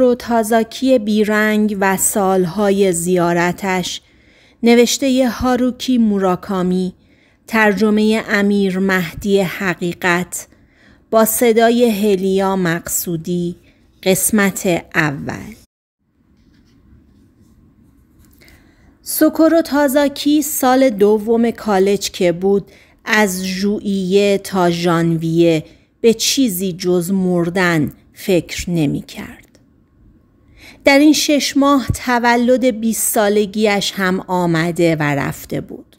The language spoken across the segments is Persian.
و تازاکی بیرنگ و سالهای زیارتش نوشته هاروکی موراکامی ترجمه امیر مهدی حقیقت با صدای هلیا مقصودی قسمت اول و تازاکی سال دوم کالج که بود از ژوئیه تا ژانویه به چیزی جز مردن فکر نمی کرد. در این شش ماه تولد بیست سالگیش هم آمده و رفته بود.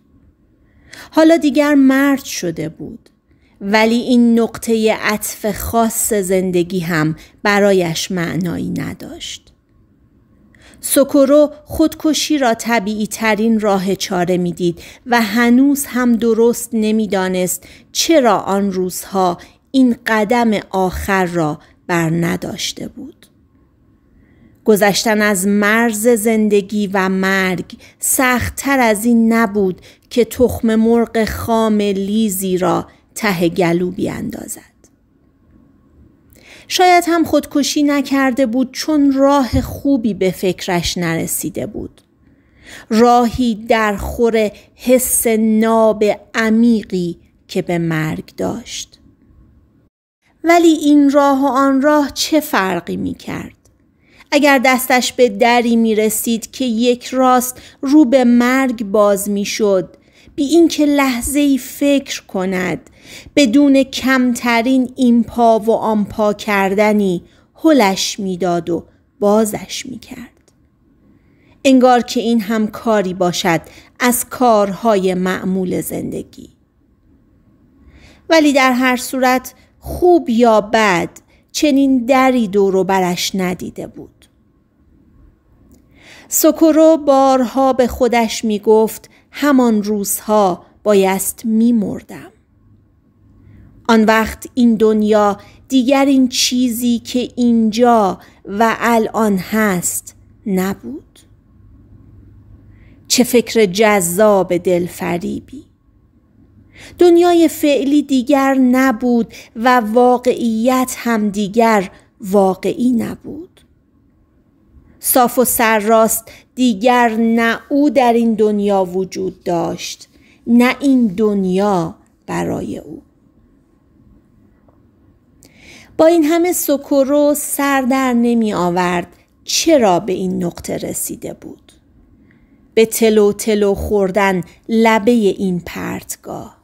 حالا دیگر مرد شده بود. ولی این نقطه عطف خاص زندگی هم برایش معنایی نداشت. سکورو خودکشی را طبیعی ترین راه چاره میدید و هنوز هم درست نمیدانست چرا آن روزها این قدم آخر را بر نداشته بود. گذشتن از مرز زندگی و مرگ سختتر از این نبود که تخم مرغ خام لیزی را ته گلو بیاندازد. شاید هم خودکشی نکرده بود چون راه خوبی به فکرش نرسیده بود. راهی در خور حس ناب عمیقی که به مرگ داشت. ولی این راه و آن راه چه فرقی می کرد؟ اگر دستش به دری می رسید که یک راست رو به مرگ باز می شد بی اینکه لحظه ای فکر کند بدون کمترین این پا و آن پا کردنی هلش میداد و بازش می کرد. انگار که این هم کاری باشد از کارهای معمول زندگی. ولی در هر صورت خوب یا بد چنین دری دور و برش ندیده بود سکرو بارها به خودش می گفت همان روزها بایست می مردم. آن وقت این دنیا دیگر این چیزی که اینجا و الان هست نبود چه فکر جذاب دلفریبی دنیای فعلی دیگر نبود و واقعیت هم دیگر واقعی نبود صاف و سرراست دیگر نه او در این دنیا وجود داشت نه این دنیا برای او با این همه سکرو سر در نمی آورد چرا به این نقطه رسیده بود به تلو تلو خوردن لبه این پرتگاه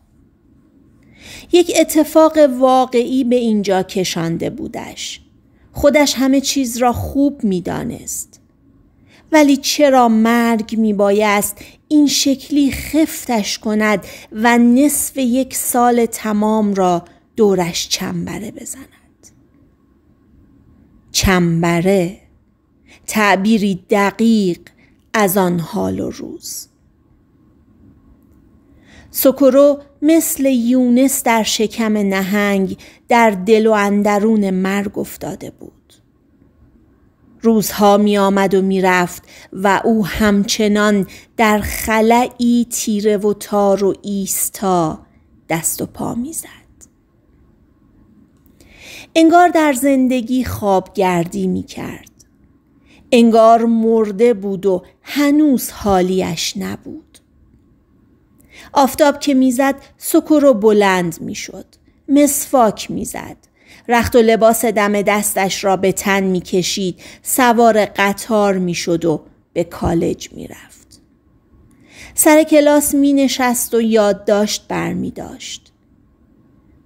یک اتفاق واقعی به اینجا کشانده بودش. خودش همه چیز را خوب میدانست. ولی چرا مرگ بایست این شکلی خفتش کند و نصف یک سال تمام را دورش چنبره بزند چنبره تعبیری دقیق از آن حال و روز سکرو مثل یونس در شکم نهنگ در دل و اندرون مرگ افتاده بود. روزها می آمد و می رفت و او همچنان در خلعی تیره و تار و ایستا دست و پا می زد. انگار در زندگی خوابگردی می کرد. انگار مرده بود و هنوز حالیش نبود. آفتاب که میزد و بلند میشد مسواک میزد رخت و لباس دم دستش را به تن میکشید سوار قطار میشد و به کالج میرفت سر کلاس مینشست و یادداشت بر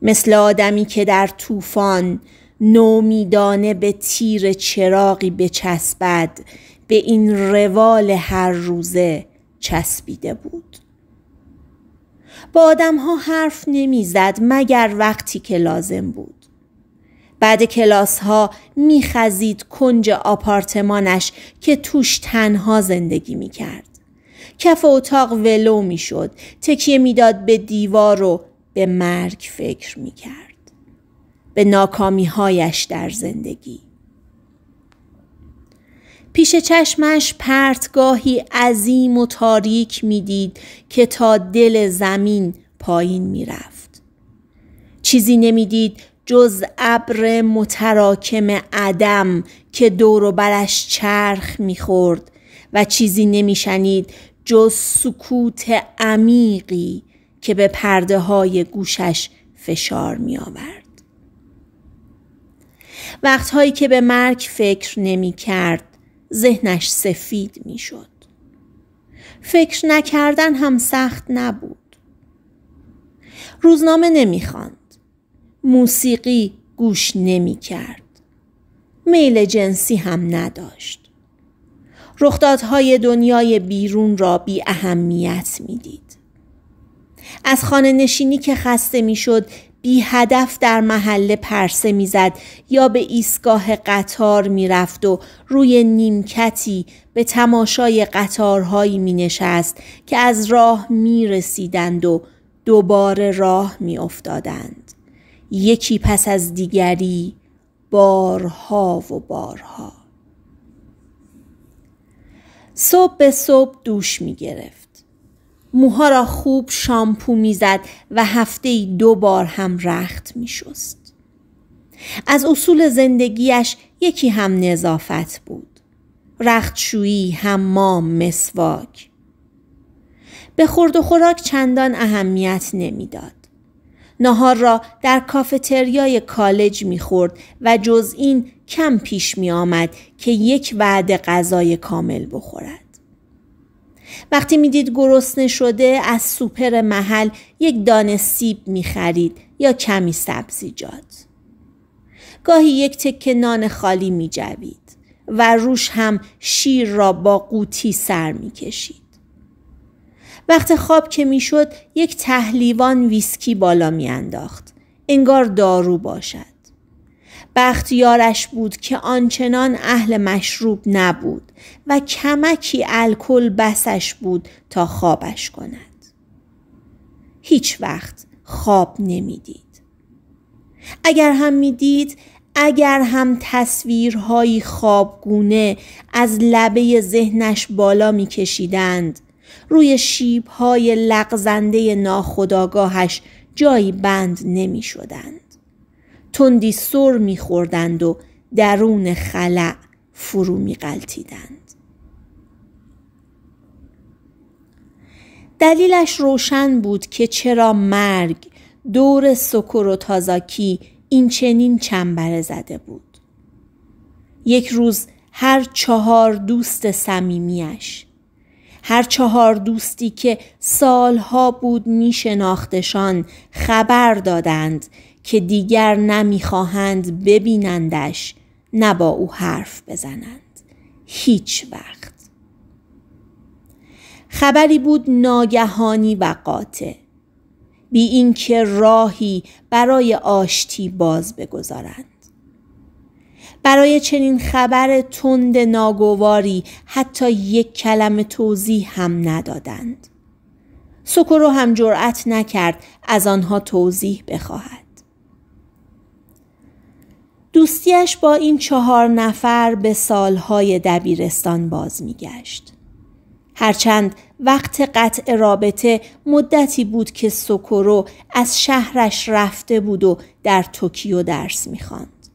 مثل آدمی که در طوفان نومیدانه به تیر چراغی بچسبد به این روال هر روزه چسبیده بود. با آدم ها حرف نمیزد مگر وقتی که لازم بود. بعد کلاس ها میخزید کنج آپارتمانش که توش تنها زندگی میکرد. کف اتاق ولو میشد تکیه میداد به دیوار و به مرگ فکر کرد به ناکامی هایش در زندگی. پیش چشمش پرتگاهی عظیم و تاریک میدید که تا دل زمین پایین میرفت چیزی نمیدید جز ابر متراکم عدم که دور و برش چرخ میخورد و چیزی نمیشنید جز سکوت عمیقی که به پرده های گوشش فشار می آورد. وقتهایی که به مرگ فکر نمی کرد ذهنش سفید میشد. فکر نکردن هم سخت نبود. روزنامه نمیخواند. موسیقی گوش نمیکرد. میل جنسی هم نداشت. رخدادهای دنیای بیرون را بی اهمیت میدید. از خانه نشینی که خسته میشد بی هدف در محله پرسه میزد یا به ایستگاه قطار میرفت و روی نیمکتی به تماشای قطارهایی می نشست که از راه می رسیدند و دوباره راه می افتادند. یکی پس از دیگری بارها و بارها. صبح به صبح دوش می گرفت. موها را خوب شامپو میزد و هفته دو بار هم رخت میشست. از اصول زندگیش یکی هم نظافت بود. رختشویی، حمام، مسواک. به خورد و خوراک چندان اهمیت نمیداد. نهار را در کافتریای کالج میخورد و جز این کم پیش می که یک وعده غذای کامل بخورد. وقتی میدید گرسنه شده از سوپر محل یک دانه سیب خرید یا کمی سبزیجات گاهی یک تکه نان خالی جوید و روش هم شیر را با قوطی سر کشید. وقت خواب که میشد یک تهلیوان ویسکی بالا انداخت انگار دارو باشد یارش بود که آنچنان اهل مشروب نبود و کمکی الکل بسش بود تا خوابش کند هیچ وقت خواب نمیدید اگر هم میدید اگر هم تصویرهایی خوابگونه از لبه ذهنش بالا میکشیدند روی شیبهای لغزنده ناخداگاهش جایی بند نمیشدند. تندی سر میخوردند و درون خلع فرو میقلتیدند دلیلش روشن بود که چرا مرگ دور سکر و تازاکی این چنین چنبره زده بود یک روز هر چهار دوست صمیمیش هر چهار دوستی که سالها بود میشناختشان خبر دادند که دیگر نمیخواهند ببینندش نه با او حرف بزنند هیچ وقت خبری بود ناگهانی و قاطع بی اینکه راهی برای آشتی باز بگذارند برای چنین خبر تند ناگواری حتی یک کلمه توضیح هم ندادند سکرو هم جرأت نکرد از آنها توضیح بخواهد دوستیش با این چهار نفر به سالهای دبیرستان باز میگشت. هرچند وقت قطع رابطه مدتی بود که سوکورو از شهرش رفته بود و در توکیو درس میخواند.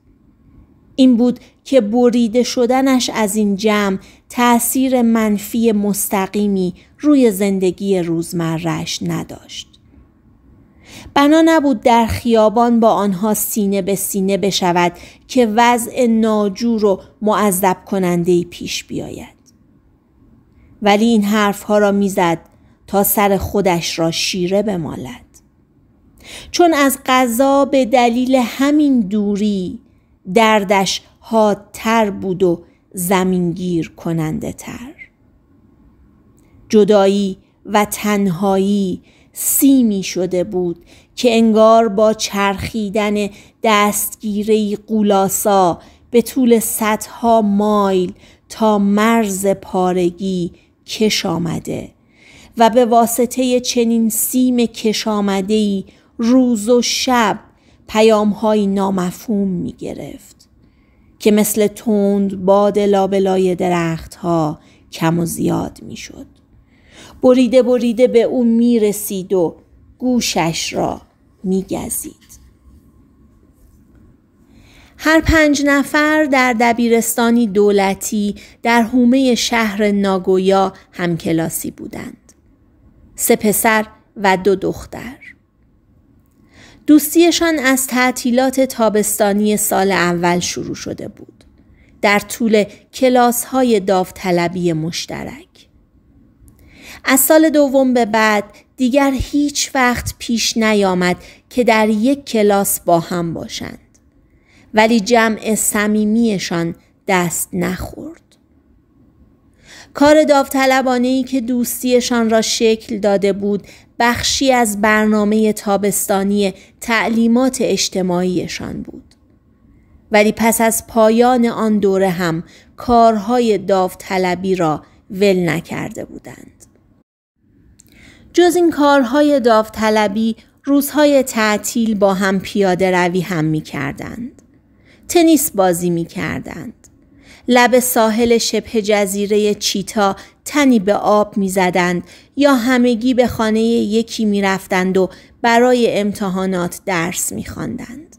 این بود که بریده شدنش از این جمع تأثیر منفی مستقیمی روی زندگی روزمرهش نداشت. بنا نبود در خیابان با آنها سینه به سینه بشود که وضع ناجور و معذب کننده پیش بیاید. ولی این حرفها را میزد تا سر خودش را شیره بمالد. چون از قضا به دلیل همین دوری دردش حادتر بود و زمینگیر کننده تر. جدایی و تنهایی سیمی شده بود که انگار با چرخیدن دستگیری قولاسا به طول صدها مایل تا مرز پارگی کش آمده و به واسطه چنین سیم کش آمده ای روز و شب های نامفهوم می گرفت که مثل تند باد لابلای درختها کم و زیاد می شد. بریده بریده به او میرسید و گوشش را میگزید هر پنج نفر در دبیرستانی دولتی در حومه شهر ناگویا همکلاسی بودند. سه پسر و دو دختر. دوستیشان از تعطیلات تابستانی سال اول شروع شده بود. در طول کلاس های داوطلبی مشترک. از سال دوم به بعد دیگر هیچ وقت پیش نیامد که در یک کلاس با هم باشند ولی جمع صمیمیشان دست نخورد کار داوطلبانه ای که دوستیشان را شکل داده بود بخشی از برنامه تابستانی تعلیمات اجتماعیشان بود ولی پس از پایان آن دوره هم کارهای داوطلبی را ول نکرده بودند جز این کارهای داوطلبی روزهای تعطیل با هم پیاده روی هم می کردند. تنیس بازی می کردند. لب ساحل شبه جزیره چیتا تنی به آب می زدند یا همگی به خانه یکی می رفتند و برای امتحانات درس می خواندند.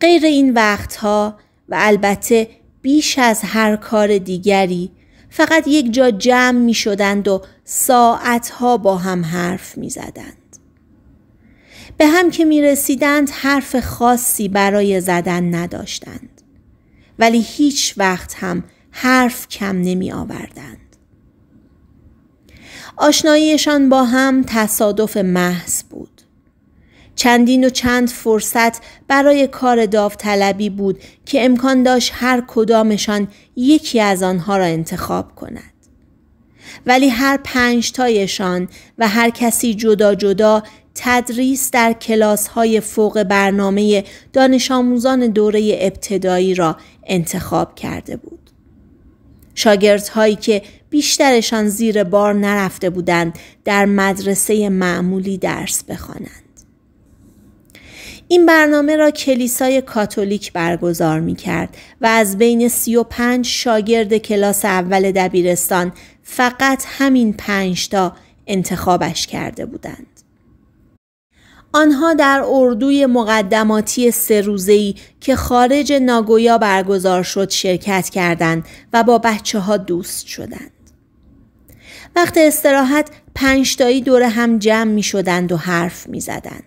غیر این وقتها و البته بیش از هر کار دیگری فقط یک جا جمع می شدند و ساعتها با هم حرف می زدند. به هم که می رسیدند حرف خاصی برای زدن نداشتند. ولی هیچ وقت هم حرف کم نمی آوردند. آشناییشان با هم تصادف محض بود. چندین و چند فرصت برای کار داوطلبی بود که امکان داشت هر کدامشان یکی از آنها را انتخاب کند. ولی هر پنج تایشان و هر کسی جدا جدا تدریس در کلاس های فوق برنامه دانش آموزان دوره ابتدایی را انتخاب کرده بود. هایی که بیشترشان زیر بار نرفته بودند در مدرسه معمولی درس بخوانند. این برنامه را کلیسای کاتولیک برگزار می کرد و از بین 35 شاگرد کلاس اول دبیرستان فقط همین پنجتا تا انتخابش کرده بودند. آنها در اردوی مقدماتی سه روزه‌ای که خارج ناگویا برگزار شد شرکت کردند و با بچه ها دوست شدند. وقت استراحت پنجتایی دور هم جمع می شدند و حرف می زدند.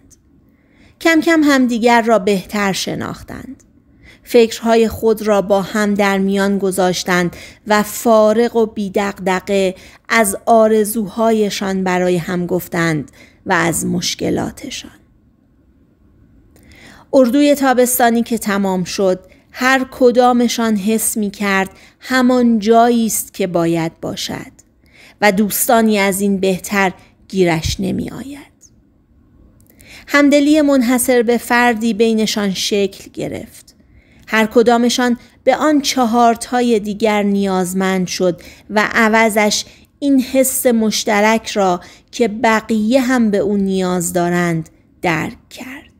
کم کم همدیگر را بهتر شناختند. فکرهای خود را با هم در میان گذاشتند و فارغ و بیدقدقه از آرزوهایشان برای هم گفتند و از مشکلاتشان. اردوی تابستانی که تمام شد هر کدامشان حس می کرد همان جایی است که باید باشد و دوستانی از این بهتر گیرش نمی آید. همدلی منحصر به فردی بینشان شکل گرفت. هر کدامشان به آن چهارتای دیگر نیازمند شد و عوضش این حس مشترک را که بقیه هم به او نیاز دارند درک کرد.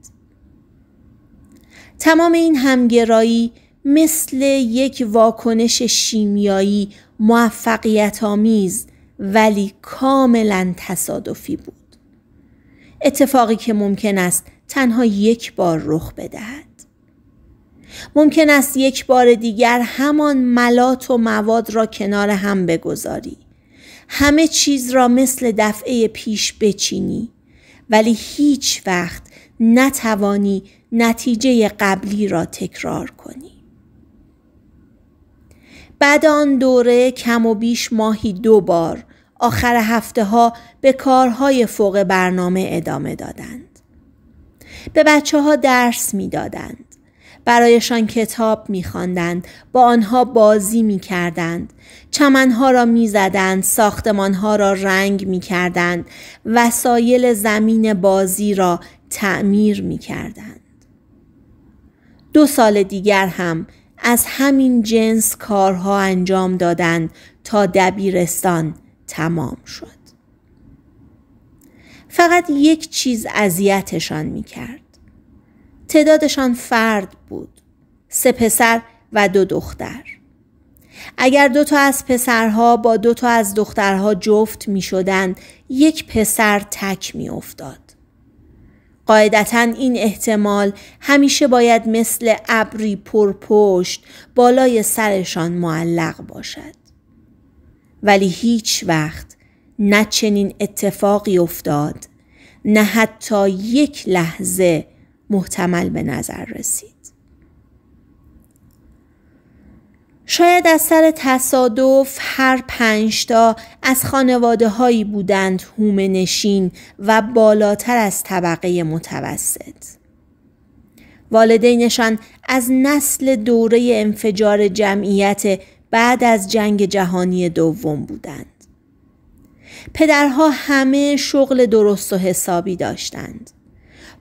تمام این همگرایی مثل یک واکنش شیمیایی موفقیت آمیز ولی کاملا تصادفی بود. اتفاقی که ممکن است تنها یک بار رخ بدهد ممکن است یک بار دیگر همان ملات و مواد را کنار هم بگذاری همه چیز را مثل دفعه پیش بچینی ولی هیچ وقت نتوانی نتیجه قبلی را تکرار کنی بعد آن دوره کم و بیش ماهی دو بار آخر هفته ها به کارهای فوق برنامه ادامه دادند. به بچه ها درس می دادند. برایشان کتاب میخواندند با آنها بازی میکردند چمنها را میزدند ساختمانها را رنگ میکردند وسایل زمین بازی را تعمیر میکردند دو سال دیگر هم از همین جنس کارها انجام دادند تا دبیرستان تمام شد. فقط یک چیز اذیتشان می کرد. تعدادشان فرد بود. سه پسر و دو دختر. اگر دو تا از پسرها با دو تا از دخترها جفت می شدن، یک پسر تک می افتاد. قاعدتا این احتمال همیشه باید مثل ابری پرپشت بالای سرشان معلق باشد. ولی هیچ وقت نه چنین اتفاقی افتاد نه حتی یک لحظه محتمل به نظر رسید شاید از سر تصادف هر پنجتا از خانواده هایی بودند هوم نشین و بالاتر از طبقه متوسط. والدینشان از نسل دوره انفجار جمعیت بعد از جنگ جهانی دوم بودند. پدرها همه شغل درست و حسابی داشتند.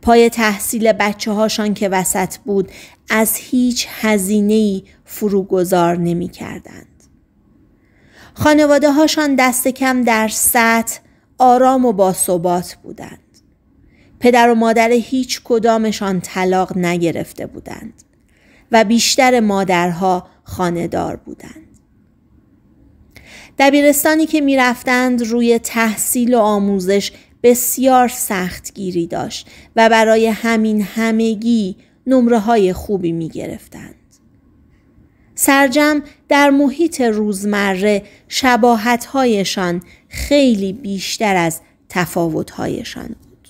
پای تحصیل بچه هاشان که وسط بود از هیچ هزینه‌ای فروگذار نمی کردند. خانواده هاشان دست کم در سطح آرام و باثبات بودند. پدر و مادر هیچ کدامشان طلاق نگرفته بودند و بیشتر مادرها خانهدار بودند. دبیرستانی که می روی تحصیل و آموزش بسیار سختگیری داشت و برای همین همگی نمره های خوبی می گرفتند. سرجم در محیط روزمره هایشان خیلی بیشتر از تفاوت هایشان بود.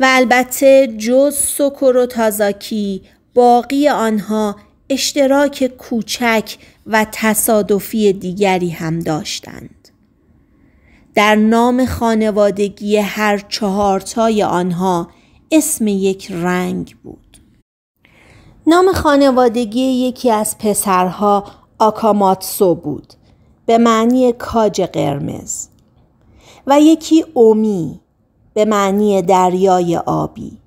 و البته جز سکر و تازاکی باقی آنها اشتراک کوچک و تصادفی دیگری هم داشتند. در نام خانوادگی هر چهارتای آنها اسم یک رنگ بود. نام خانوادگی یکی از پسرها آکاماتسو بود به معنی کاج قرمز و یکی اومی به معنی دریای آبی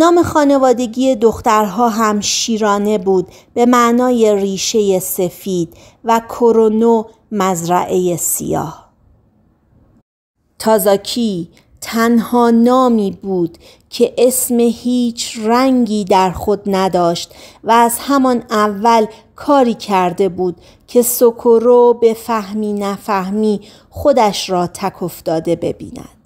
نام خانوادگی دخترها هم شیرانه بود به معنای ریشه سفید و کرونو مزرعه سیاه. تازاکی تنها نامی بود که اسم هیچ رنگی در خود نداشت و از همان اول کاری کرده بود که سکورو به فهمی نفهمی خودش را تک افتاده ببیند.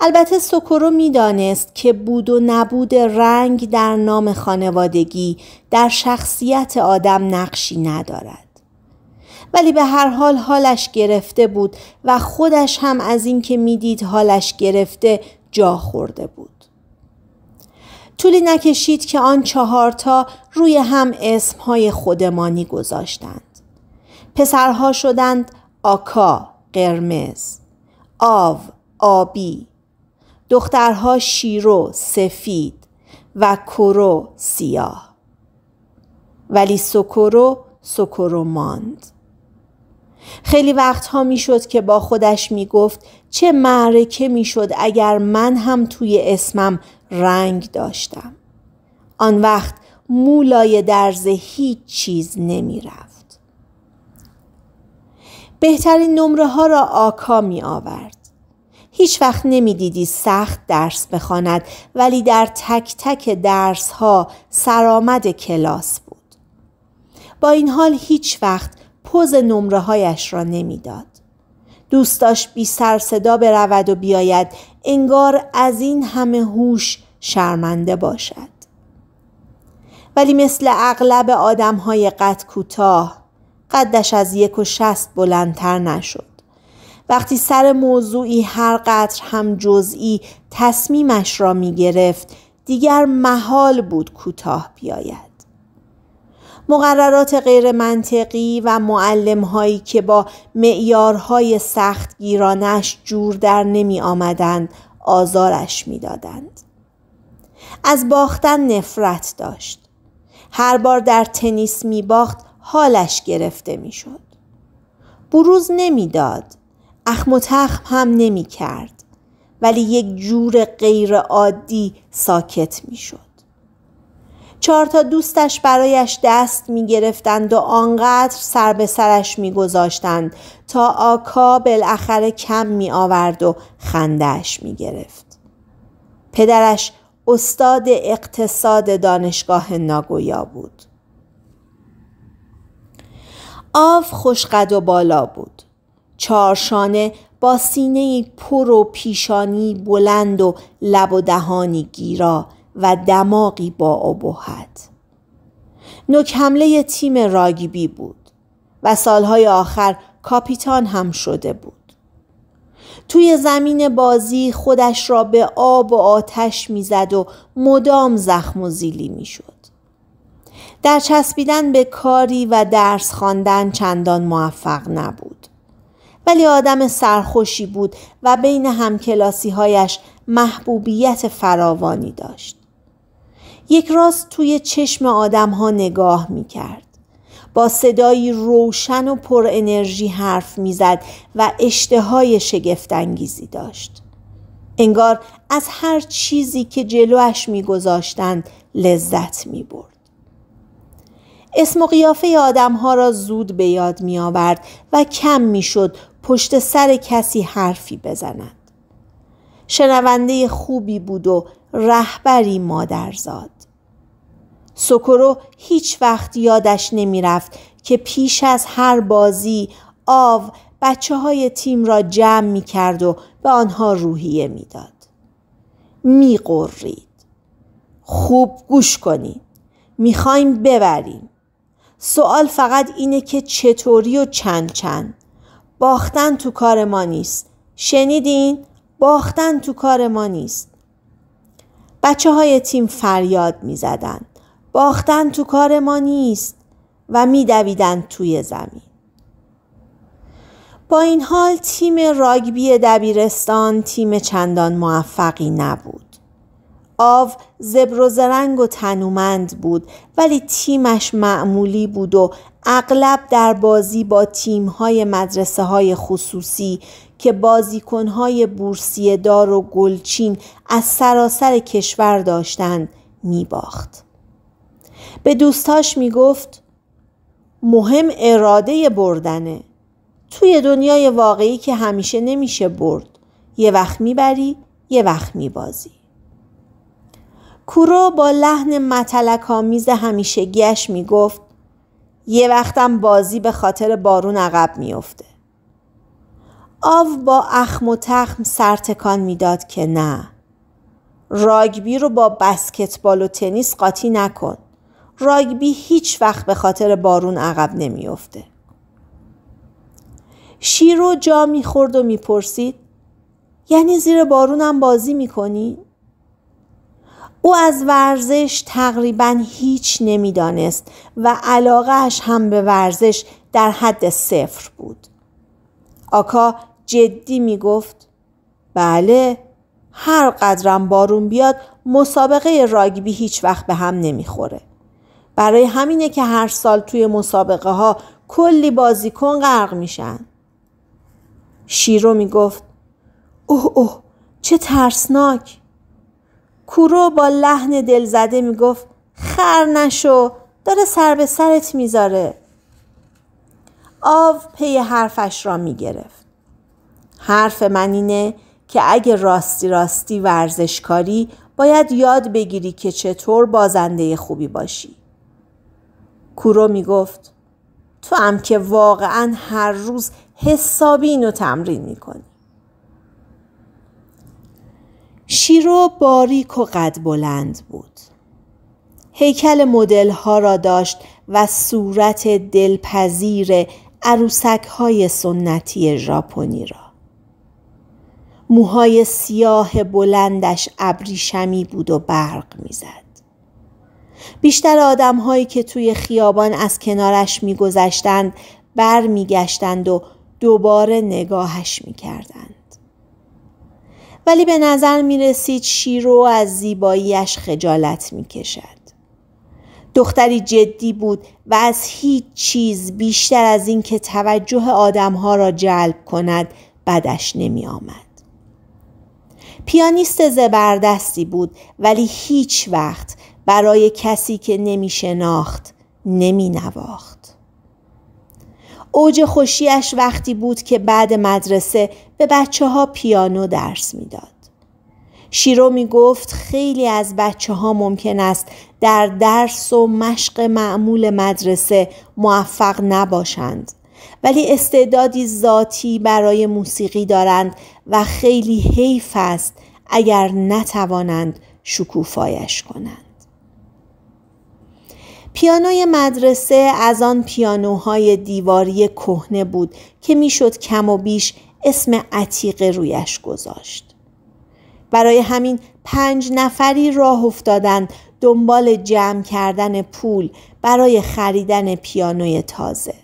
البته سوکورو میدانست که بود و نبود رنگ در نام خانوادگی در شخصیت آدم نقشی ندارد ولی به هر حال حالش گرفته بود و خودش هم از اینکه میدید حالش گرفته جا خورده بود طولی نکشید که آن چهارتا روی هم اسمهای خودمانی گذاشتند پسرها شدند آکا قرمز آو آبی دخترها شیرو سفید و کرو سیاه ولی سکرو سکرو ماند خیلی وقتها میشد که با خودش میگفت چه معرکه میشد اگر من هم توی اسمم رنگ داشتم آن وقت مولای درز هیچ چیز نمیرفت بهترین نمره ها را آکا می آورد هیچ وقت دیدی سخت درس بخواند ولی در تک تک درس ها سرآمد کلاس بود. با این حال هیچ وقت پوز نمره هایش را نمیداد. دوست داشت بی سر صدا برود و بیاید انگار از این همه هوش شرمنده باشد. ولی مثل اغلب های قد کوتاه قدش از یک و شست بلندتر نشد. وقتی سر موضوعی هر قطر هم جزئی تصمیمش را می گرفت دیگر محال بود کوتاه بیاید. مقررات غیر منطقی و معلم هایی که با معیارهای سخت گیرانش جور در نمی آمدند آزارش می دادند. از باختن نفرت داشت. هر بار در تنیس می باخت حالش گرفته می شد. بروز نمیداد اخم و تخم هم نمی کرد ولی یک جور غیر عادی ساکت می شد. چهار تا دوستش برایش دست می گرفتند و آنقدر سر به سرش می گذاشتند تا آکا بالاخره کم می آورد و خندهش می گرفت. پدرش استاد اقتصاد دانشگاه ناگویا بود. آف خوشقد و بالا بود. چارشانه با سینه پر و پیشانی بلند و لب و دهانی گیرا و دماغی با ابهت نوک حمله تیم راگیبی بود و سالهای آخر کاپیتان هم شده بود توی زمین بازی خودش را به آب و آتش میزد و مدام زخم و زیلی میشد در چسبیدن به کاری و درس خواندن چندان موفق نبود ولی آدم سرخوشی بود و بین هایش محبوبیت فراوانی داشت. یک راست توی چشم آدم ها نگاه می کرد. با صدایی روشن و پر انرژی حرف میزد و اشتهای شگفتانگیزی داشت. انگار از هر چیزی که جلوش میگذاشتند لذت می برد. اسم و قیافه ها را زود به یاد می آورد و کم می شد پشت سر کسی حرفی بزند. شنونده خوبی بود و رهبری مادرزاد. سکرو هیچ وقت یادش نمیرفت که پیش از هر بازی آو بچه های تیم را جمع می کرد و به آنها روحیه میداد. می قرید. خوب گوش کنید. میخوایم ببریم. سوال فقط اینه که چطوری و چند چند. باختن تو کار ما نیست شنیدین؟ باختن تو کار ما نیست بچه های تیم فریاد می زدن. باختن تو کار ما نیست و می دویدن توی زمین با این حال تیم راگبی دبیرستان تیم چندان موفقی نبود آو زبر و زرنگ و تنومند بود ولی تیمش معمولی بود و اغلب در بازی با تیم‌های مدرسه های خصوصی که های بورسیه دار و گلچین از سراسر کشور داشتند میباخت. به دوستاش میگفت مهم اراده بردنه توی دنیای واقعی که همیشه نمیشه برد یه وقت میبری یه وقت میبازی کورو با لحن متلکامیز همیشه گش میگفت یه وقتم بازی به خاطر بارون عقب میافته. آو با اخم و تخم سرتکان میداد که نه راگبی رو با بسکتبال و تنیس قاطی نکن راگبی هیچ وقت به خاطر بارون عقب نمیافته. شیرو جا میخورد و میپرسید یعنی زیر بارونم بازی میکنی؟ او از ورزش تقریبا هیچ نمیدانست و علاقهش هم به ورزش در حد صفر بود. آکا جدی می گفت بله هر قدرم بارون بیاد مسابقه راگبی هیچ وقت به هم نمیخوره. برای همینه که هر سال توی مسابقه ها کلی بازیکن غرق میشن. شیرو میگفت اوه اوه چه ترسناک کورو با لحن دلزده میگفت خر نشو داره سر به سرت میذاره آو پی حرفش را میگرفت حرف من اینه که اگه راستی راستی ورزش کاری باید یاد بگیری که چطور بازنده خوبی باشی کورو میگفت تو هم که واقعا هر روز حسابی اینو تمرین میکنی شیرو باریک و قد بلند بود. هیکل مدل ها را داشت و صورت دلپذیر عروسک های سنتی ژاپنی را. موهای سیاه بلندش ابریشمی بود و برق میزد. بیشتر آدم هایی که توی خیابان از کنارش میگذشتند برمیگشتند و دوباره نگاهش میکردند. ولی به نظر می رسید شیرو از زیباییش خجالت می کشد. دختری جدی بود و از هیچ چیز بیشتر از اینکه توجه آدمها را جلب کند بدش نمی آمد. پیانیست زبردستی بود ولی هیچ وقت برای کسی که نمی شناخت نمی نواخت. اوج خوشیش وقتی بود که بعد مدرسه به بچه ها پیانو درس میداد. شیرو می گفت خیلی از بچه ها ممکن است در درس و مشق معمول مدرسه موفق نباشند ولی استعدادی ذاتی برای موسیقی دارند و خیلی حیف است اگر نتوانند شکوفایش کنند. پیانوی مدرسه از آن پیانوهای دیواری کهنه بود که میشد کم و بیش اسم عتیقه رویش گذاشت. برای همین پنج نفری راه افتادند دنبال جمع کردن پول برای خریدن پیانوی تازه.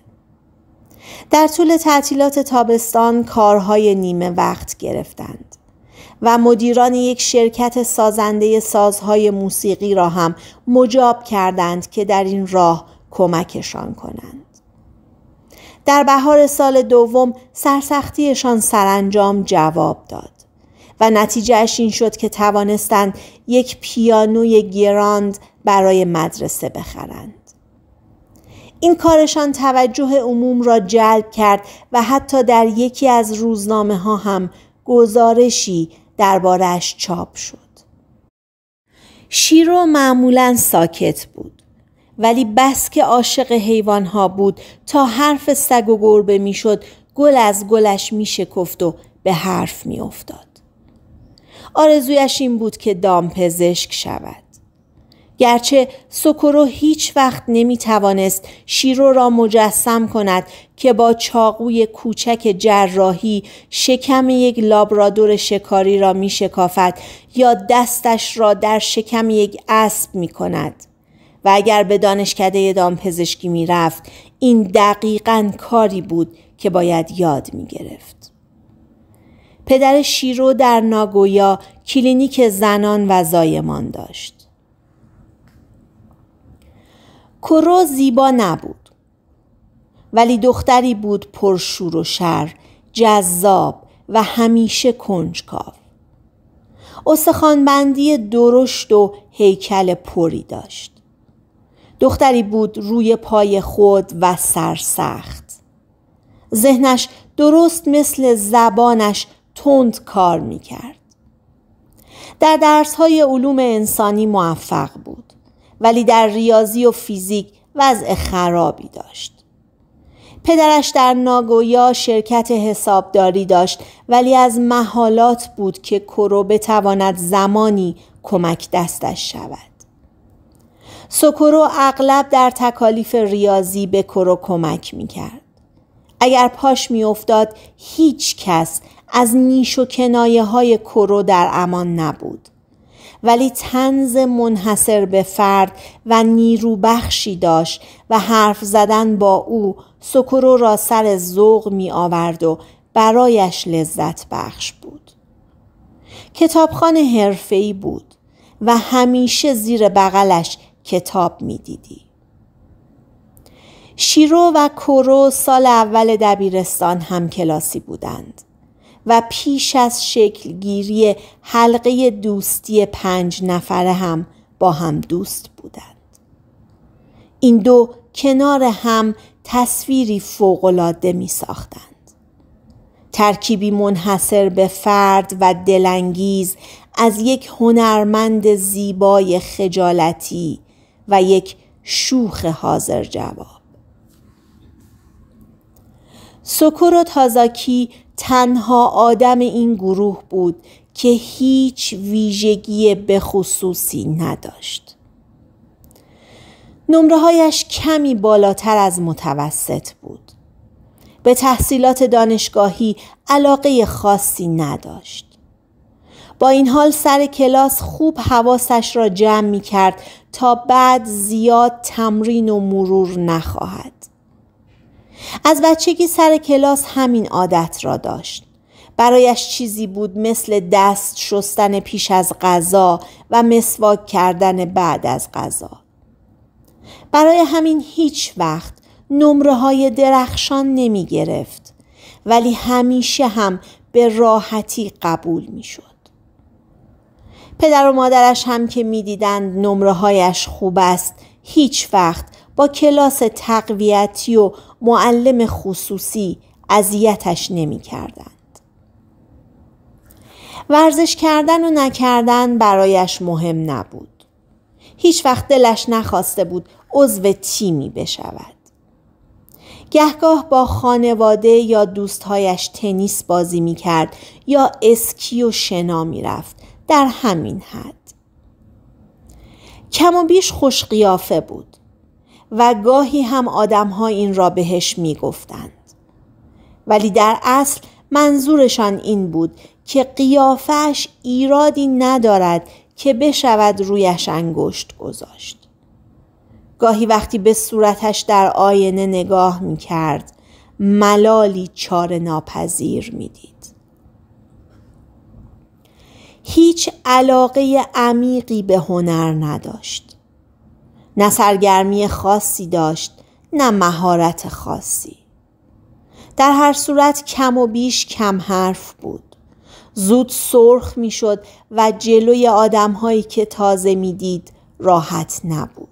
در طول تعطیلات تابستان کارهای نیمه وقت گرفتند. و مدیران یک شرکت سازنده سازهای موسیقی را هم مجاب کردند که در این راه کمکشان کنند. در بهار سال دوم سرسختیشان سرانجام جواب داد و نتیجهش این شد که توانستند یک پیانوی گراند برای مدرسه بخرند. این کارشان توجه عموم را جلب کرد و حتی در یکی از روزنامه ها هم گزارشی دربارش چاپ شد. شیرو معمولا ساکت بود. ولی بس که عاشق حیوانها بود تا حرف سگ و گربه میشد گل از گلش میشکفت و به حرف میافتاد آرزویش این بود که دام پزشک شود گرچه سکرو هیچ وقت نمی توانست شیرو را مجسم کند که با چاقوی کوچک جراحی شکم یک لابرادور شکاری را می شکافد یا دستش را در شکم یک اسب می کند. و اگر به دانشکده دامپزشکی می رفت این دقیقا کاری بود که باید یاد می گرفت. پدر شیرو در ناگویا کلینیک زنان و زایمان داشت. کرو زیبا نبود ولی دختری بود پرشور و شر جذاب و همیشه کنجکاو استخوانبندی درشت و هیکل پری داشت دختری بود روی پای خود و سرسخت ذهنش درست مثل زبانش تند کار میکرد در درسهای علوم انسانی موفق بود ولی در ریاضی و فیزیک وضع خرابی داشت. پدرش در ناگویا شرکت حسابداری داشت ولی از محالات بود که کرو بتواند زمانی کمک دستش شود. سکرو اغلب در تکالیف ریاضی به کرو کمک میکرد. اگر پاش میافتاد هیچ کس از نیش و کنایه های کرو در امان نبود. ولی تنز منحصر به فرد و نیروبخشی داشت و حرف زدن با او سکرو را سر ذوق می آورد و برایش لذت بخش بود. کتابخانه حرفه‌ای بود و همیشه زیر بغلش کتاب می دیدی. شیرو و کرو سال اول دبیرستان هم کلاسی بودند. و پیش از شکلگیری حلقه دوستی پنج نفره هم با هم دوست بودند. این دو کنار هم تصویری فوقالعاده می ساختند. ترکیبی منحصر به فرد و دلانگیز از یک هنرمند زیبای خجالتی و یک شوخ حاضر جواب. سکورو تازاکی تنها آدم این گروه بود که هیچ ویژگی به خصوصی نداشت. نمره هایش کمی بالاتر از متوسط بود. به تحصیلات دانشگاهی علاقه خاصی نداشت. با این حال سر کلاس خوب حواسش را جمع می کرد تا بعد زیاد تمرین و مرور نخواهد. از بچگی سر کلاس همین عادت را داشت. برایش چیزی بود مثل دست شستن پیش از غذا و مسواک کردن بعد از غذا. برای همین هیچ وقت نمره های درخشان نمی گرفت ولی همیشه هم به راحتی قبول می شد. پدر و مادرش هم که می دیدند نمره هایش خوب است هیچ وقت با کلاس تقویتی و معلم خصوصی اذیتش نمی کردند. ورزش کردن و نکردن برایش مهم نبود. هیچ وقت دلش نخواسته بود عضو تیمی بشود. گهگاه با خانواده یا دوستهایش تنیس بازی می کرد یا اسکی و شنا می رفت در همین حد. کم و بیش خوش قیافه بود. و گاهی هم آدمها این را بهش میگفتند ولی در اصل منظورشان این بود که قیافش ایرادی ندارد که بشود رویش انگشت گذاشت گاهی وقتی به صورتش در آینه نگاه می کرد ملالی چار ناپذیر می دید. هیچ علاقه عمیقی به هنر نداشت. نه سرگرمی خاصی داشت نه مهارت خاصی در هر صورت کم و بیش کم حرف بود زود سرخ میشد و جلوی آدمهایی که تازه میدید راحت نبود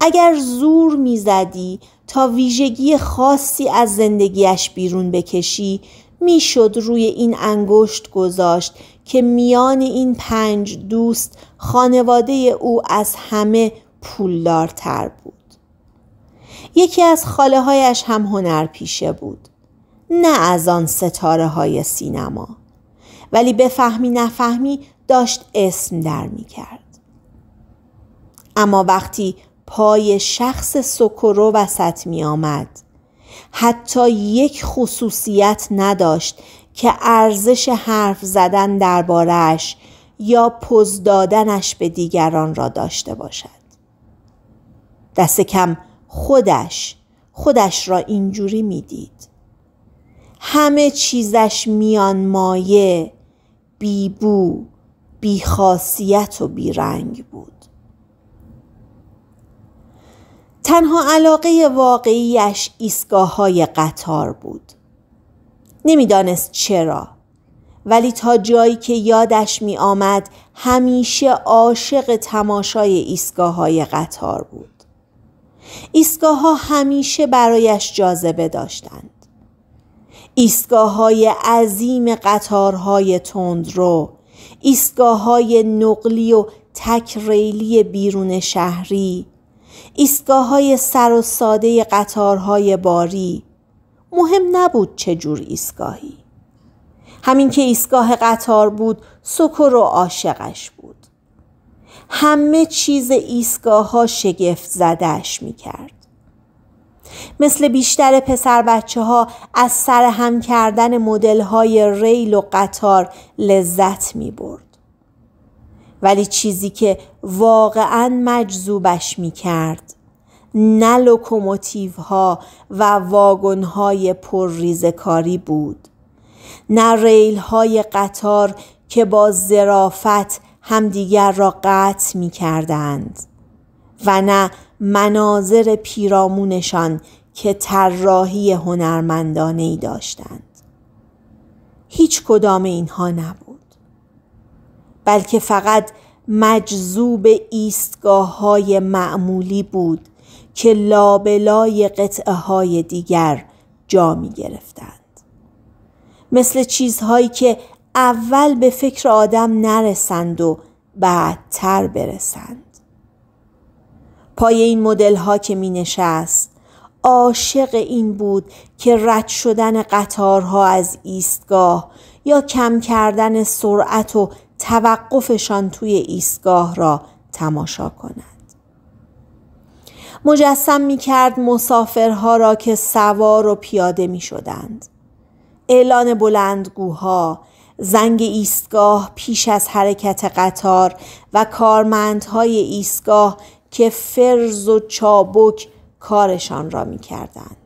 اگر زور میزدی تا ویژگی خاصی از زندگیش بیرون بکشی میشد روی این انگشت گذاشت که میان این پنج دوست خانواده او از همه پولدارتر بود. یکی از خاله هایش هم هنر پیشه بود. نه از آن ستاره های سینما. ولی به فهمی نفهمی داشت اسم در می کرد. اما وقتی پای شخص سکرو وسط می آمد حتی یک خصوصیت نداشت که ارزش حرف زدن دربارهش یا پوز دادنش به دیگران را داشته باشد. دست کم خودش خودش را اینجوری میدید. همه چیزش میان مایه بیبو بیخاصیت و بیرنگ بود. تنها علاقه واقعیش ایستگاه های قطار بود. نمیدانست چرا ولی تا جایی که یادش می آمد همیشه عاشق تماشای ایستگاه های قطار بود ایستگاه ها همیشه برایش جاذبه داشتند ایستگاه های عظیم قطارهای تندرو ایستگاه های نقلی و تک ریلی بیرون شهری ایستگاه های سر و ساده قطارهای باری مهم نبود چه جور ایستگاهی همین که ایستگاه قطار بود سکر و عاشقش بود همه چیز ایستگاه ها شگفت زدهش می کرد. مثل بیشتر پسر بچه ها از سر هم کردن مدل های ریل و قطار لذت می برد. ولی چیزی که واقعا مجذوبش می کرد نه لوکوموتیو ها و واگن های پر ریزکاری بود نه ریل های قطار که با زرافت همدیگر را قطع می کردند و نه مناظر پیرامونشان که طراحی هنرمندانه ای داشتند هیچ کدام اینها نبود بلکه فقط مجذوب ایستگاه های معمولی بود که لابلای قطعه های دیگر جا می گرفتند. مثل چیزهایی که اول به فکر آدم نرسند و بعدتر برسند. پای این مدل ها که می نشست عاشق این بود که رد شدن قطارها از ایستگاه یا کم کردن سرعت و توقفشان توی ایستگاه را تماشا کند. مجسم می کرد مسافرها را که سوار و پیاده می شدند. اعلان بلندگوها، زنگ ایستگاه پیش از حرکت قطار و کارمندهای ایستگاه که فرز و چابک کارشان را می کردند.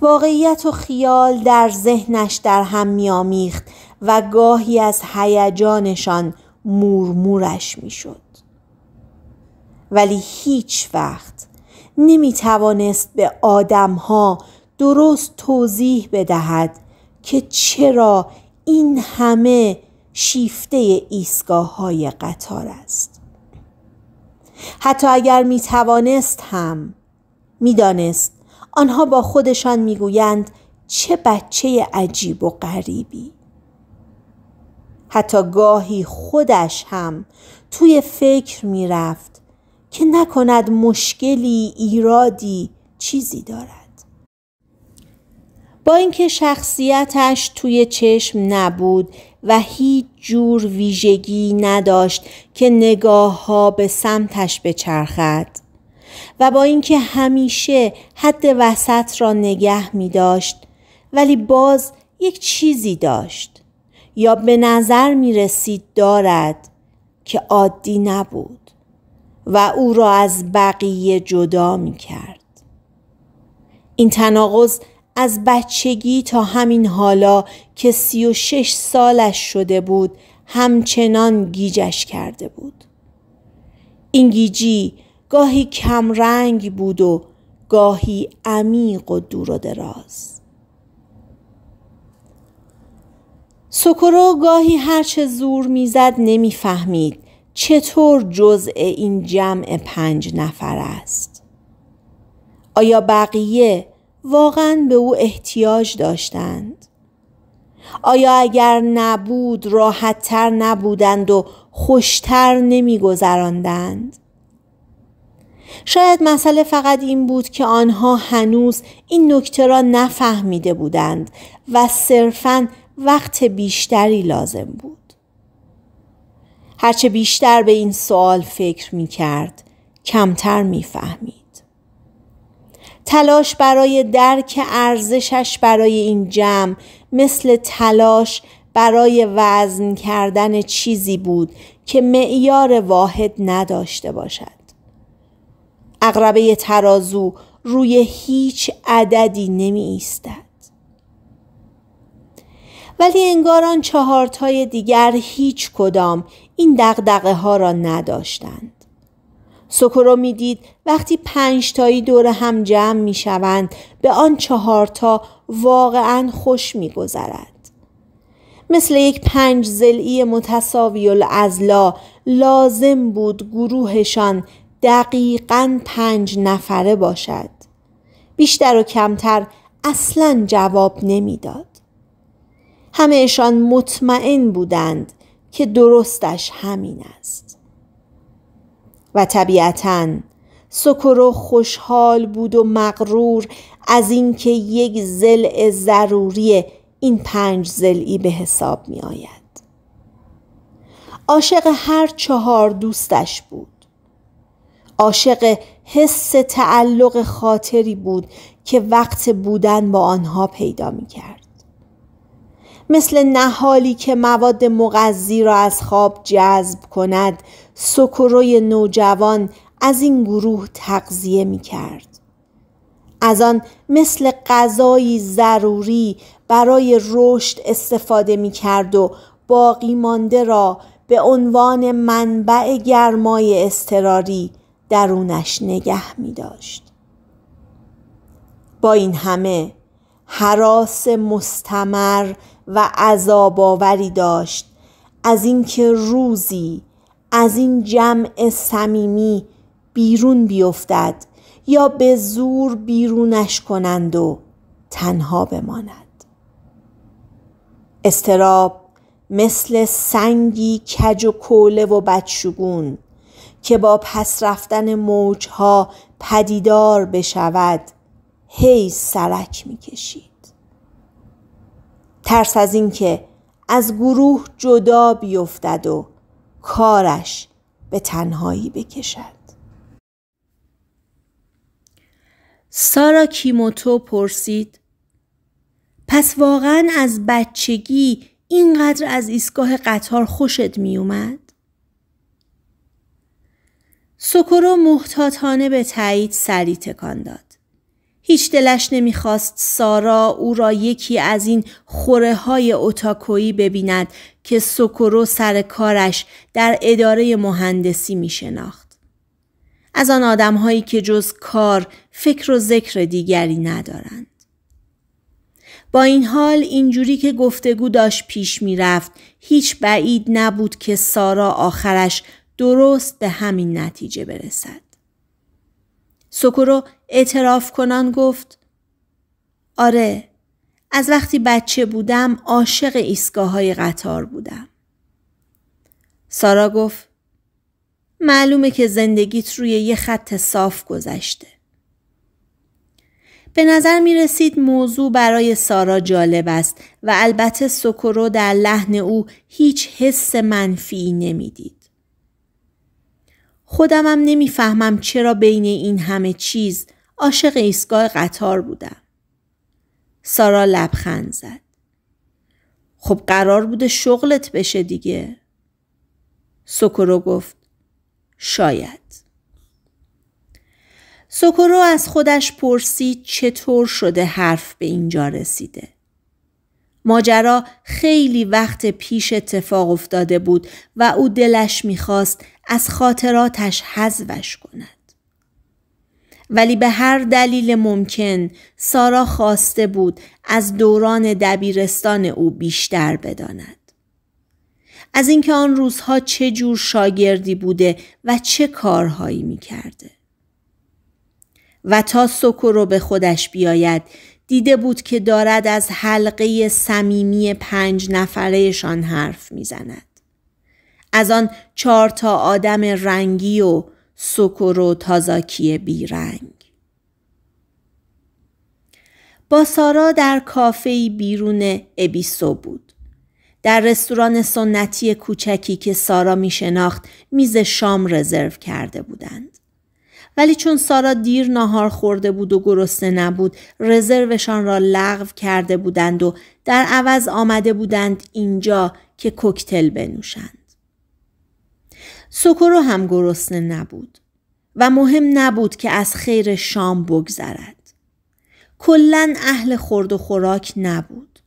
واقعیت و خیال در ذهنش در هم میامیخت و گاهی از هیجانشان مورمورش میشد. ولی هیچ وقت نمی توانست به آدم ها درست توضیح بدهد که چرا این همه شیفته ایستگاه های قطار است حتی اگر می توانست هم میدانست آنها با خودشان میگویند چه بچه عجیب و غریبی حتی گاهی خودش هم توی فکر میرفت که نکند مشکلی ایرادی چیزی دارد با اینکه شخصیتش توی چشم نبود و هیچ جور ویژگی نداشت که نگاه ها به سمتش بچرخد و با اینکه همیشه حد وسط را نگه می داشت ولی باز یک چیزی داشت یا به نظر می رسید دارد که عادی نبود و او را از بقیه جدا می کرد. این تناقض از بچگی تا همین حالا که سی و شش سالش شده بود همچنان گیجش کرده بود. این گیجی گاهی کمرنگ بود و گاهی عمیق و دور و دراز. سکرو گاهی هرچه زور میزد نمیفهمید چطور جزء این جمع پنج نفر است؟ آیا بقیه واقعا به او احتیاج داشتند؟ آیا اگر نبود راحتتر نبودند و خوشتر نمیگذراندند؟ شاید مسئله فقط این بود که آنها هنوز این نکته را نفهمیده بودند و صرفا وقت بیشتری لازم بود. هرچه بیشتر به این سوال فکر می کرد کمتر می فهمید. تلاش برای درک ارزشش برای این جمع مثل تلاش برای وزن کردن چیزی بود که معیار واحد نداشته باشد. اقربه ترازو روی هیچ عددی نمی ایستد. ولی انگار آن چهارتای دیگر هیچ کدام این دقدقه ها را نداشتند. سکرو میدید وقتی پنج تایی دور هم جمع می شوند به آن چهارتا واقعا خوش می گذرد. مثل یک پنج زلعی متساوی الازلا لازم بود گروهشان دقیقا پنج نفره باشد. بیشتر و کمتر اصلا جواب نمیداد. همهشان مطمئن بودند که درستش همین است و طبیعتا سکرو خوشحال بود و مغرور از اینکه یک زل ضروری این پنج زلعی به حساب می آید عاشق هر چهار دوستش بود عاشق حس تعلق خاطری بود که وقت بودن با آنها پیدا می کرد مثل نهالی که مواد مغذی را از خواب جذب کند سکروی نوجوان از این گروه تقضیه می کرد. از آن مثل غذایی ضروری برای رشد استفاده می کرد و باقی مانده را به عنوان منبع گرمای استراری درونش نگه می داشت. با این همه حراس مستمر و عذاب آوری داشت از اینکه روزی از این جمع صمیمی بیرون بیفتد یا به زور بیرونش کنند و تنها بماند استراب مثل سنگی کج و کوله و بدشگون که با پس رفتن موجها پدیدار بشود هی سرک میکشید ترس از اینکه از گروه جدا بیفتد و کارش به تنهایی بکشد سارا کیموتو پرسید پس واقعا از بچگی اینقدر از ایستگاه قطار خوشت میومد اومد؟ سکورو محتاطانه به تایید سری تکان داد. هیچ دلش نمیخواست سارا او را یکی از این خوره های اوتاکویی ببیند که سکرو سر کارش در اداره مهندسی می شناخت. از آن آدمهایی که جز کار فکر و ذکر دیگری ندارند. با این حال اینجوری که گفتگو داشت پیش میرفت هیچ بعید نبود که سارا آخرش درست به همین نتیجه برسد. سکورو اعتراف کنان گفت آره از وقتی بچه بودم عاشق ایستگاه های قطار بودم. سارا گفت معلومه که زندگیت روی یه خط صاف گذشته. به نظر می رسید موضوع برای سارا جالب است و البته سکرو در لحن او هیچ حس منفی نمیدید. خودمم نمیفهمم چرا بین این همه چیز عاشق ایستگاه قطار بودم. سارا لبخند زد. خب قرار بوده شغلت بشه دیگه. سوکورو گفت شاید. سوکورو از خودش پرسید چطور شده حرف به اینجا رسیده. ماجرا خیلی وقت پیش اتفاق افتاده بود و او دلش میخواست از خاطراتش حذفش کند ولی به هر دلیل ممکن سارا خواسته بود از دوران دبیرستان او بیشتر بداند از اینکه آن روزها چه جور شاگردی بوده و چه کارهایی میکرده و تا سکو رو به خودش بیاید دیده بود که دارد از حلقه صمیمی پنج نفرهشان حرف میزند از آن چهار تا آدم رنگی و سکر و تازاکی بیرنگ. با سارا در کافه‌ای بیرون ابیسو بود. در رستوران سنتی کوچکی که سارا می شناخت میز شام رزرو کرده بودند. ولی چون سارا دیر ناهار خورده بود و گرسنه نبود رزروشان را لغو کرده بودند و در عوض آمده بودند اینجا که کوکتل بنوشند. سکرو هم گرسنه نبود و مهم نبود که از خیر شام بگذرد. کلا اهل خورد و خوراک نبود.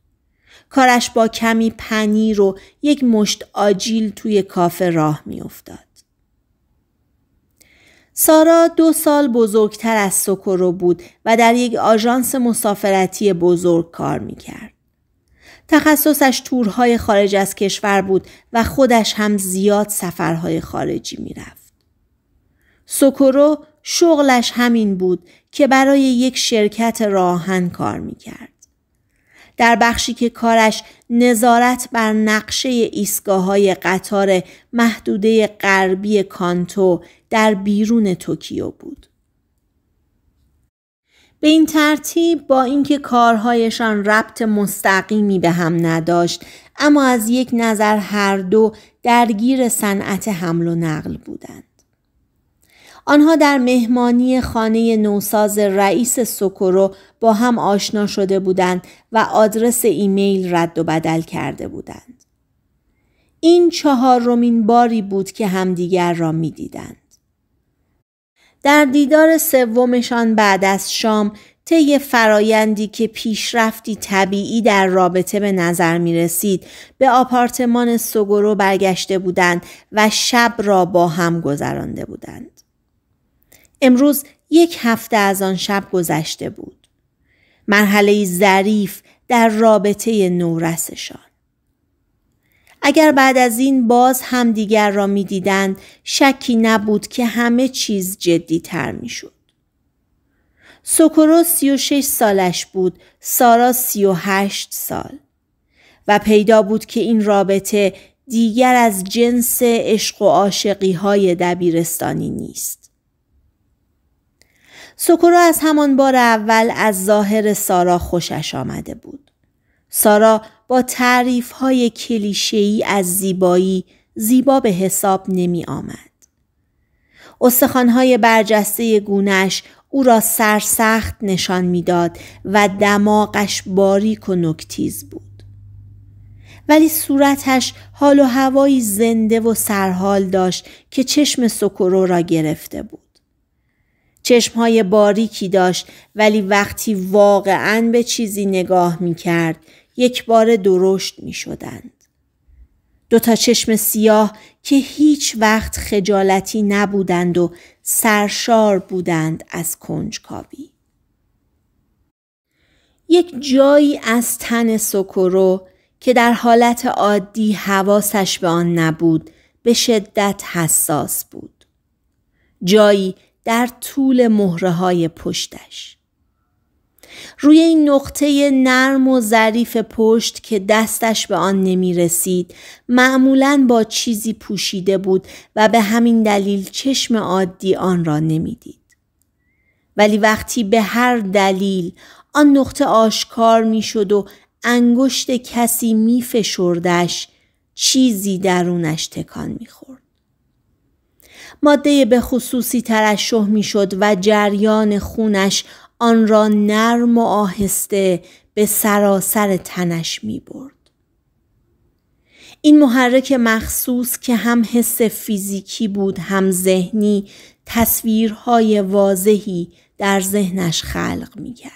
کارش با کمی پنیر و یک مشت آجیل توی کافه راه میافتاد. سارا دو سال بزرگتر از سکرو بود و در یک آژانس مسافرتی بزرگ کار میکرد. تخصصش تورهای خارج از کشور بود و خودش هم زیاد سفرهای خارجی میرفت. سوکورو شغلش همین بود که برای یک شرکت راهن کار میکرد. در بخشی که کارش نظارت بر نقشه ایستگاه های قطار محدوده غربی کانتو در بیرون توکیو بود. به این ترتیب با اینکه کارهایشان ربط مستقیمی به هم نداشت اما از یک نظر هر دو درگیر صنعت حمل و نقل بودند آنها در مهمانی خانه نوساز رئیس سوکورو با هم آشنا شده بودند و آدرس ایمیل رد و بدل کرده بودند این چهارمین باری بود که همدیگر را میدیدند در دیدار سومشان بعد از شام طی فرایندی که پیشرفتی طبیعی در رابطه به نظر می رسید به آپارتمان سوگورو برگشته بودند و شب را با هم گذرانده بودند. امروز یک هفته از آن شب گذشته بود. مرحله ظریف در رابطه نورسشان. اگر بعد از این باز همدیگر را میدیدند شکی نبود که همه چیز جدی تر میشد. سوکورو 36 سالش بود، سارا 38 سال و پیدا بود که این رابطه دیگر از جنس عشق و عاشقی های دبیرستانی نیست. سوکورو از همان بار اول از ظاهر سارا خوشش آمده بود. سارا با تعریف های کلیشه‌ای از زیبایی زیبا به حساب نمی آمد. استخوان‌های برجسته گونش او را سرسخت نشان میداد و دماغش باریک و نکتیز بود. ولی صورتش حال و هوایی زنده و سرحال داشت که چشم سکرو را گرفته بود. چشمهای باریکی داشت ولی وقتی واقعا به چیزی نگاه می کرد یک بار درشت می شدند. دو تا چشم سیاه که هیچ وقت خجالتی نبودند و سرشار بودند از کنجکاوی. یک جایی از تن سکرو که در حالت عادی حواسش به آن نبود به شدت حساس بود. جایی در طول مهره های پشتش. روی این نقطه نرم و ظریف پشت که دستش به آن نمی رسید معمولا با چیزی پوشیده بود و به همین دلیل چشم عادی آن را نمیدید. ولی وقتی به هر دلیل آن نقطه آشکار شد و انگشت کسی می فشردش چیزی درونش تکان میخورد. ماده به خصوصی ترشح می شد و جریان خونش آن را نرم و آهسته به سراسر تنش می برد. این محرک مخصوص که هم حس فیزیکی بود هم ذهنی تصویرهای واضحی در ذهنش خلق می کرد.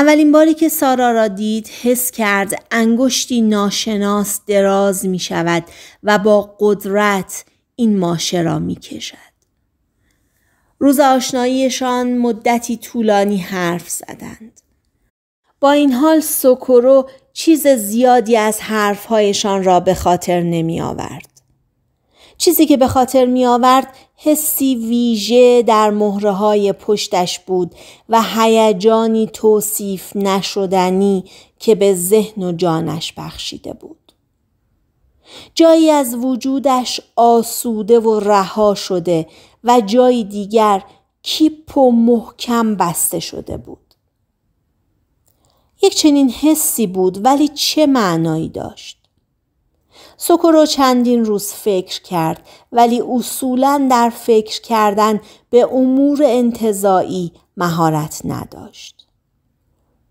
اولین باری که سارا را دید حس کرد انگشتی ناشناس دراز می شود و با قدرت این ماشه را می کشد. روز آشناییشان مدتی طولانی حرف زدند. با این حال سوکورو چیز زیادی از حرفهایشان را به خاطر نمی آورد. چیزی که به خاطر می آورد حسی ویژه در مهره های پشتش بود و هیجانی توصیف نشدنی که به ذهن و جانش بخشیده بود. جایی از وجودش آسوده و رها شده و جای دیگر کیپ و محکم بسته شده بود. یک چنین حسی بود ولی چه معنایی داشت؟ سوکورو چندین روز فکر کرد ولی اصولا در فکر کردن به امور انتظایی مهارت نداشت.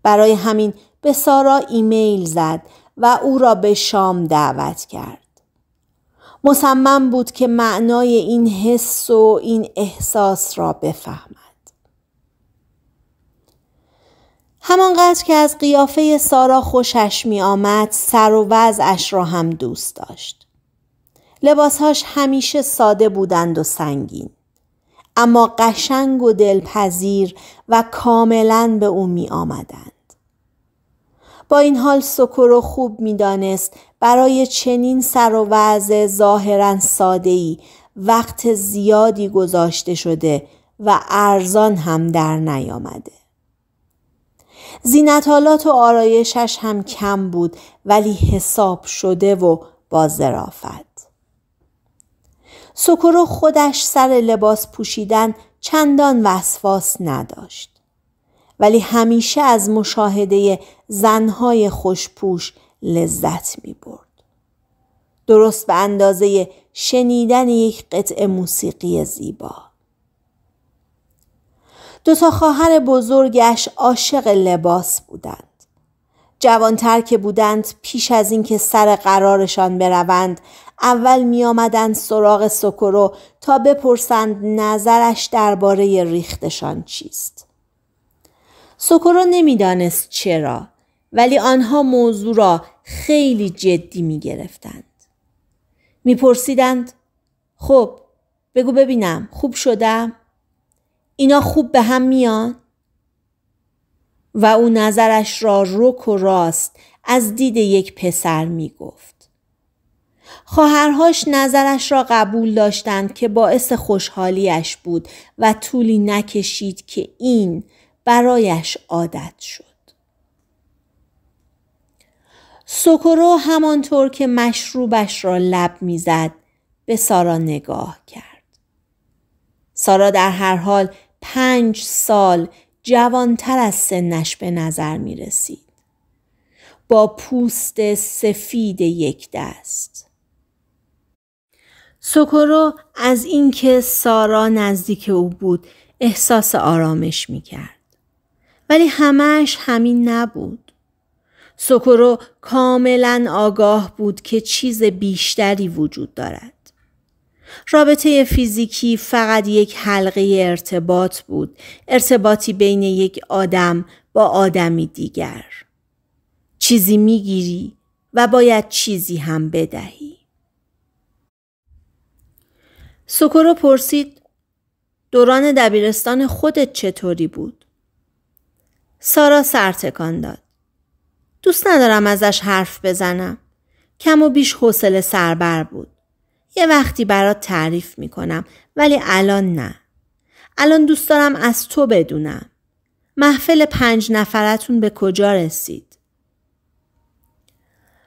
برای همین به سارا ایمیل زد و او را به شام دعوت کرد. مصمم بود که معنای این حس و این احساس را بفهمد. همانقدر که از قیافه سارا خوشش می آمد سر و وضعش را هم دوست داشت. لباسهاش همیشه ساده بودند و سنگین. اما قشنگ و دلپذیر و کاملا به او می آمدند. با این حال و خوب دانست برای چنین سر و وضع ظاهرا وقت زیادی گذاشته شده و ارزان هم در نیامده. زینتالات و آرایشش هم کم بود ولی حساب شده و با ظرافت سکرو خودش سر لباس پوشیدن چندان وسواس نداشت ولی همیشه از مشاهده زنهای خوشپوش لذت می درست به اندازه شنیدن یک قطعه موسیقی زیبا. تا خواهر بزرگش عاشق لباس بودند. جوانتر که بودند پیش از اینکه سر قرارشان بروند اول می آمدند سراغ سکرو تا بپرسند نظرش درباره ریختشان چیست. سکرو نمیدانست چرا ولی آنها موضوع را خیلی جدی می گرفتند. می خب بگو ببینم خوب شدم؟ اینا خوب به هم میان؟ و او نظرش را رک و راست از دید یک پسر می گفت. خواهرهاش نظرش را قبول داشتند که باعث خوشحالیش بود و طولی نکشید که این برایش عادت شد. سکرو همانطور که مشروبش را لب میزد به سارا نگاه کرد. سارا در هر حال پنج سال جوانتر از سنش به نظر می رسید. با پوست سفید یک دست. سوکورو از اینکه سارا نزدیک او بود احساس آرامش می کرد. ولی همش همین نبود. سوکورو کاملا آگاه بود که چیز بیشتری وجود دارد. رابطه فیزیکی فقط یک حلقه ارتباط بود. ارتباطی بین یک آدم با آدمی دیگر. چیزی میگیری و باید چیزی هم بدهی. سکرو پرسید دوران دبیرستان خودت چطوری بود؟ سارا سرتکان داد. دوست ندارم ازش حرف بزنم. کم و بیش حوصله سربر بود. یه وقتی برات تعریف میکنم ولی الان نه. الان دوست دارم از تو بدونم. محفل پنج نفرتون به کجا رسید؟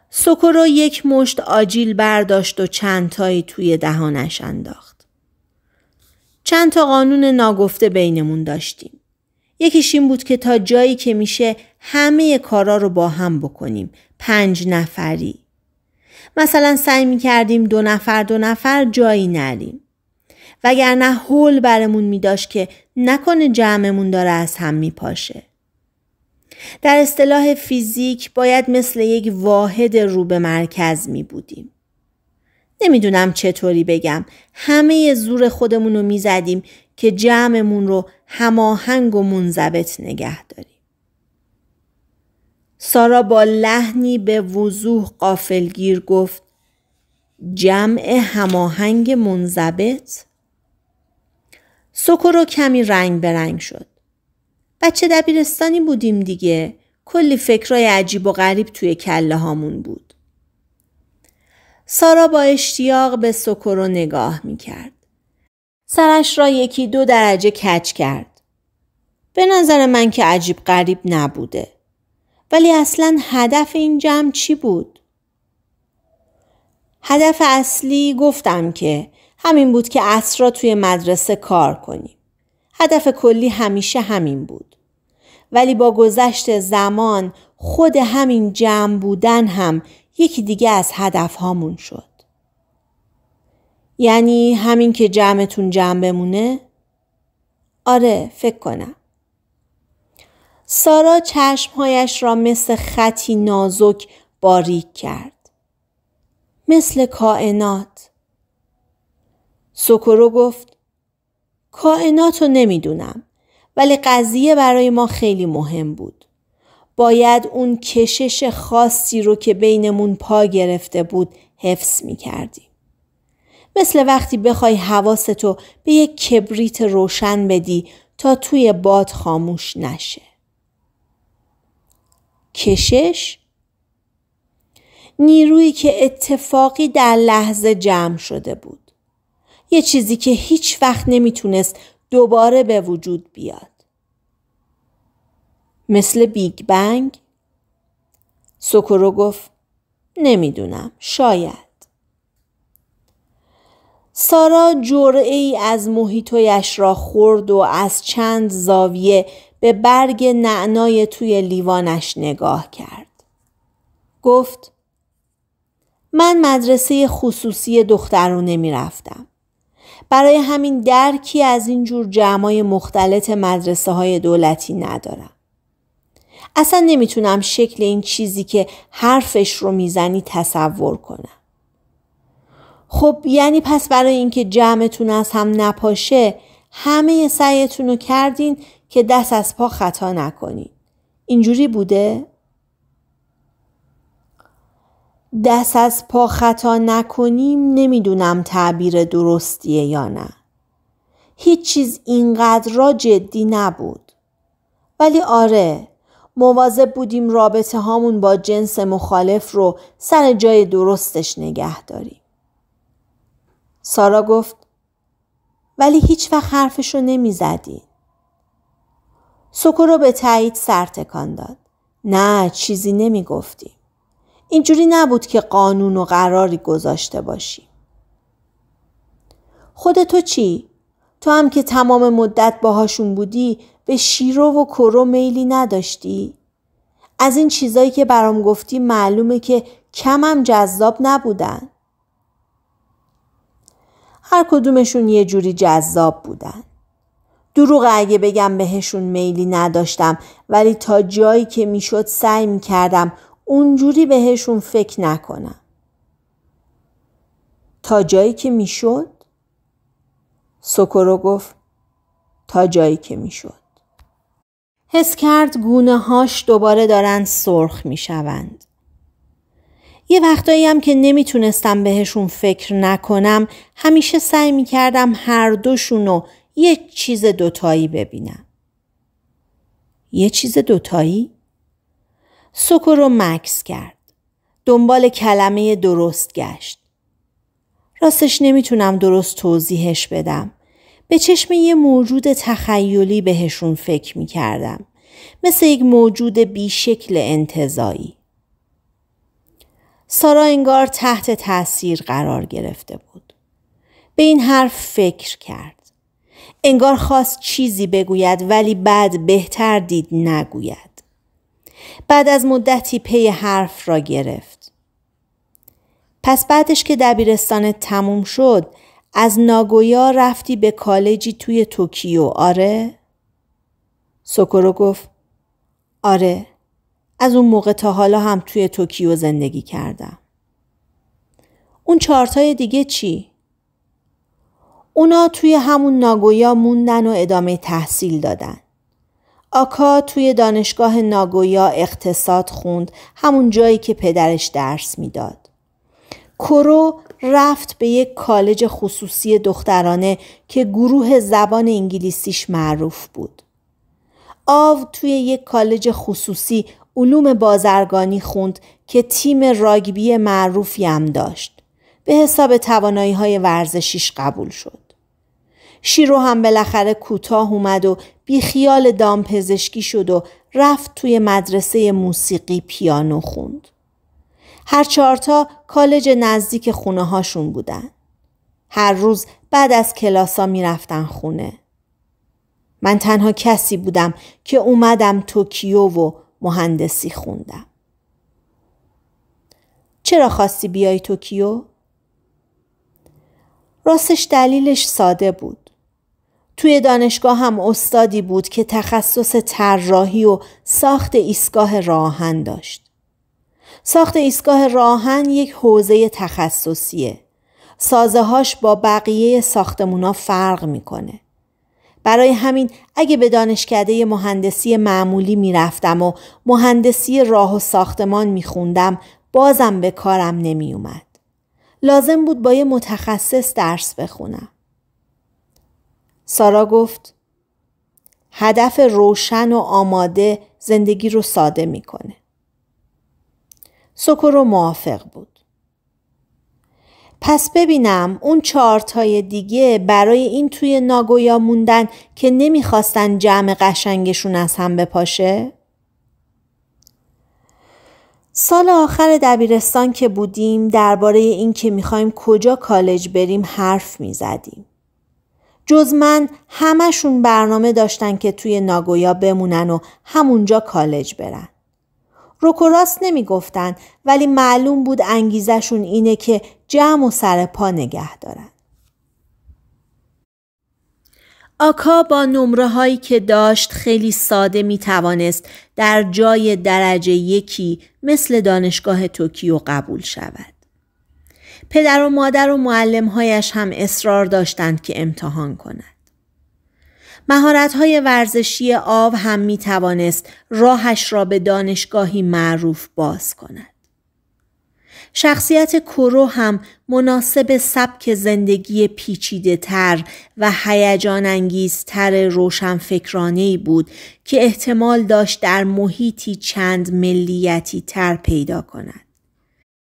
سکرو یک مشت آجیل برداشت و چند تایی توی دهانش انداخت. چند تا قانون ناگفته بینمون داشتیم. یکیش این بود که تا جایی که میشه همه کارا رو با هم بکنیم. پنج نفری. مثلا سعی می کردیم دو نفر دو نفر جایی نریم. وگرنه هول برمون می داشت که نکنه جمعمون داره از هم می پاشه. در اصطلاح فیزیک باید مثل یک واحد رو به مرکز می بودیم. نمیدونم چطوری بگم همه زور خودمون رو میزدیم که جمعمون رو هماهنگ و منضبط نگه داریم. سارا با لحنی به وضوح قافلگیر گفت جمع هماهنگ منضبط سکورو کمی رنگ به رنگ شد بچه دبیرستانی بودیم دیگه کلی فکرای عجیب و غریب توی کله هامون بود سارا با اشتیاق به رو نگاه می کرد. سرش را یکی دو درجه کچ کرد به نظر من که عجیب غریب نبوده ولی اصلا هدف این جمع چی بود؟ هدف اصلی گفتم که همین بود که اصرا توی مدرسه کار کنیم. هدف کلی همیشه همین بود. ولی با گذشت زمان خود همین جمع بودن هم یکی دیگه از هدف هامون شد. یعنی همین که جمعتون جمع بمونه؟ آره فکر کنم. سارا چشمهایش را مثل خطی نازک باریک کرد. مثل کائنات. سکرو گفت کائنات رو نمیدونم ولی قضیه برای ما خیلی مهم بود. باید اون کشش خاصی رو که بینمون پا گرفته بود حفظ می کردی. مثل وقتی بخوای حواستو به یک کبریت روشن بدی تا توی باد خاموش نشه. کشش نیرویی که اتفاقی در لحظه جمع شده بود یه چیزی که هیچ وقت نمیتونست دوباره به وجود بیاد مثل بیگ بنگ سکرو گفت نمیدونم شاید سارا جرعه ای از محیطویش را خورد و از چند زاویه به برگ نعنای توی لیوانش نگاه کرد. گفت من مدرسه خصوصی دخترونه می رفتم. برای همین درکی از این جور جمعای مختلط مدرسه های دولتی ندارم. اصلا نمیتونم شکل این چیزی که حرفش رو میزنی تصور کنم. خب یعنی پس برای اینکه جمعتون از هم نپاشه همه سعیتون رو کردین که دست از پا خطا نکنید. اینجوری بوده؟ دست از پا خطا نکنیم نمیدونم تعبیر درستیه یا نه. هیچ چیز اینقدر را جدی نبود. ولی آره مواظب بودیم رابطه هامون با جنس مخالف رو سر جای درستش نگه داریم. سارا گفت ولی هیچ وقت حرفش رو نمی سکورو به تایید سر تکان داد. نه چیزی نمی گفتی. اینجوری نبود که قانون و قراری گذاشته باشی. خود تو چی؟ تو هم که تمام مدت باهاشون بودی به شیرو و کرو میلی نداشتی؟ از این چیزایی که برام گفتی معلومه که کمم جذاب نبودن. هر کدومشون یه جوری جذاب بودن. دروغ اگه بگم بهشون میلی نداشتم ولی تا جایی که میشد سعی میکردم اونجوری بهشون فکر نکنم. تا جایی که میشد؟ سکرو گفت تا جایی که میشد. حس کرد گونه هاش دوباره دارن سرخ میشوند. یه وقتایی هم که نمیتونستم بهشون فکر نکنم همیشه سعی میکردم هر دوشونو یه چیز دوتایی ببینم. یه چیز دوتایی؟ سکر رو مکس کرد. دنبال کلمه درست گشت. راستش نمیتونم درست توضیحش بدم. به چشم یه موجود تخیلی بهشون فکر میکردم. مثل یک موجود بیشکل انتظایی. سارا انگار تحت تاثیر قرار گرفته بود. به این حرف فکر کرد. انگار خواست چیزی بگوید ولی بعد بهتر دید نگوید. بعد از مدتی پی حرف را گرفت. پس بعدش که دبیرستان تموم شد از ناگویا رفتی به کالجی توی توکیو آره؟ سوکورو گفت آره از اون موقع تا حالا هم توی توکیو زندگی کردم. اون چارتای دیگه چی؟ اونا توی همون ناگویا موندن و ادامه تحصیل دادن. آکا توی دانشگاه ناگویا اقتصاد خوند همون جایی که پدرش درس میداد. کرو رفت به یک کالج خصوصی دخترانه که گروه زبان انگلیسیش معروف بود. آو توی یک کالج خصوصی علوم بازرگانی خوند که تیم راگبی معروفی هم داشت. به حساب توانایی های ورزشیش قبول شد. شیرو هم بالاخره کوتاه اومد و بیخیال پزشکی شد و رفت توی مدرسه موسیقی پیانو خوند. هر چهارتا کالج نزدیک خونه هاشون بودن. هر روز بعد از کلاسا رفتن خونه. من تنها کسی بودم که اومدم توکیو و مهندسی خوندم. چرا خواستی بیای توکیو؟ راستش دلیلش ساده بود. توی دانشگاه هم استادی بود که تخصص طراحی و ساخت ایستگاه راهن داشت. ساخت ایستگاه راهن یک حوزه تخصصیه. سازه هاش با بقیه ساختمونا فرق میکنه. برای همین اگه به دانشکده مهندسی معمولی میرفتم و مهندسی راه و ساختمان میخوندم بازم به کارم نمیومد. لازم بود با یه متخصص درس بخونم. سارا گفت هدف روشن و آماده زندگی رو ساده میکنه. رو موافق بود. پس ببینم اون چارت های دیگه برای این توی ناگویا موندن که نمیخواستن جمع قشنگشون از هم بپاشه؟ سال آخر دبیرستان که بودیم درباره که میخوایم کجا کالج بریم حرف میزدیم. جز من همشون برنامه داشتن که توی ناگویا بمونن و همونجا کالج برن. راست نمیگفتن ولی معلوم بود انگیزشون اینه که جمع و سر پا نگه دارن. آکا با نمره هایی که داشت خیلی ساده می توانست در جای درجه یکی مثل دانشگاه توکیو قبول شود. پدر و مادر و معلمهایش هم اصرار داشتند که امتحان کند. مهارت های ورزشی آو هم می توانست راهش را به دانشگاهی معروف باز کند. شخصیت کرو هم مناسب سبک زندگی پیچیده تر و هیجان فکرانه ای بود که احتمال داشت در محیطی چند ملیتی تر پیدا کند.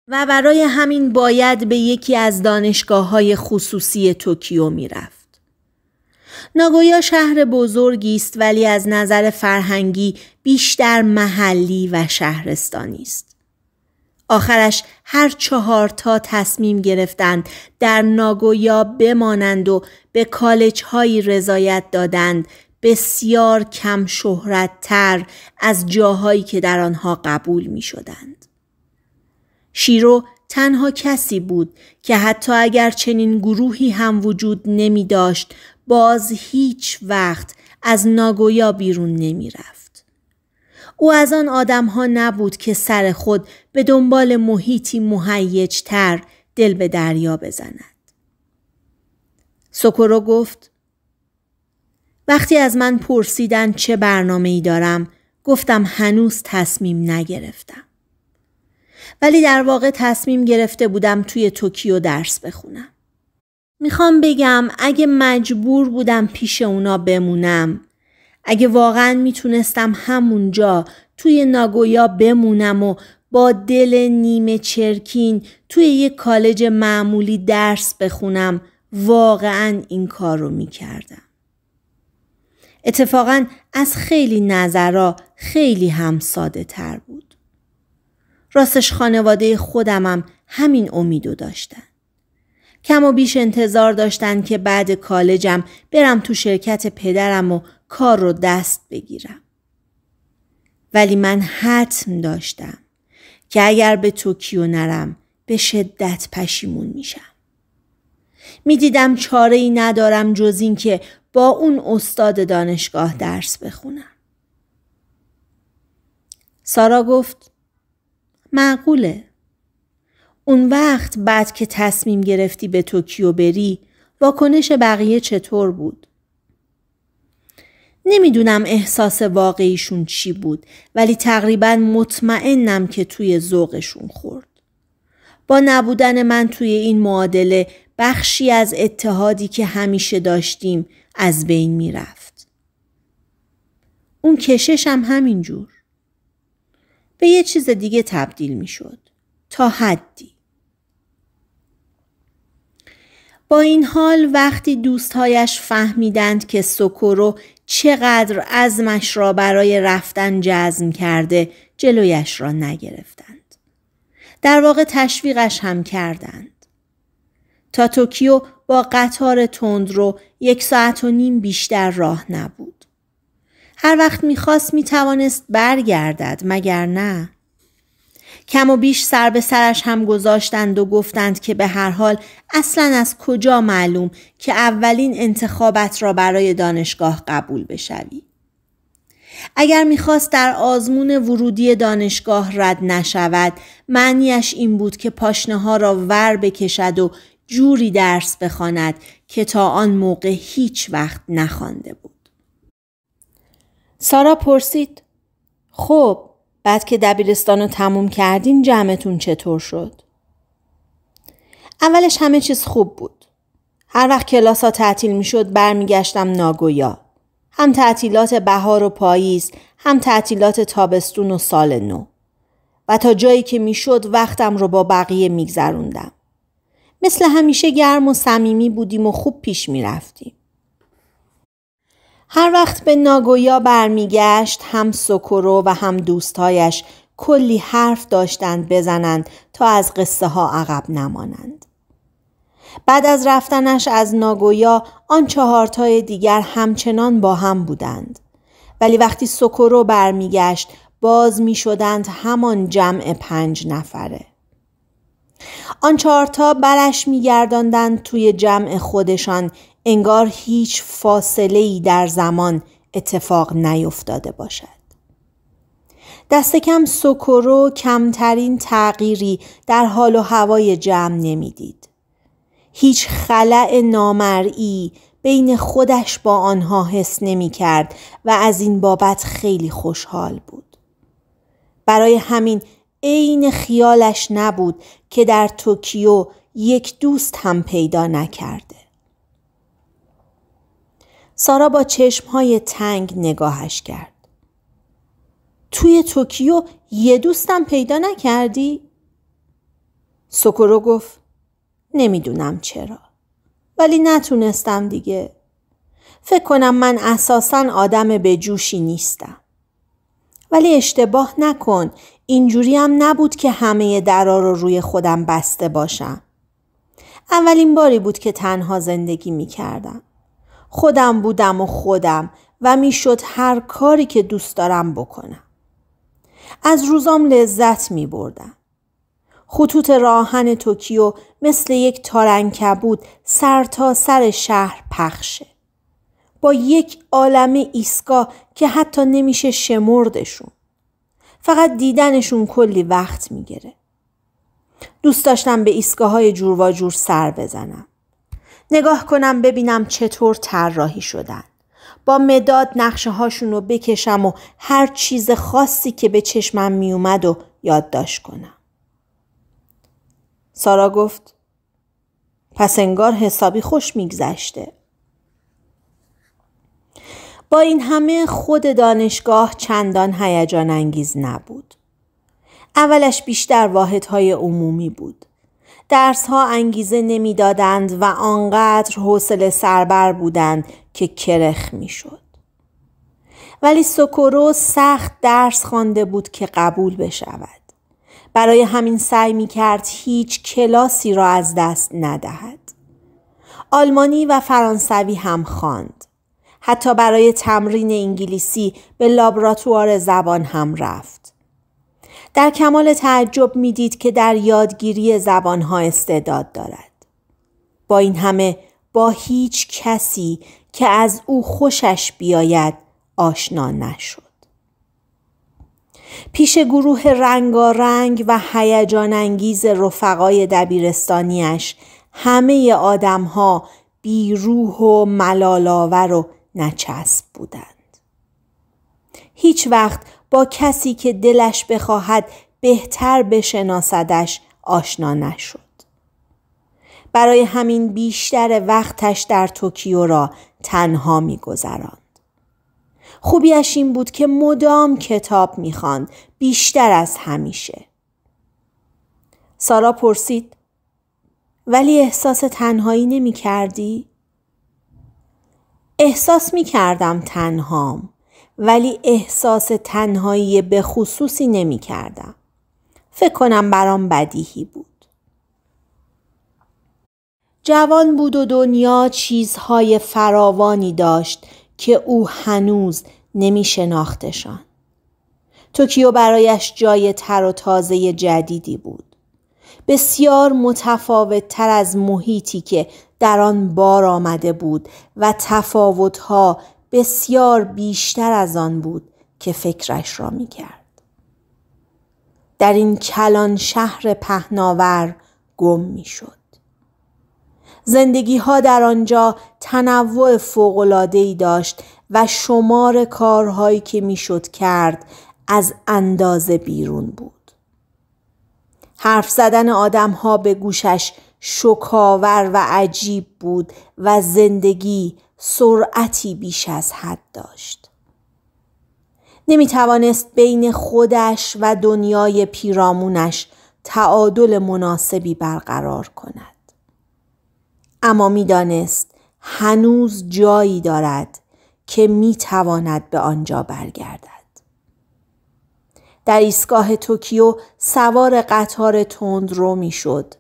و برای همین باید به یکی از دانشگاه های خصوصی توکیو میرفت. ناگویا شهر بزرگی است ولی از نظر فرهنگی بیشتر محلی و شهرستانی است. آخرش هر چهار تا تصمیم گرفتند در ناگویا بمانند و به کالج هایی رضایت دادند بسیار کم شهرت تر از جاهایی که در آنها قبول می شدند. شیرو تنها کسی بود که حتی اگر چنین گروهی هم وجود نمی داشت باز هیچ وقت از ناگویا بیرون نمی رفت. او از آن آدم ها نبود که سر خود به دنبال محیطی تر دل به دریا بزند. سکرو گفت وقتی از من پرسیدن چه برنامه ای دارم گفتم هنوز تصمیم نگرفتم. ولی در واقع تصمیم گرفته بودم توی توکیو درس بخونم. میخوام بگم اگه مجبور بودم پیش اونا بمونم اگه واقعا میتونستم همونجا توی ناگویا بمونم و با دل نیمه چرکین توی یه کالج معمولی درس بخونم واقعا این کار رو میکردم. اتفاقا از خیلی نظرها خیلی هم ساده تر بود. راستش خانواده خودمم همین امیدو داشتن. کم و بیش انتظار داشتن که بعد کالجم برم تو شرکت پدرم و کار رو دست بگیرم. ولی من حتم داشتم که اگر به توکیو نرم به شدت پشیمون میشم. میدیدم چاره ای ندارم جز اینکه با اون استاد دانشگاه درس بخونم. سارا گفت معقوله. اون وقت بعد که تصمیم گرفتی به توکیو بری واکنش بقیه چطور بود؟ نمیدونم احساس واقعیشون چی بود ولی تقریبا مطمئنم که توی ذوقشون خورد. با نبودن من توی این معادله بخشی از اتحادی که همیشه داشتیم از بین میرفت. اون کشش هم همینجور. به یه چیز دیگه تبدیل میشد. تا حدی. با این حال وقتی دوستهایش فهمیدند که سوکورو چقدر عزمش را برای رفتن جزم کرده جلویش را نگرفتند. در واقع تشویقش هم کردند. تا توکیو با قطار رو یک ساعت و نیم بیشتر راه نبود. هر وقت میخواست میتوانست برگردد مگر نه؟ کم و بیش سر به سرش هم گذاشتند و گفتند که به هر حال اصلا از کجا معلوم که اولین انتخابت را برای دانشگاه قبول بشوی. اگر میخواست در آزمون ورودی دانشگاه رد نشود معنیش این بود که پاشنه ها را ور بکشد و جوری درس بخواند که تا آن موقع هیچ وقت نخوانده بود. سارا پرسید خب بعد که دبیرستان رو تموم کردین جمعتون چطور شد؟ اولش همه چیز خوب بود. هر وقت کلاس ها تعطیل می شد برمیگشتم ناگویا. هم تعطیلات بهار و پاییز، هم تعطیلات تابستون و سال نو. و تا جایی که میشد وقتم رو با بقیه میگذروندم. مثل همیشه گرم و صمیمی بودیم و خوب پیش میرفتیم. هر وقت به ناگویا برمیگشت هم سوکورو و هم دوستهایش کلی حرف داشتند بزنند تا از قصه ها عقب نمانند. بعد از رفتنش از ناگویا آن چهارتای دیگر همچنان با هم بودند. ولی وقتی سوکورو برمیگشت باز می همان جمع پنج نفره. آن چهارتا برش میگرداندند توی جمع خودشان انگار هیچ فاصله در زمان اتفاق نیفتاده باشد. دست کم سکرو کمترین تغییری در حال و هوای جمع نمیدید. هیچ خلع نامرئی بین خودش با آنها حس نمی کرد و از این بابت خیلی خوشحال بود. برای همین عین خیالش نبود که در توکیو یک دوست هم پیدا نکرده. سارا با چشمهای تنگ نگاهش کرد. توی توکیو یه دوستم پیدا نکردی؟ سکرو گفت نمیدونم چرا ولی نتونستم دیگه فکر کنم من اساسا آدم به جوشی نیستم ولی اشتباه نکن اینجوری هم نبود که همه درا رو روی خودم بسته باشم اولین باری بود که تنها زندگی می کردم خودم بودم و خودم و میشد هر کاری که دوست دارم بکنم. از روزام لذت می بردم. خطوط راهن توکیو مثل یک بود سر تا سر شهر پخشه. با یک عالم ایستگاه که حتی نمیشه شمردشون. فقط دیدنشون کلی وقت میگیره. دوست داشتم به ایستگاه های جور و جور سر بزنم. نگاه کنم ببینم چطور طراحی شدن. با مداد نقشه هاشون رو بکشم و هر چیز خاصی که به چشمم میومد و یادداشت کنم. سارا گفت پس انگار حسابی خوش میگذشته. با این همه خود دانشگاه چندان هیجان انگیز نبود. اولش بیشتر واحدهای عمومی بود. ها انگیزه نمیدادند و آنقدر حوصله سربر بودند که کرخ میشد ولی سوکورو سخت درس خوانده بود که قبول بشود برای همین سعی می کرد هیچ کلاسی را از دست ندهد آلمانی و فرانسوی هم خواند حتی برای تمرین انگلیسی به لابراتوار زبان هم رفت در کمال تعجب میدید که در یادگیری زبانها استعداد دارد. با این همه با هیچ کسی که از او خوشش بیاید آشنا نشد. پیش گروه رنگارنگ و هیجان انگیز رفقای دبیرستانیش همه آدمها بیروح و ملالاور و نچسب بودند. هیچ وقت با کسی که دلش بخواهد بهتر بشناسدش آشنا نشد. برای همین بیشتر وقتش در توکیو را تنها میگذراند. خوبیش این بود که مدام کتاب میخواند بیشتر از همیشه. سارا پرسید ولی احساس تنهایی نمی کردی؟ احساس می کردم تنهام ولی احساس تنهایی به خصوصی نمی کردم. فکر کنم برام بدیهی بود. جوان بود و دنیا چیزهای فراوانی داشت که او هنوز نمی شناختشان. توکیو برایش جای تر و تازه جدیدی بود. بسیار متفاوت تر از محیطی که در آن بار آمده بود و تفاوتها بسیار بیشتر از آن بود که فکرش را می کرد. در این کلان شهر پهناور گم می شد. زندگی ها در آنجا تنوع فوقلادهی داشت و شمار کارهایی که شد کرد از اندازه بیرون بود. حرف زدن آدم ها به گوشش شکاور و عجیب بود و زندگی سرعتی بیش از حد داشت. نمی توانست بین خودش و دنیای پیرامونش تعادل مناسبی برقرار کند. اما میدانست هنوز جایی دارد که می تواند به آنجا برگردد. در ایستگاه توکیو سوار قطار تند رو می شد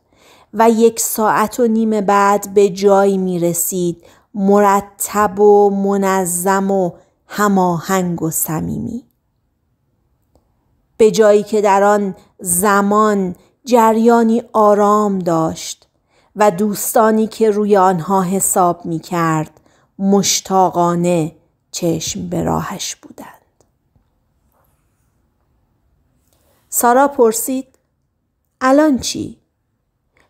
و یک ساعت و نیم بعد به جایی می رسید مرتب و منظم و هماهنگ و صمیمی به جایی که در آن زمان جریانی آرام داشت و دوستانی که روی آنها حساب می کرد مشتاقانه چشم به راهش بودند. سارا پرسید الان چی؟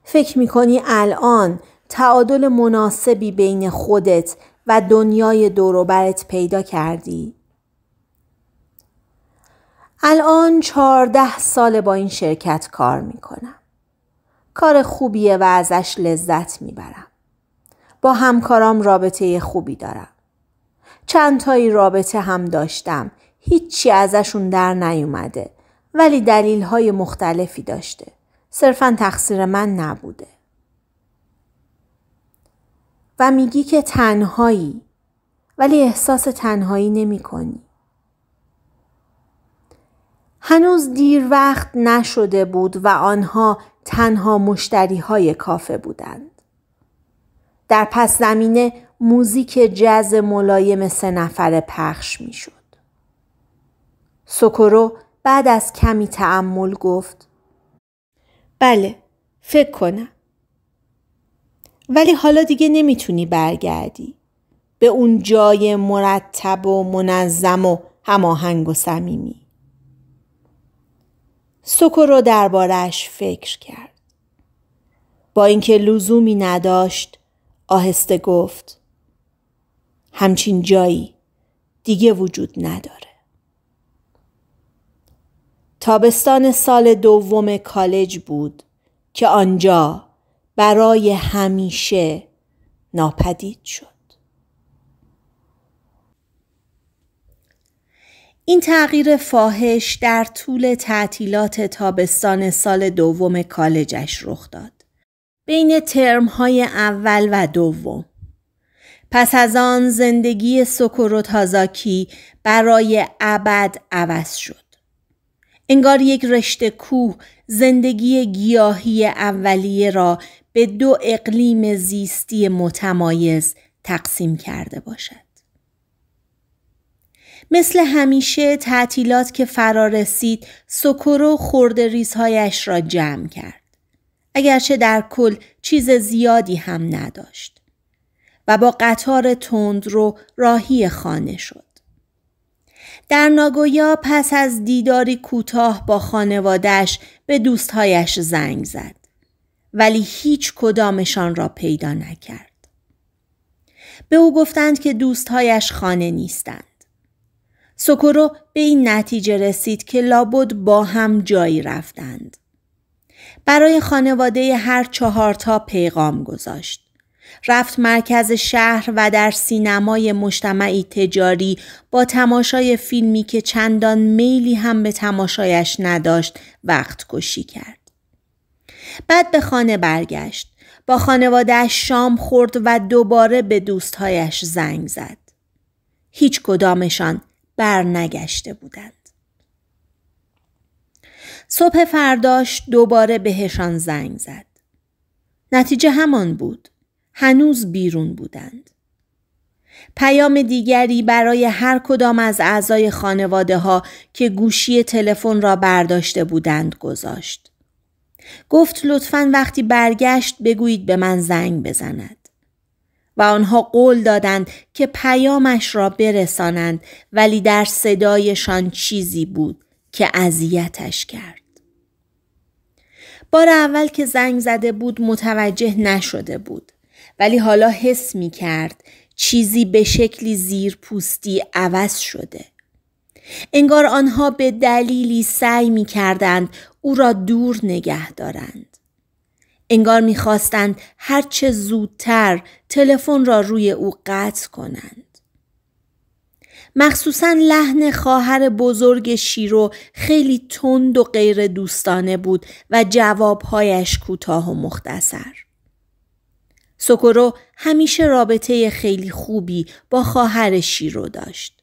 فکر می کنی الان تعادل مناسبی بین خودت و دنیای دوروبرت پیدا کردی. الان چهارده ساله با این شرکت کار میکنم. کار خوبیه و ازش لذت میبرم. با همکارام رابطه خوبی دارم. چند تایی رابطه هم داشتم. هیچی ازشون در نیومده. ولی دلیل های مختلفی داشته. صرفا تقصیر من نبوده. و میگی که تنهایی ولی احساس تنهایی نمی کنی. هنوز دیر وقت نشده بود و آنها تنها مشتری های کافه بودند. در پس زمینه موزیک جز ملایم سه نفره پخش می شد. بعد از کمی تعمل گفت بله فکر کنم ولی حالا دیگه نمیتونی برگردی به اون جای مرتب و منظم و هماهنگ و صمیمی رو دربارهش فکر کرد با اینکه لزومی نداشت آهسته گفت همچین جایی دیگه وجود نداره تابستان سال دوم کالج بود که آنجا برای همیشه ناپدید شد. این تغییر فاحش در طول تعطیلات تابستان سال دوم کالجش رخ داد. بین ترم های اول و دوم. پس از آن زندگی و تازاکی برای ابد عوض شد. انگار یک رشته کوه زندگی گیاهی اولیه را به دو اقلیم زیستی متمایز تقسیم کرده باشد. مثل همیشه تعطیلات که فرا رسید سکرو خورد ریزهایش را جمع کرد. اگرچه در کل چیز زیادی هم نداشت. و با قطار تند رو راهی خانه شد. در ناگویا پس از دیداری کوتاه با خانوادهش به دوستهایش زنگ زد. ولی هیچ کدامشان را پیدا نکرد. به او گفتند که دوستهایش خانه نیستند. سکورو به این نتیجه رسید که لابد با هم جایی رفتند. برای خانواده هر چهار تا پیغام گذاشت. رفت مرکز شهر و در سینمای مجتمعی تجاری با تماشای فیلمی که چندان میلی هم به تماشایش نداشت وقت کشی کرد. بعد به خانه برگشت. با خانوادهش شام خورد و دوباره به دوستهایش زنگ زد. هیچ کدامشان برنگشته بودند. صبح فرداش دوباره بهشان زنگ زد. نتیجه همان بود. هنوز بیرون بودند. پیام دیگری برای هر کدام از اعضای خانواده ها که گوشی تلفن را برداشته بودند گذاشت. گفت لطفا وقتی برگشت بگویید به من زنگ بزند. و آنها قول دادند که پیامش را برسانند ولی در صدایشان چیزی بود که اذیتش کرد. بار اول که زنگ زده بود متوجه نشده بود ولی حالا حس می کرد چیزی به شکلی زیر پوستی عوض شده. انگار آنها به دلیلی سعی می کردند او را دور نگه دارند. انگار میخواستند هرچه زودتر تلفن را روی او قطع کنند. مخصوصا لحن خواهر بزرگ شیرو خیلی تند و غیر دوستانه بود و جوابهایش کوتاه و مختصر. سوکورو همیشه رابطه خیلی خوبی با خواهر شیرو داشت.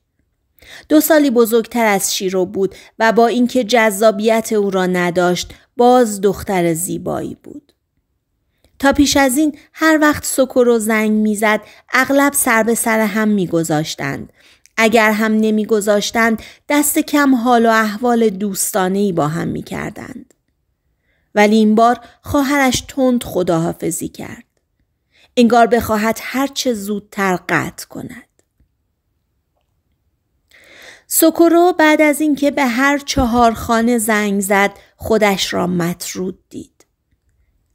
دو سالی بزرگتر از شیرو بود و با اینکه جذابیت او را نداشت باز دختر زیبایی بود. تا پیش از این هر وقت و زنگ میزد اغلب سر به سر هم میگذاشتند اگر هم نمیگذاشتند دست کم حال و احوال دوستانه با هم میکردند ولی این بار خواهرش تند خداحافظی کرد انگار بخواهد هرچه زودتر قطع کند سوکورو بعد از اینکه به هر چهار خانه زنگ زد خودش را مطرود دید.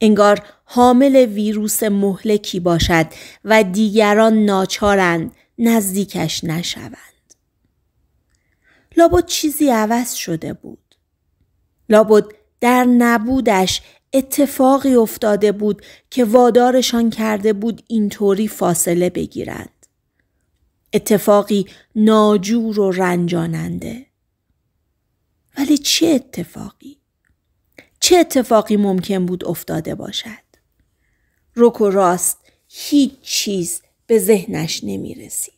انگار حامل ویروس مهلکی باشد و دیگران ناچارند نزدیکش نشوند. لابد چیزی عوض شده بود. لابد در نبودش اتفاقی افتاده بود که وادارشان کرده بود اینطوری فاصله بگیرند. اتفاقی ناجور و رنجاننده ولی چه اتفاقی؟ چه اتفاقی ممکن بود افتاده باشد؟ رک و راست هیچ چیز به ذهنش نمی رسید.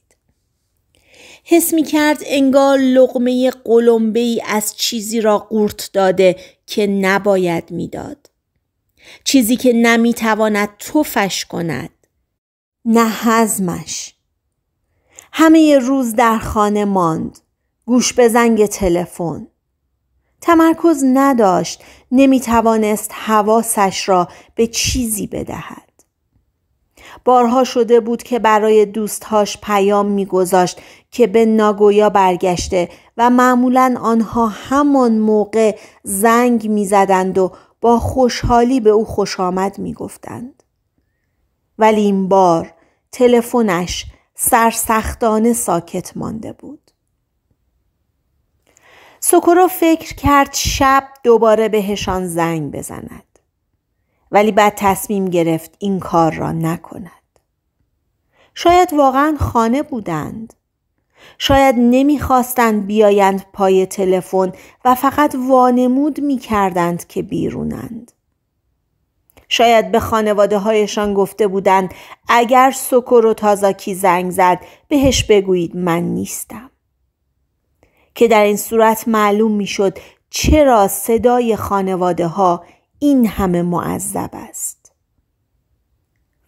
حس می کرد انگار لقمه قلمبه ای از چیزی را قورت داده که نباید میداد. چیزی که نمی تواند توفش کند. نه حزمش همه روز در خانه ماند. گوش به زنگ تلفن. تمرکز نداشت. نمی توانست حواسش را به چیزی بدهد. بارها شده بود که برای دوستهاش پیام میگذاشت که به ناگویا برگشته و معمولا آنها همان موقع زنگ میزدند و با خوشحالی به او خوش آمد میگفتند. ولی این بار تلفنش سرسختانه ساکت مانده بود سوکورو فکر کرد شب دوباره بهشان زنگ بزند ولی بعد تصمیم گرفت این کار را نکند شاید واقعا خانه بودند شاید نمیخواستند بیایند پای تلفن و فقط وانمود میکردند که بیرونند شاید به خانواده هایشان گفته بودند اگر سکر و تازاکی زنگ زد بهش بگویید من نیستم. که در این صورت معلوم می شد چرا صدای خانواده ها این همه معذب است.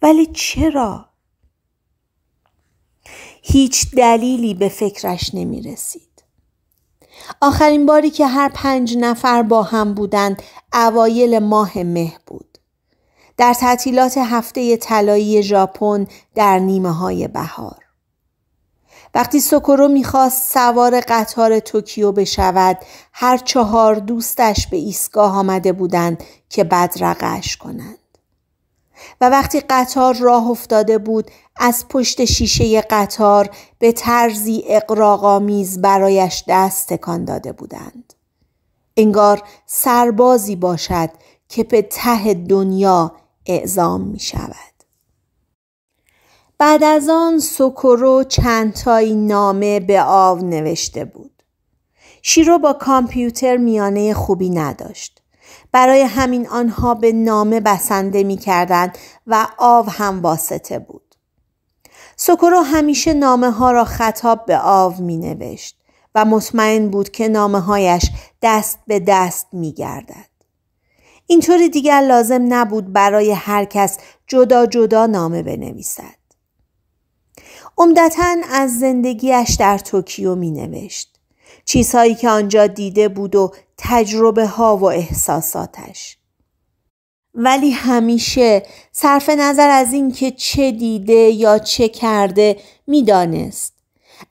ولی چرا؟ هیچ دلیلی به فکرش نمی رسید. آخرین باری که هر پنج نفر با هم بودند اوایل ماه مه بود. در تعطیلات هفته طلایی ژاپن در نیمه های بهار وقتی سوکورو میخواست سوار قطار توکیو بشود هر چهار دوستش به ایستگاه آمده بودند که بدرقش کنند و وقتی قطار راه افتاده بود از پشت شیشه قطار به طرزی اقراقامیز برایش دست تکان داده بودند انگار سربازی باشد که به ته دنیا اعزام می شود. بعد از آن چند تای نامه به آو نوشته بود. شیرو با کامپیوتر میانه خوبی نداشت. برای همین آنها به نامه بسنده می کردن و آو هم واسطه بود. سوکورو همیشه نامه ها را خطاب به آو می نوشت و مطمئن بود که نامه هایش دست به دست می گردد. اینطور دیگر لازم نبود برای هر کس جدا جدا نامه بنویسد. عمدتا از زندگیش در توکیو می نوشت. چیزهایی که آنجا دیده بود و تجربه ها و احساساتش. ولی همیشه صرف نظر از اینکه چه دیده یا چه کرده میدانست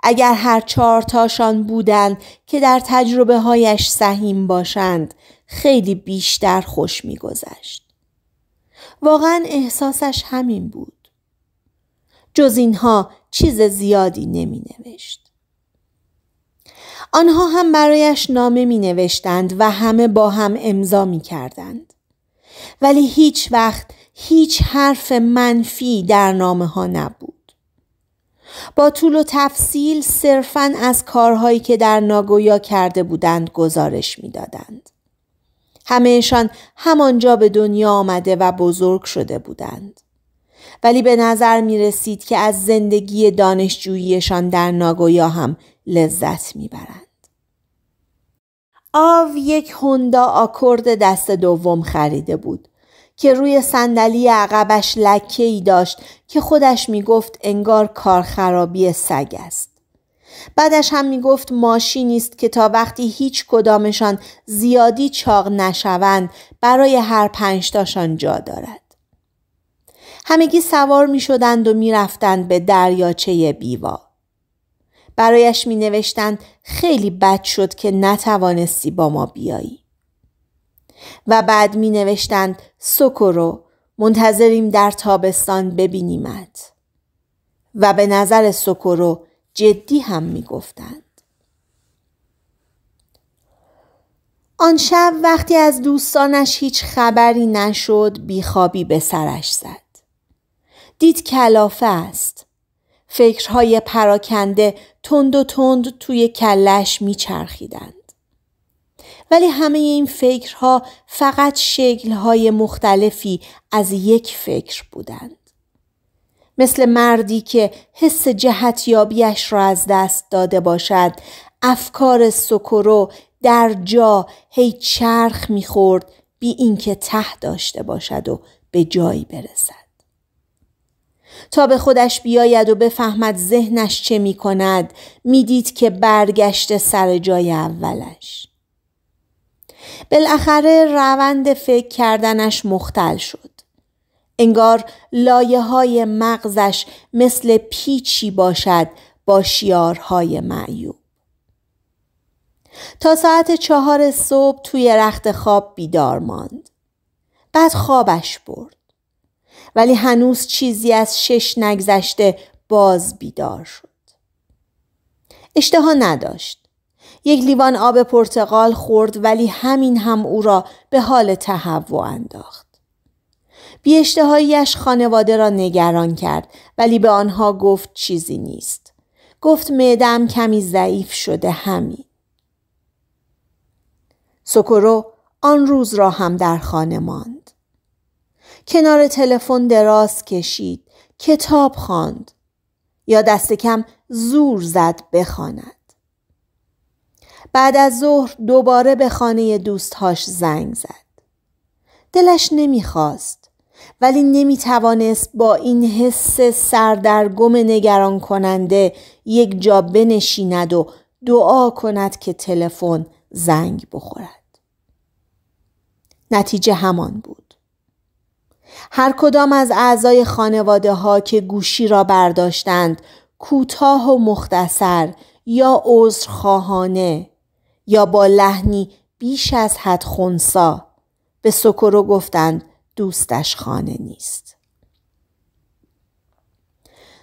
اگر هر چهار تاشان بودند که در تجربه هایش سهیم باشند خیلی بیشتر خوش میگذشت. واقعا احساسش همین بود. جز اینها چیز زیادی نمی نوشت. آنها هم برایش نامه می نوشتند و همه با هم امضا می کردند. ولی هیچ وقت هیچ حرف منفی در نامه ها نبود. با طول و تفصیل صرفا از کارهایی که در ناگویا کرده بودند گزارش می دادند. همهشان همانجا به دنیا آمده و بزرگ شده بودند. ولی به نظر می رسید که از زندگی دانشجوییشان در ناگویا هم لذت می برند. آو یک هوندا آکورد دست دوم خریده بود که روی صندلی عقبش لکه ای داشت که خودش می گفت انگار کار خرابی سگ است. بعدش هم میگفت ماشینی است که تا وقتی هیچ کدامشان زیادی چاق نشوند برای هر پنجتاشان جا دارد. همگی سوار می شدند و میرفتند به دریاچه بیوا. برایش می نوشتند خیلی بد شد که نتوانستی با ما بیایی. و بعد می نوشتند سکرو منتظریم در تابستان ببینیمت. و به نظر سکرو جدی هم می گفتند آن شب وقتی از دوستانش هیچ خبری نشد بیخوابی به سرش زد دید کلافه است فکرهای پراکنده تند و تند توی کلش میچرخیدند ولی همه این فکرها فقط شکلهای مختلفی از یک فکر بودند مثل مردی که حس جهتیابیش را از دست داده باشد افکار سکرو در جا هی چرخ میخورد بی اینکه ته داشته باشد و به جایی برسد تا به خودش بیاید و بفهمد ذهنش چه می کند که برگشته سر جای اولش بالاخره روند فکر کردنش مختل شد انگار لایه های مغزش مثل پیچی باشد با شیارهای معیوب. تا ساعت چهار صبح توی رخت خواب بیدار ماند. بعد خوابش برد. ولی هنوز چیزی از شش نگذشته باز بیدار شد. اشتها نداشت. یک لیوان آب پرتقال خورد ولی همین هم او را به حال تهوع انداخت. بیاشتهاییش خانواده را نگران کرد ولی به آنها گفت چیزی نیست. گفت معدم کمی ضعیف شده همین. سکرو آن روز را هم در خانه ماند. کنار تلفن دراز کشید، کتاب خواند یا دست کم زور زد بخواند. بعد از ظهر دوباره به خانه دوستهاش زنگ زد. دلش نمیخواست. ولی نمی توانست با این حس سردرگم نگران کننده یک جا بنشیند و دعا کند که تلفن زنگ بخورد. نتیجه همان بود. هر کدام از اعضای خانواده ها که گوشی را برداشتند کوتاه و مختصر یا عذرخواهانه یا با لحنی بیش از حد خونسا به سکرو گفتند دوستش خانه نیست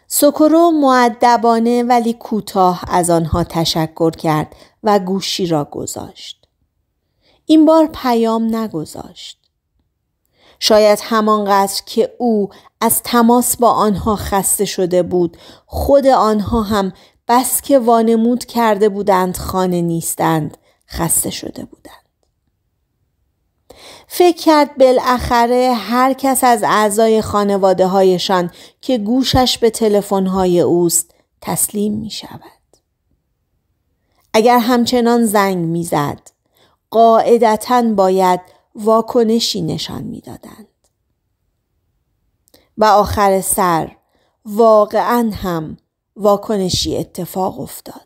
سوکورو معدبانه ولی کوتاه از آنها تشکر کرد و گوشی را گذاشت. این بار پیام نگذاشت. شاید همانقدر که او از تماس با آنها خسته شده بود خود آنها هم بس که وانمود کرده بودند خانه نیستند خسته شده بودند. فکر کرد بالاخره هر کس از اعضای خانواده هایشان که گوشش به تلفن های اوست تسلیم می شود. اگر همچنان زنگ زد، قاعدتا باید واکنشی نشان میدادند و آخر سر واقعا هم واکنشی اتفاق افتاد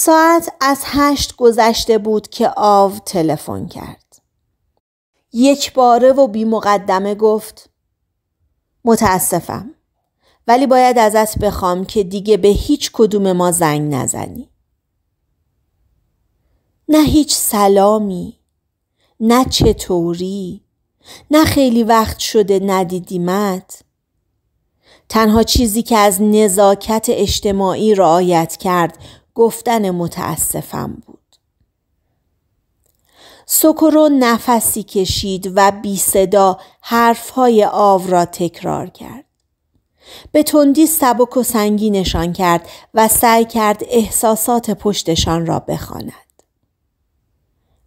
ساعت از هشت گذشته بود که آو تلفن کرد. یک باره و بی مقدمه گفت متاسفم ولی باید ازت بخوام که دیگه به هیچ کدوم ما زنگ نزنی. نه هیچ سلامی نه چطوری نه خیلی وقت شده ندیدیمت تنها چیزی که از نزاکت اجتماعی رعایت کرد گفتن متاسفم بود. سکرو نفسی کشید و بی صدا حرفهای آو را تکرار کرد. به تندی سبک و نشان کرد و سعی کرد احساسات پشتشان را بخواند.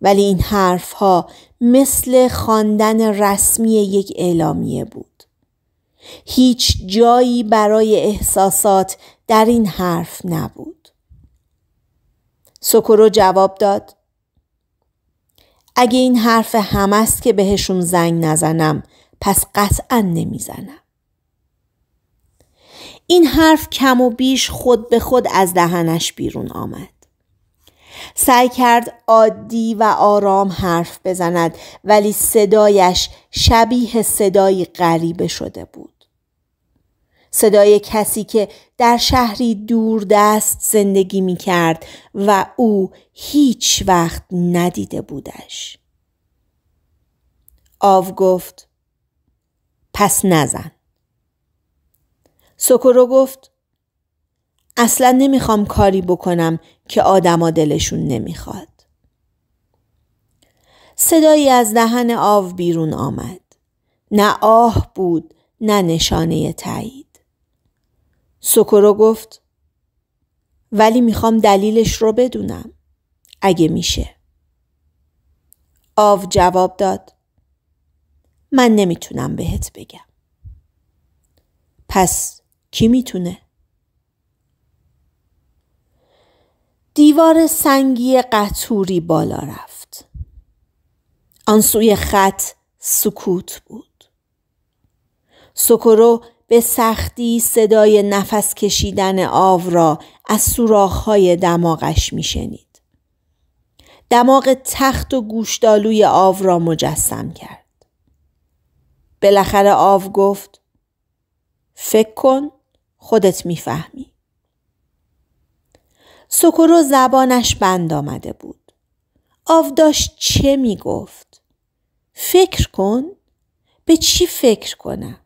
ولی این حرفها مثل خواندن رسمی یک اعلامیه بود. هیچ جایی برای احساسات در این حرف نبود. سکرو جواب داد اگه این حرف همست که بهشون زنگ نزنم پس قطعا نمیزنم. این حرف کم و بیش خود به خود از دهنش بیرون آمد. سعی کرد عادی و آرام حرف بزند ولی صدایش شبیه صدایی غریبه شده بود. صدای کسی که در شهری دور دست زندگی می کرد و او هیچ وقت ندیده بودش. آو گفت پس نزن. سکرو گفت اصلا نمیخوام کاری بکنم که آدما دلشون نمیخواد. صدایی از دهن آو بیرون آمد. نه آه بود نه نشانه تایی سوکورو گفت ولی میخوام دلیلش رو بدونم اگه میشه آو جواب داد من نمیتونم بهت بگم پس کی میتونه؟ دیوار سنگی قطوری بالا رفت آن سوی خط سکوت بود سکرو به سختی صدای نفس کشیدن آو را از سوراخهای دماغش میشنید. دماغ تخت و گوشدالوی آو را مجسم کرد. بالاخره آو گفت فکر کن خودت میفهمی. سکرو زبانش بند آمده بود. آو داشت چه میگفت؟ فکر کن؟ به چی فکر کنم؟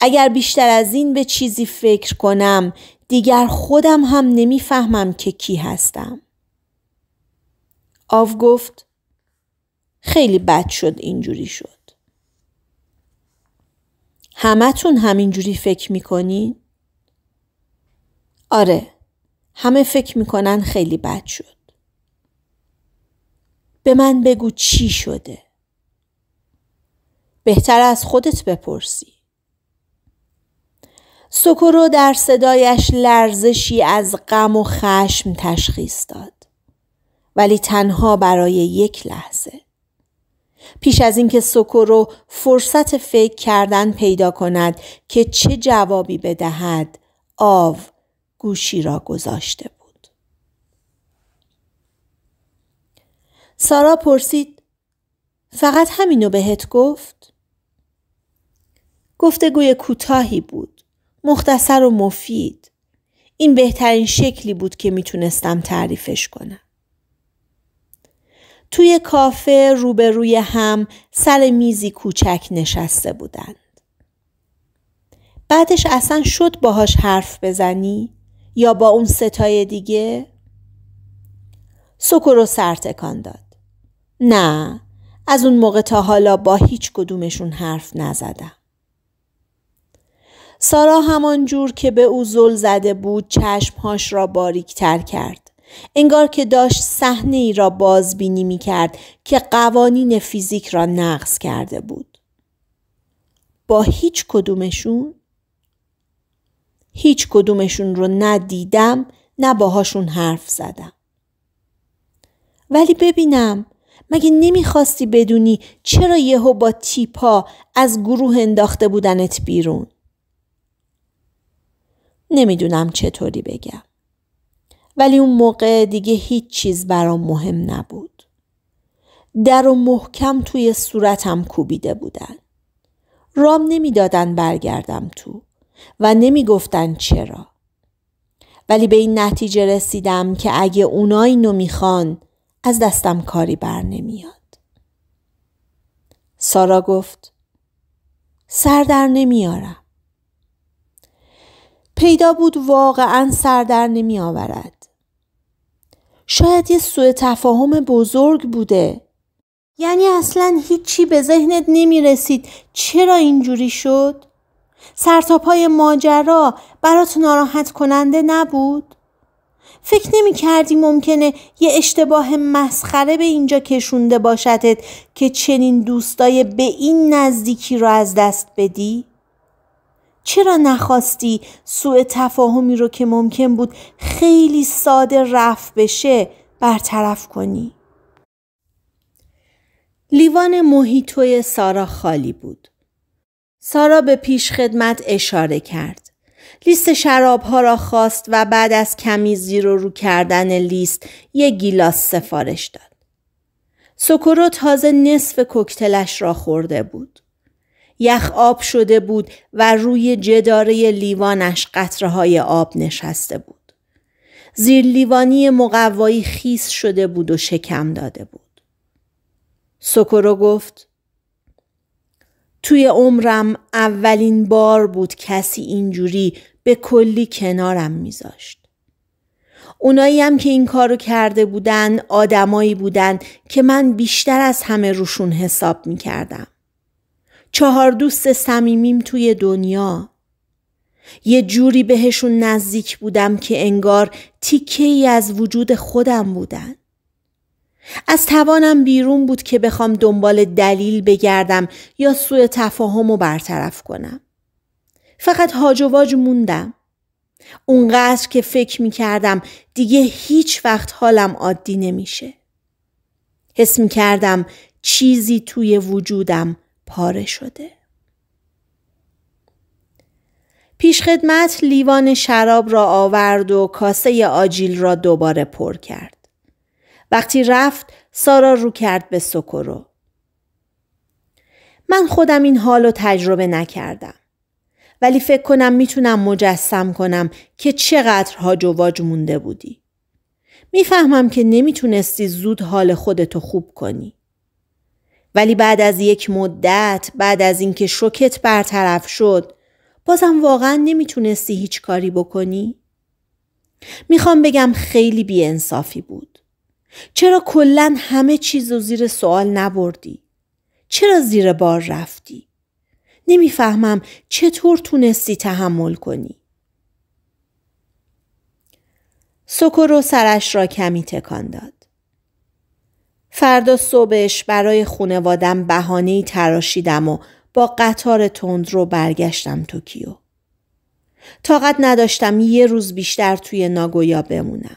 اگر بیشتر از این به چیزی فکر کنم دیگر خودم هم نمیفهمم که کی هستم. آو گفت خیلی بد شد اینجوری شد. همتون همینجوری فکر میکنین؟ آره همه فکر میکنن خیلی بد شد. به من بگو چی شده؟ بهتر از خودت بپرسی. سکرو در صدایش لرزشی از غم و خشم تشخیص داد. ولی تنها برای یک لحظه. پیش از اینکه سکرو فرصت فکر کردن پیدا کند که چه جوابی بدهد، آو گوشی را گذاشته بود. سارا پرسید: فقط همینو بهت گفت؟ گفتگوی کوتاهی بود. مختصر و مفید این بهترین شکلی بود که میتونستم تعریفش کنم توی کافه روبروی هم سر میزی کوچک نشسته بودند بعدش اصلا شد باهاش حرف بزنی یا با اون ستای دیگه سکر رو سر تکان داد نه از اون موقع تا حالا با هیچ کدومشون حرف نزدم سارا همان جور که به او زل زده بود چشمهاش را تر کرد. انگار که داشت صحنه ای را بازبینی می کرد که قوانین فیزیک را نقض کرده بود. با هیچ کدومشون؟ هیچ کدومشون رو ندیدم، نه باهاشون حرف زدم. ولی ببینم مگه نمیخواستی بدونی چرا یهو با تیپا از گروه انداخته بودنت بیرون؟ نمیدونم چطوری بگم. ولی اون موقع دیگه هیچ چیز برام مهم نبود. در و محکم توی صورتم کوبیده بودن. رام نمیدادن برگردم تو و نمیگفتن چرا. ولی به این نتیجه رسیدم که اگه اونایی اینو میخوان از دستم کاری بر نمیاد. سارا گفت سر در نمیارم. پیدا بود واقعا سر در نمی آورد. شاید یه سوء تفاهم بزرگ بوده. یعنی اصلا هیچی به ذهنت نمی رسید چرا اینجوری شد؟ سرتاپای ماجرا برات ناراحت کننده نبود؟ فکر نمی کردی ممکنه یه اشتباه مسخره به اینجا کشونده باشدت که چنین دوستای به این نزدیکی رو از دست بدی؟ چرا نخواستی سوء تفاهمی رو که ممکن بود خیلی ساده رفت بشه برطرف کنی؟ لیوان محیطوی سارا خالی بود. سارا به پیشخدمت اشاره کرد. لیست شرابها را خواست و بعد از کمی زیر و رو کردن لیست یک گیلاس سفارش داد. سکرو تازه نصف کوکتلش را خورده بود. یخ آب شده بود و روی جداره لیوانش قطرهای آب نشسته بود. زیر لیوانی مقوایی خیس شده بود و شکم داده بود. سکرو گفت توی عمرم اولین بار بود کسی اینجوری به کلی کنارم میذاشت. اونایی هم که این کارو کرده بودن آدمایی بودن که من بیشتر از همه روشون حساب میکردم. چهار دوست صمیمیم توی دنیا یه جوری بهشون نزدیک بودم که انگار تیکه ای از وجود خودم بودن از توانم بیرون بود که بخوام دنبال دلیل بگردم یا سوء تفاهم و برطرف کنم فقط هاج و واج موندم اونقدر که فکر میکردم دیگه هیچ وقت حالم عادی نمیشه حس می کردم چیزی توی وجودم پاره شده. پیشخدمت لیوان شراب را آورد و کاسه آجیل را دوباره پر کرد. وقتی رفت سارا رو کرد به سکرو. من خودم این حال رو تجربه نکردم. ولی فکر کنم میتونم مجسم کنم که چقدر هاج و واج مونده بودی. میفهمم که نمیتونستی زود حال خودتو خوب کنی. ولی بعد از یک مدت بعد از اینکه شوکت برطرف شد بازم واقعا نمیتونستی هیچ کاری بکنی؟ میخوام بگم خیلی بیانصافی بود. چرا کلا همه چیز رو زیر سوال نبردی؟ چرا زیر بار رفتی؟ نمیفهمم چطور تونستی تحمل کنی؟ سکرو سرش را کمی تکان داد. فردا صبحش برای خونوادم ای تراشیدم و با قطار رو برگشتم توکیو. طاقت نداشتم یه روز بیشتر توی ناگویا بمونم.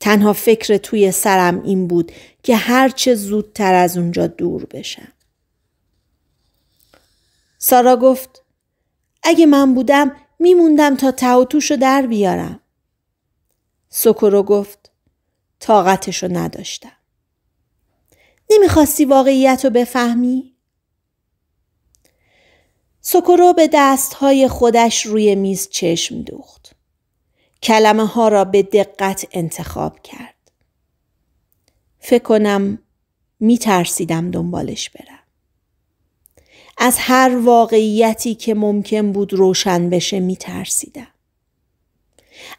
تنها فکر توی سرم این بود که هرچه زودتر از اونجا دور بشم. سارا گفت اگه من بودم میموندم تا تاوتوشو در بیارم. سکرو گفت طاقتشو نداشتم. نمیخواستی واقعیت رو بفهمی؟ سکرو به دستهای خودش روی میز چشم دوخت. کلمه ها را به دقت انتخاب کرد. فکر کنم می ترسیدم دنبالش برم. از هر واقعیتی که ممکن بود روشن بشه میترسیدم.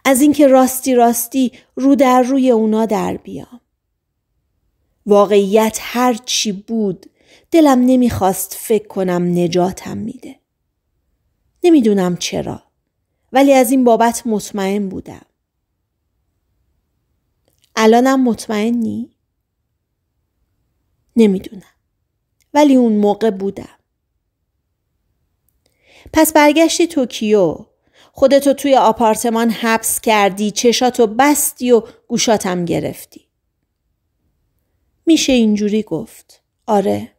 از اینکه راستی راستی رو در روی اونا در بیام. واقعیت هر چی بود دلم نمیخواست فکر کنم نجاتم میده. نمیدونم چرا ولی از این بابت مطمئن بودم. الانم مطمئنی؟ نمیدونم. ولی اون موقع بودم. پس برگشتی توکیو خودتو توی آپارتمان حبس کردی چشاتو بستی و گوشاتم گرفتی. میشه اینجوری گفت. آره.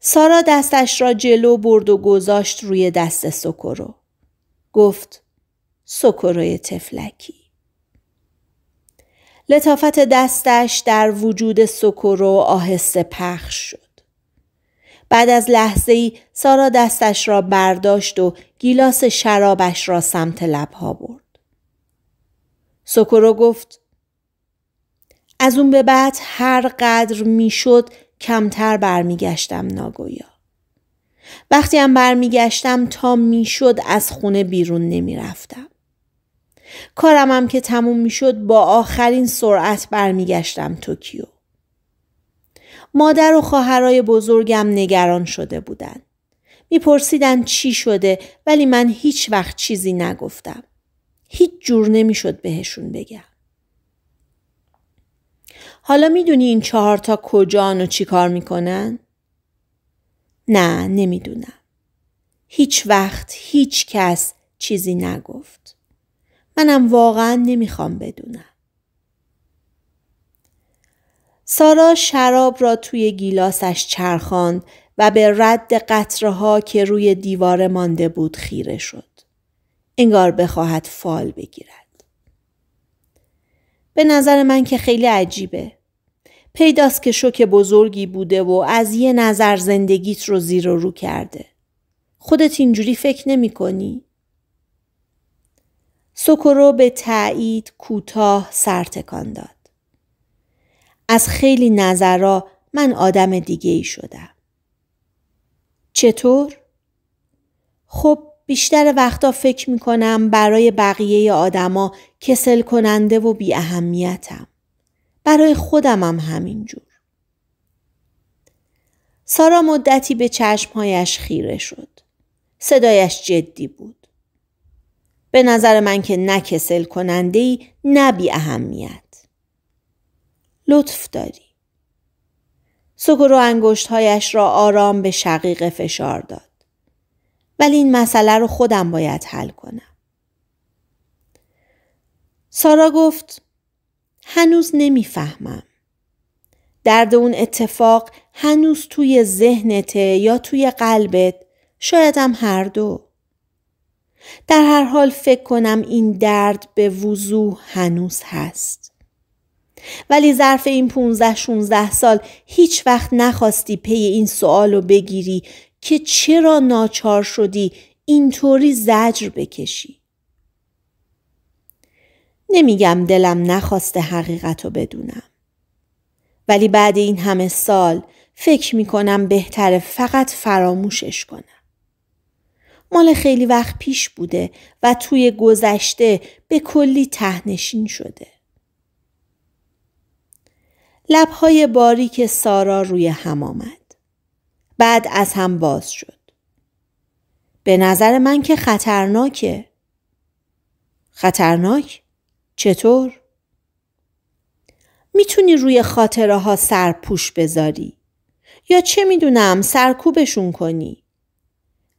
سارا دستش را جلو برد و گذاشت روی دست سکرو. گفت سکروی تفلکی. لطافت دستش در وجود سکرو آهسته پخش شد. بعد از لحظه ای سارا دستش را برداشت و گیلاس شرابش را سمت لبها برد. سکرو گفت از اون به بعد هر قدر میشد کمتر برمیگشتم ناگویا. وقتی هم برمیگشتم تا میشد از خونه بیرون نمیرفتم. کارم هم که تموم میشد با آخرین سرعت برمیگشتم توکیو. مادر و خواهرای بزرگم نگران شده بودند. میپرسیدن چی شده ولی من هیچ وقت چیزی نگفتم. هیچ جور نمیشد بهشون بگم. حالا میدونی این چهار تا کجان و چی کار میکنن؟ نه نمیدونم. هیچ وقت هیچ کس چیزی نگفت. منم واقعا نمیخوام بدونم. سارا شراب را توی گیلاسش چرخاند و به رد قطرها که روی دیوار مانده بود خیره شد. انگار بخواهد فال بگیرد. به نظر من که خیلی عجیبه. پیداست که شوک بزرگی بوده و از یه نظر زندگیت رو زیر و رو کرده. خودت اینجوری فکر نمی کنی؟ سوکورو به تایید کوتاه سرتکان داد. از خیلی نظرها من آدم دیگه ای شدم. چطور؟ خب بیشتر وقتا فکر می برای بقیه آدما کسل کننده و بی اهمیتم. برای خودم هم همینجور. سارا مدتی به چشمهایش خیره شد. صدایش جدی بود. به نظر من که نه کسل کننده ای نه بی اهمیت. لطف داری. و انگشتهایش را آرام به شقیقه فشار داد. ولی این مسئله رو خودم باید حل کنم. سارا گفت هنوز نمیفهمم. درد اون اتفاق هنوز توی ذهنته یا توی قلبت شاید هم هر دو. در هر حال فکر کنم این درد به وضوح هنوز هست. ولی ظرف این 15 شونزه سال هیچ وقت نخواستی پی این سوال رو بگیری که چرا ناچار شدی اینطوری زجر بکشی نمیگم دلم نخواسته حقیقت رو بدونم ولی بعد این همه سال فکر میکنم بهتره فقط فراموشش کنم مال خیلی وقت پیش بوده و توی گذشته به کلی تهنشین شده لبهای باریک سارا روی هم آمد بعد از هم باز شد. به نظر من که خطرناکه. خطرناک؟ چطور؟ میتونی روی خاطره ها سرپوش بذاری یا چه میدونم سرکوبشون کنی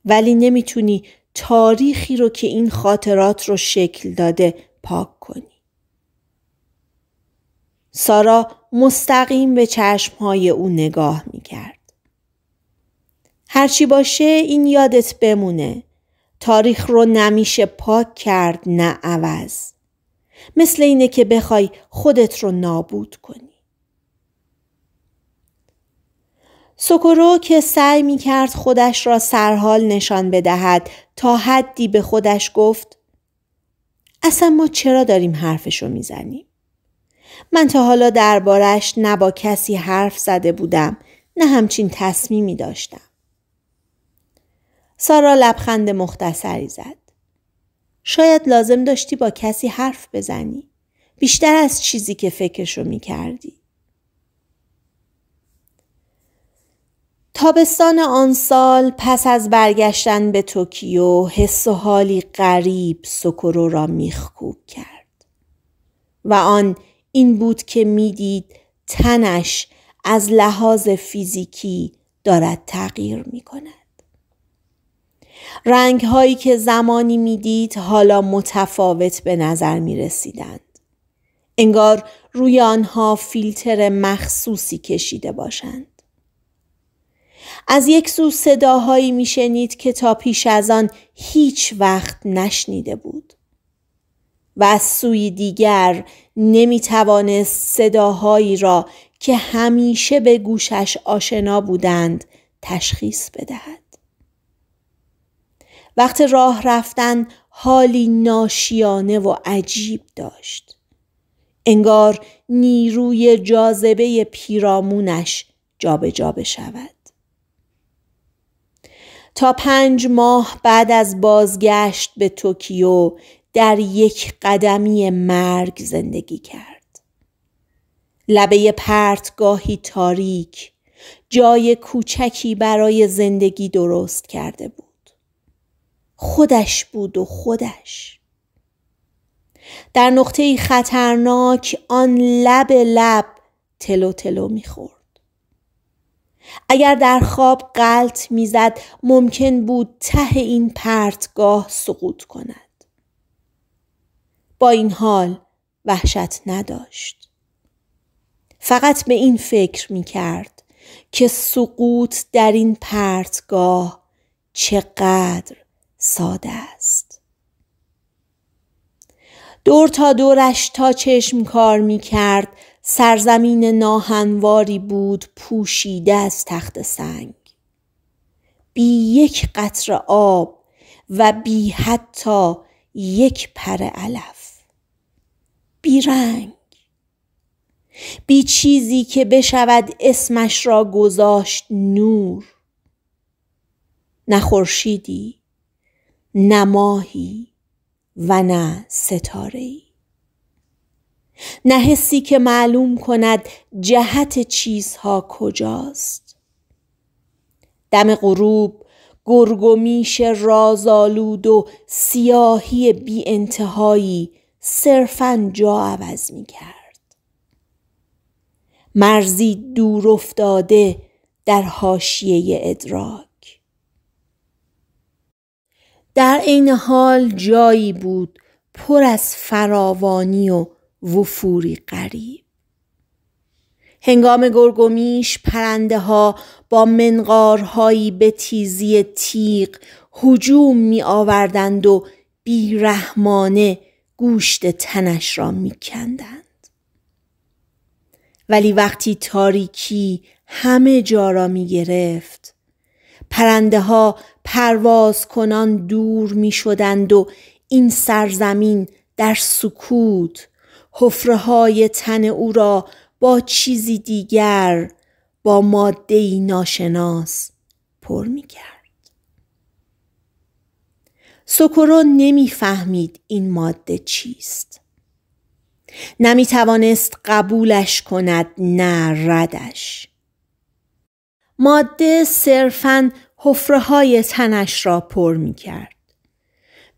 ولی نمیتونی تاریخی رو که این خاطرات رو شکل داده پاک کنی. سارا مستقیم به چشمهای او نگاه میکرد. هرچی باشه این یادت بمونه تاریخ رو نمیشه پاک کرد نه عوض مثل اینه که بخوای خودت رو نابود کنی سکرو که سعی می کرد خودش را سرحال نشان بدهد تا حدی به خودش گفت اصلا ما چرا داریم حرفشو میزنیم؟ من تا حالا دربارش نه با کسی حرف زده بودم نه همچین تصمیمی داشتم. سارا لبخند مختصری زد. شاید لازم داشتی با کسی حرف بزنی. بیشتر از چیزی که فکرشو می کردی. تابستان آن سال پس از برگشتن به توکیو حس و حالی غریب سکرو را میخکوب کرد و آن این بود که میدید تنش از لحاظ فیزیکی دارد تغییر می کند. رنگ هایی که زمانی میدید حالا متفاوت به نظر می رسیدند. انگار روی آنها فیلتر مخصوصی کشیده باشند. از یک سو صداهایی شنید که تا پیش از آن هیچ وقت نشنیده بود و از سوی دیگر نمی توانست صداهایی را که همیشه به گوشش آشنا بودند تشخیص بدهد. وقت راه رفتن حالی ناشیانه و عجیب داشت. انگار نیروی جاذبه پیرامونش جابجا بشود. تا پنج ماه بعد از بازگشت به توکیو در یک قدمی مرگ زندگی کرد. لبه پرتگاهی تاریک جای کوچکی برای زندگی درست کرده بود. خودش بود و خودش در نقطه خطرناک آن لب لب تلو تلو میخورد اگر در خواب قلط میزد ممکن بود ته این پرتگاه سقوط کند با این حال وحشت نداشت فقط به این فکر می کرد که سقوط در این پرتگاه چقدر ساده است دور تا دورش تا چشم کار می کرد سرزمین ناهنواری بود پوشیده از تخت سنگ بی یک قطر آب و بی حتی یک پر علف بی رنگ بی چیزی که بشود اسمش را گذاشت نور نخورشیدی نه ماهی و نه ستاره ای نه حسی که معلوم کند جهت چیزها کجاست دم غروب گرگومیش رازآلود و سیاهی بی انتهایی صرفا جا عوض می کرد مرزی دور افتاده در حاشیه ادراک در عین حال جایی بود پر از فراوانی و وفوری غریب هنگام گرگومیش پرنده ها با منقارهایی به تیزی تیغ هجوم می آوردند و بیرحمانه گوشت تنش را می کندند. ولی وقتی تاریکی همه جا را می گرفت پرنده ها پرواز کنان دور می شدند و این سرزمین در سکوت حفره های تن او را با چیزی دیگر با ماده ناشناس پر می کرد. سکرو نمی فهمید این ماده چیست. نمی توانست قبولش کند نه ردش. ماده صرفاً حفره های تنش را پر می کرد.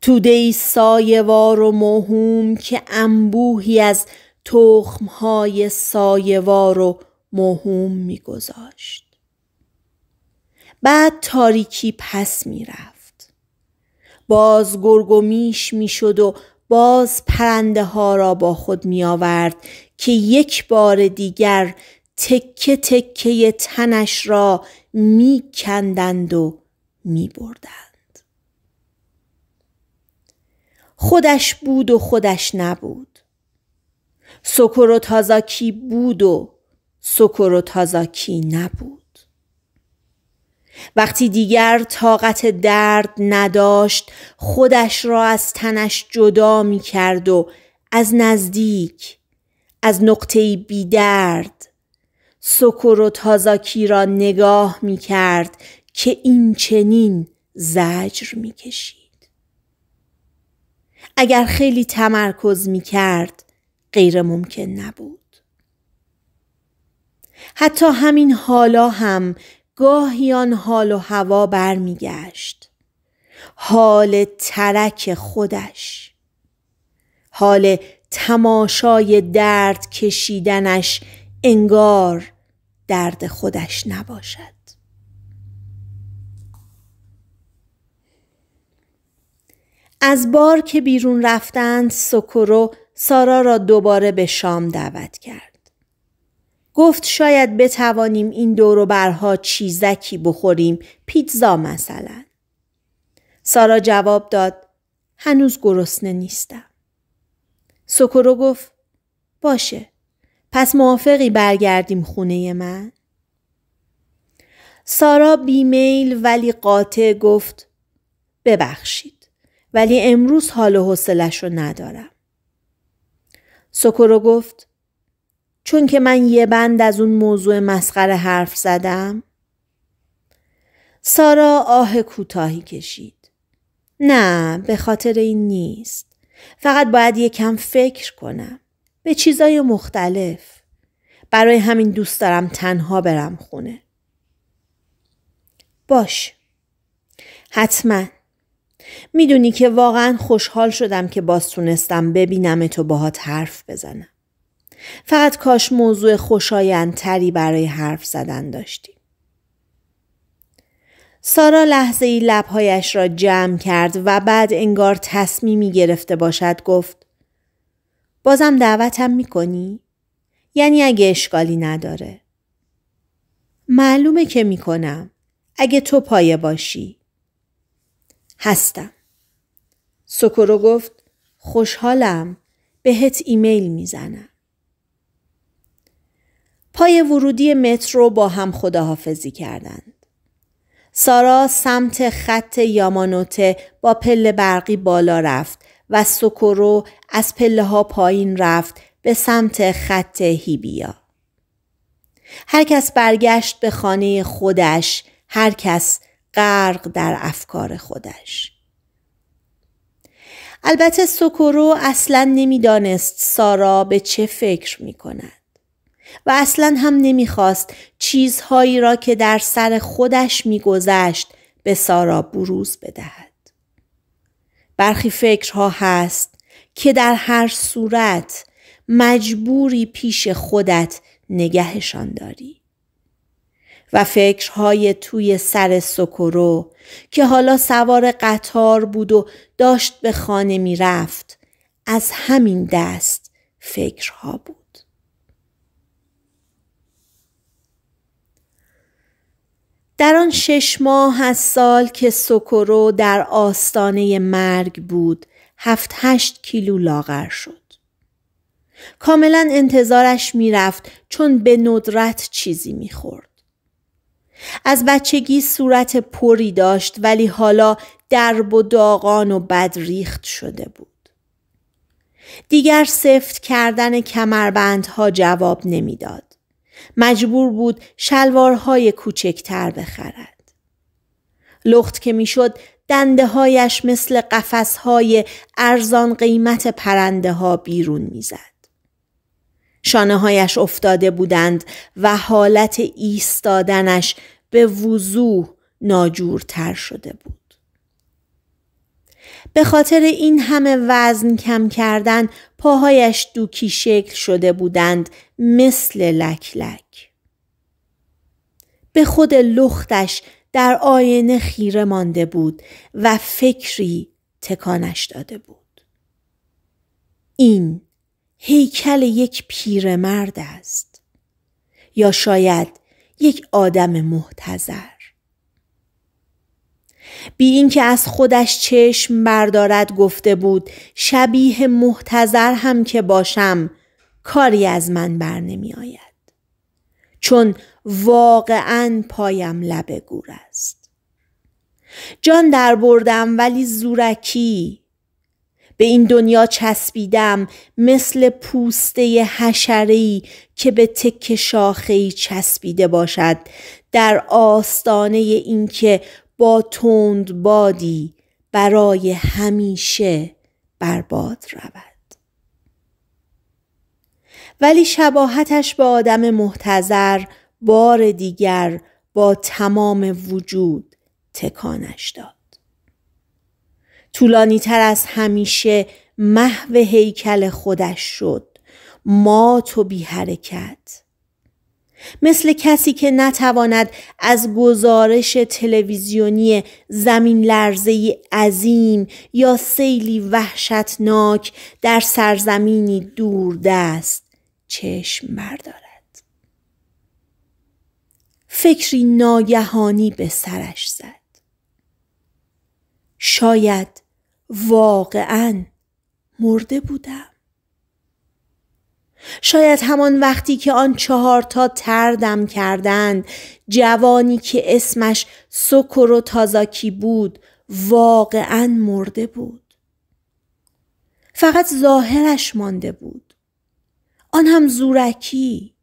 توده ای سایوار و موهوم که انبوهی از تخم های سایوار و موهوم می گذاشت. بعد تاریکی پس می رفت. باز گرگ و می شد و باز پرنده ها را با خود می آورد که یک بار دیگر تکه تکه تنش را می کندند و می بردند. خودش بود و خودش نبود. و تازاکی بود و و تازاکی نبود. وقتی دیگر طاقت درد نداشت خودش را از تنش جدا می کرد و از نزدیک از نقطه بی درد و تازاکی را نگاه می کرد که این چنین زجر می کشید. اگر خیلی تمرکز می کرد غیر ممکن نبود. حتی همین حالا هم گاهیان حال و هوا برمیگشت. حال ترک خودش. حال تماشای درد کشیدنش انگار درد خودش نباشد از بار که بیرون رفتند سکرو سارا را دوباره به شام دعوت کرد. گفت شاید بتوانیم این دور برها چیزکی بخوریم پیتزا مثلا. سارا جواب داد هنوز گرسنه نیستم. سکرو گفت باشه پس موافقی برگردیم خونه من؟ سارا بیمیل ولی قاطع گفت ببخشید ولی امروز حال و حسلش رو ندارم. سکرو گفت چون که من یه بند از اون موضوع مسخره حرف زدم سارا آه کوتاهی کشید نه به خاطر این نیست فقط باید یکم فکر کنم به چیزای مختلف برای همین دوست دارم تنها برم خونه باش حتما میدونی که واقعا خوشحال شدم که باز تونستم ببینم تو باهات حرف بزنم فقط کاش موضوع خوشایندتری برای حرف زدن داشتی سارا لحظه ای لبهایش را جمع کرد و بعد انگار تصمیمی گرفته باشد گفت بازم دعوتم میکنی؟ یعنی اگه اشکالی نداره. معلومه که میکنم. اگه تو پایه باشی. هستم. سکرو گفت خوشحالم بهت ایمیل میزنم. پای ورودی مترو با هم خداحافظی کردند. سارا سمت خط یامانوته با پل برقی بالا رفت و سکرو از پله ها پایین رفت به سمت خط هیبیا. هر کس برگشت به خانه خودش، هر کس غرق در افکار خودش. البته سکرو اصلا نمیدانست سارا به چه فکر می کند و اصلا هم نمیخواست چیزهایی را که در سر خودش میگذشت به سارا بروز بدهد. برخی فکرها هست که در هر صورت مجبوری پیش خودت نگهشان داری و فکرهای توی سر سکرو که حالا سوار قطار بود و داشت به خانه میرفت از همین دست فکرها بود در آن شش ماه از سال که سوکورو در آستانه مرگ بود هفت هشت کیلو لاغر شد. کاملا انتظارش میرفت چون به ندرت چیزی میخورد. از بچگی صورت پری داشت ولی حالا درب و داغان و بدریخت شده بود. دیگر سفت کردن کمربندها جواب نمیداد. مجبور بود شلوارهای کوچکتر بخرد. لخت که میشد دنده هایش مثل قفس های ارزان قیمت پرنده ها بیرون میزد. شانه هایش افتاده بودند و حالت ایستادنش به وضوح ناجورتر شده بود. به خاطر این همه وزن کم کردن پاهایش دوکی شکل شده بودند مثل لکلک. لک. به خود لختش در آینه خیره مانده بود و فکری تکانش داده بود. این هیکل یک پیرمرد است یا شاید یک آدم محتظر. بی اینکه از خودش چشم بردارد گفته بود شبیه محتظر هم که باشم کاری از من بر نمی آید چون واقعا پایم لب گور است جان در بردم ولی زورکی به این دنیا چسبیدم مثل پوسته ای که به تک شاخهی چسبیده باشد در آستانه اینکه با تند بادی برای همیشه برباد رود ولی شباهتش به آدم محتظر بار دیگر با تمام وجود تکانش داد طولانی تر از همیشه محو هیکل خودش شد مات و بی حرکت مثل کسی که نتواند از گزارش تلویزیونی زمین لرزه عظیم یا سیلی وحشتناک در سرزمینی دوردست چشم بردارد فکری ناگهانی به سرش زد شاید واقعا مرده بودم شاید همان وقتی که آن چهارتا تردم کردند جوانی که اسمش سکر و تازاکی بود واقعا مرده بود فقط ظاهرش مانده بود آن هم زورکی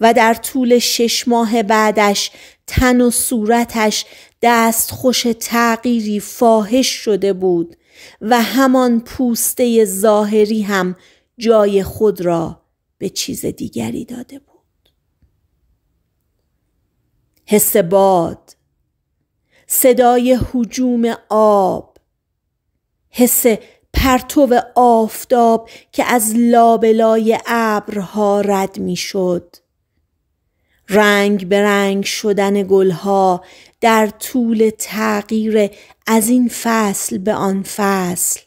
و در طول شش ماه بعدش تن و صورتش دست خوش تغییری فاحش شده بود و همان پوسته ظاهری هم جای خود را به چیز دیگری داده بود حس باد صدای حجوم آب حس پرتو آفتاب که از لابلای ابرها رد میشد رنگ به رنگ شدن گلها در طول تغییر از این فصل به آن فصل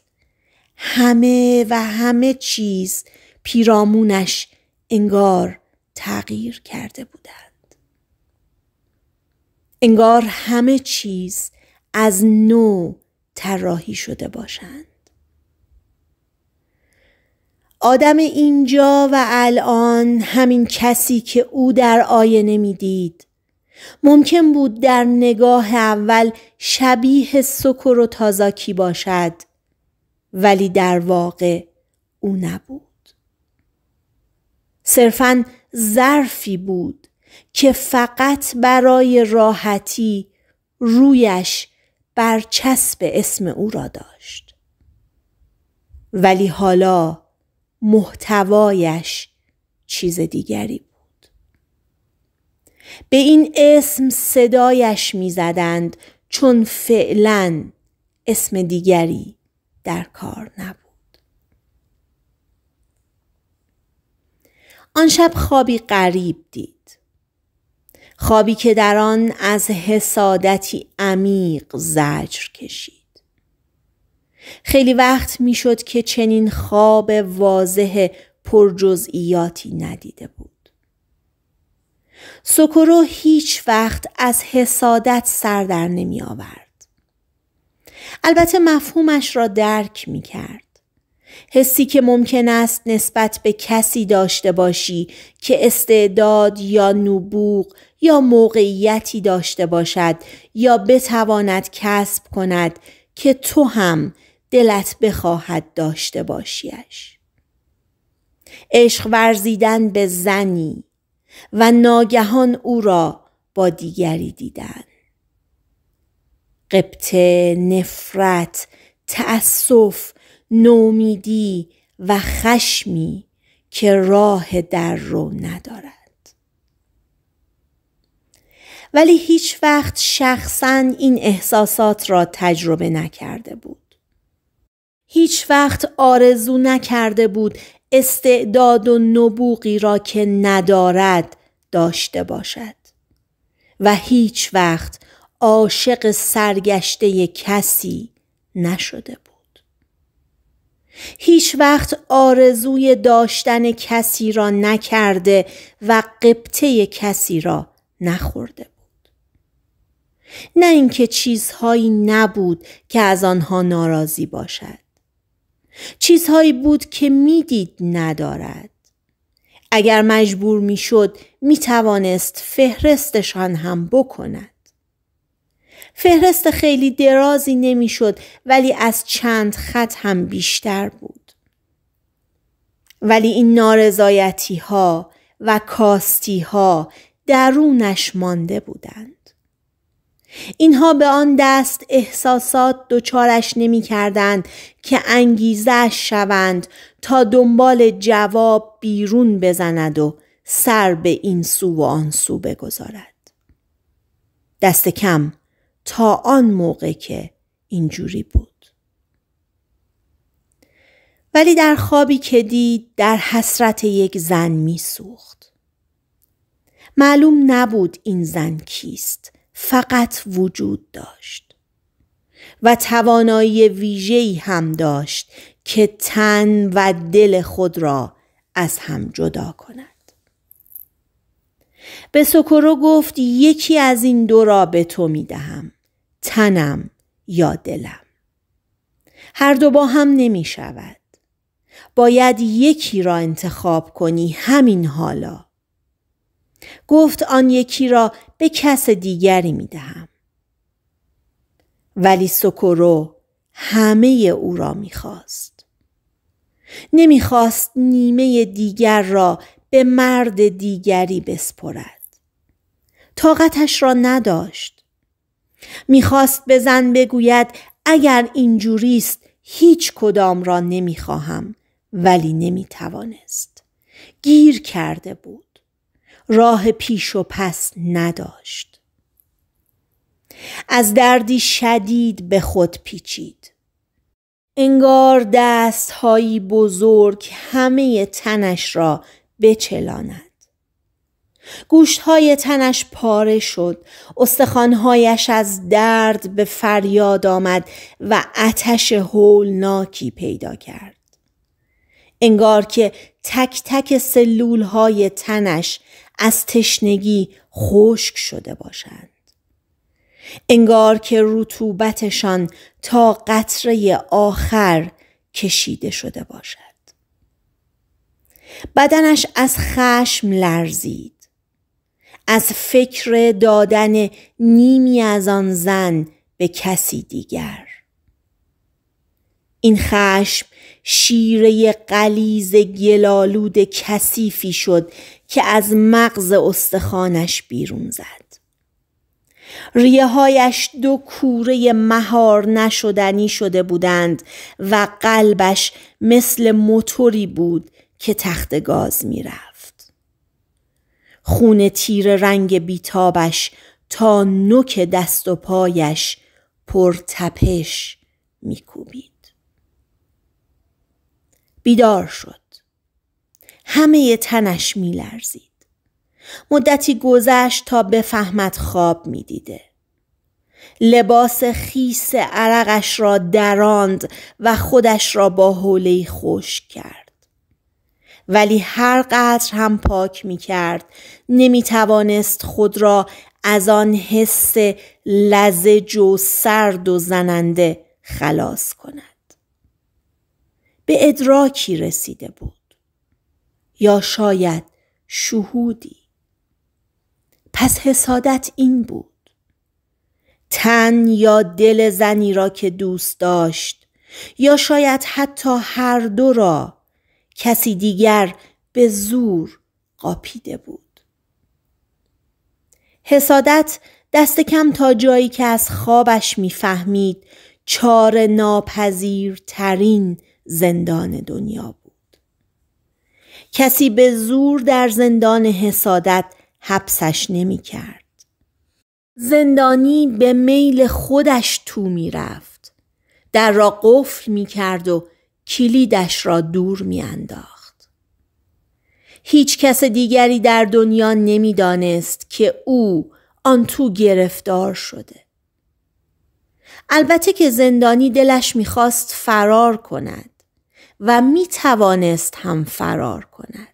همه و همه چیز پیرامونش انگار تغییر کرده بودند انگار همه چیز از نو طراحی شده باشند آدم اینجا و الان همین کسی که او در آینه میدید ممکن بود در نگاه اول شبیه سکر و تازاکی باشد ولی در واقع او نبود صرفا ظرفی بود که فقط برای راحتی رویش برچسب اسم او را داشت ولی حالا محتوایش چیز دیگری بود به این اسم صدایش میزدند چون فعلا اسم دیگری در کار نبود. آن شب خوابی غریب دید. خوابی که در آن از حسادتی عمیق زجر کشید. خیلی وقت میشد که چنین خواب واضح پرجزئیاتی ندیده بود. سکرو هیچ وقت از حسادت سر در نمی آورد. البته مفهومش را درک می کرد. حسی که ممکن است نسبت به کسی داشته باشی که استعداد یا نبوغ یا موقعیتی داشته باشد یا بتواند کسب کند که تو هم دلت بخواهد داشته باشیش عشق ورزیدن به زنی و ناگهان او را با دیگری دیدن قبطه، نفرت، تأسف، نومیدی و خشمی که راه در رو ندارد. ولی هیچ وقت شخصا این احساسات را تجربه نکرده بود. هیچ وقت آرزو نکرده بود استعداد و نبوغی را که ندارد داشته باشد و هیچ وقت عاشق سرگشته کسی نشده بود هیچ وقت آرزوی داشتن کسی را نکرده و قبطه کسی را نخورده بود نه اینکه چیزهایی نبود که از آنها ناراضی باشد چیزهایی بود که میدید ندارد اگر مجبور میشد میتوانست فهرستشان هم بکند فهرست خیلی درازی نمیشد ولی از چند خط هم بیشتر بود. ولی این نارضایتی ها و کاستی ها درونش مانده بودند. اینها به آن دست احساسات دچارش نمیکردند که انگیزه شوند تا دنبال جواب بیرون بزند و سر به این سو و آن سو بگذارد. دست کم تا آن موقع که اینجوری بود. ولی در خوابی که دید در حسرت یک زن میسوخت. معلوم نبود این زن کیست فقط وجود داشت و توانایی ویژه‌ای هم داشت که تن و دل خود را از هم جدا کند. به سکرو گفت یکی از این دو را به تو دهم تنم یا دلم هر دو با هم نمی شود باید یکی را انتخاب کنی همین حالا گفت آن یکی را به کس دیگری می دهم ولی سکرو همه او را میخواست. نمیخواست نیمه دیگر را به مرد دیگری بسپرد. طاقتش را نداشت. میخواست به زن بگوید اگر اینجوریست هیچ کدام را نمیخواهم ولی نمیتوانست گیر کرده بود راه پیش و پس نداشت از دردی شدید به خود پیچید انگار دستهایی بزرگ همه تنش را بچلاند گوشتهای تنش پاره شد استخوانهایش از درد به فریاد آمد و آتش هولناکی پیدا کرد انگار که تک تک سلولهای تنش از تشنگی خشک شده باشند انگار که رطوبتشان تا قطره آخر کشیده شده باشد بدنش از خشم لرزید از فکر دادن نیمی از آن زن به کسی دیگر این خشم شیره قلیز گلالود کثیفی شد که از مغز استخوانش بیرون زد ریه هایش دو کوره مهار نشدنی شده بودند و قلبش مثل موتوری بود که تخت گاز میرفت خون تیر رنگ بیتابش تا نوک دست و پایش پرتپش میکوبید. بیدار شد. همه تنش میلرزید. مدتی گذشت تا بفهمد خواب میدیده. لباس خیس عرقش را دراند و خودش را با حوله خشک کرد. ولی هر قطر هم پاک می کرد نمی توانست خود را از آن حس لزج و سرد و زننده خلاص کند. به ادراکی رسیده بود یا شاید شهودی پس حسادت این بود تن یا دل زنی را که دوست داشت یا شاید حتی هر دو را کسی دیگر به زور قاپیده بود حسادت دست کم تا جایی که از خوابش میفهمید چار ناپذیر ترین زندان دنیا بود. کسی به زور در زندان حسادت حبسش نمی کرد. زندانی به میل خودش تو می رفت. در را قفل می کرد و کلیدش را دور می انداخت. هیچ کس دیگری در دنیا نمیدانست که او آن تو گرفتار شده. البته که زندانی دلش میخواست فرار کند و توانست هم فرار کند.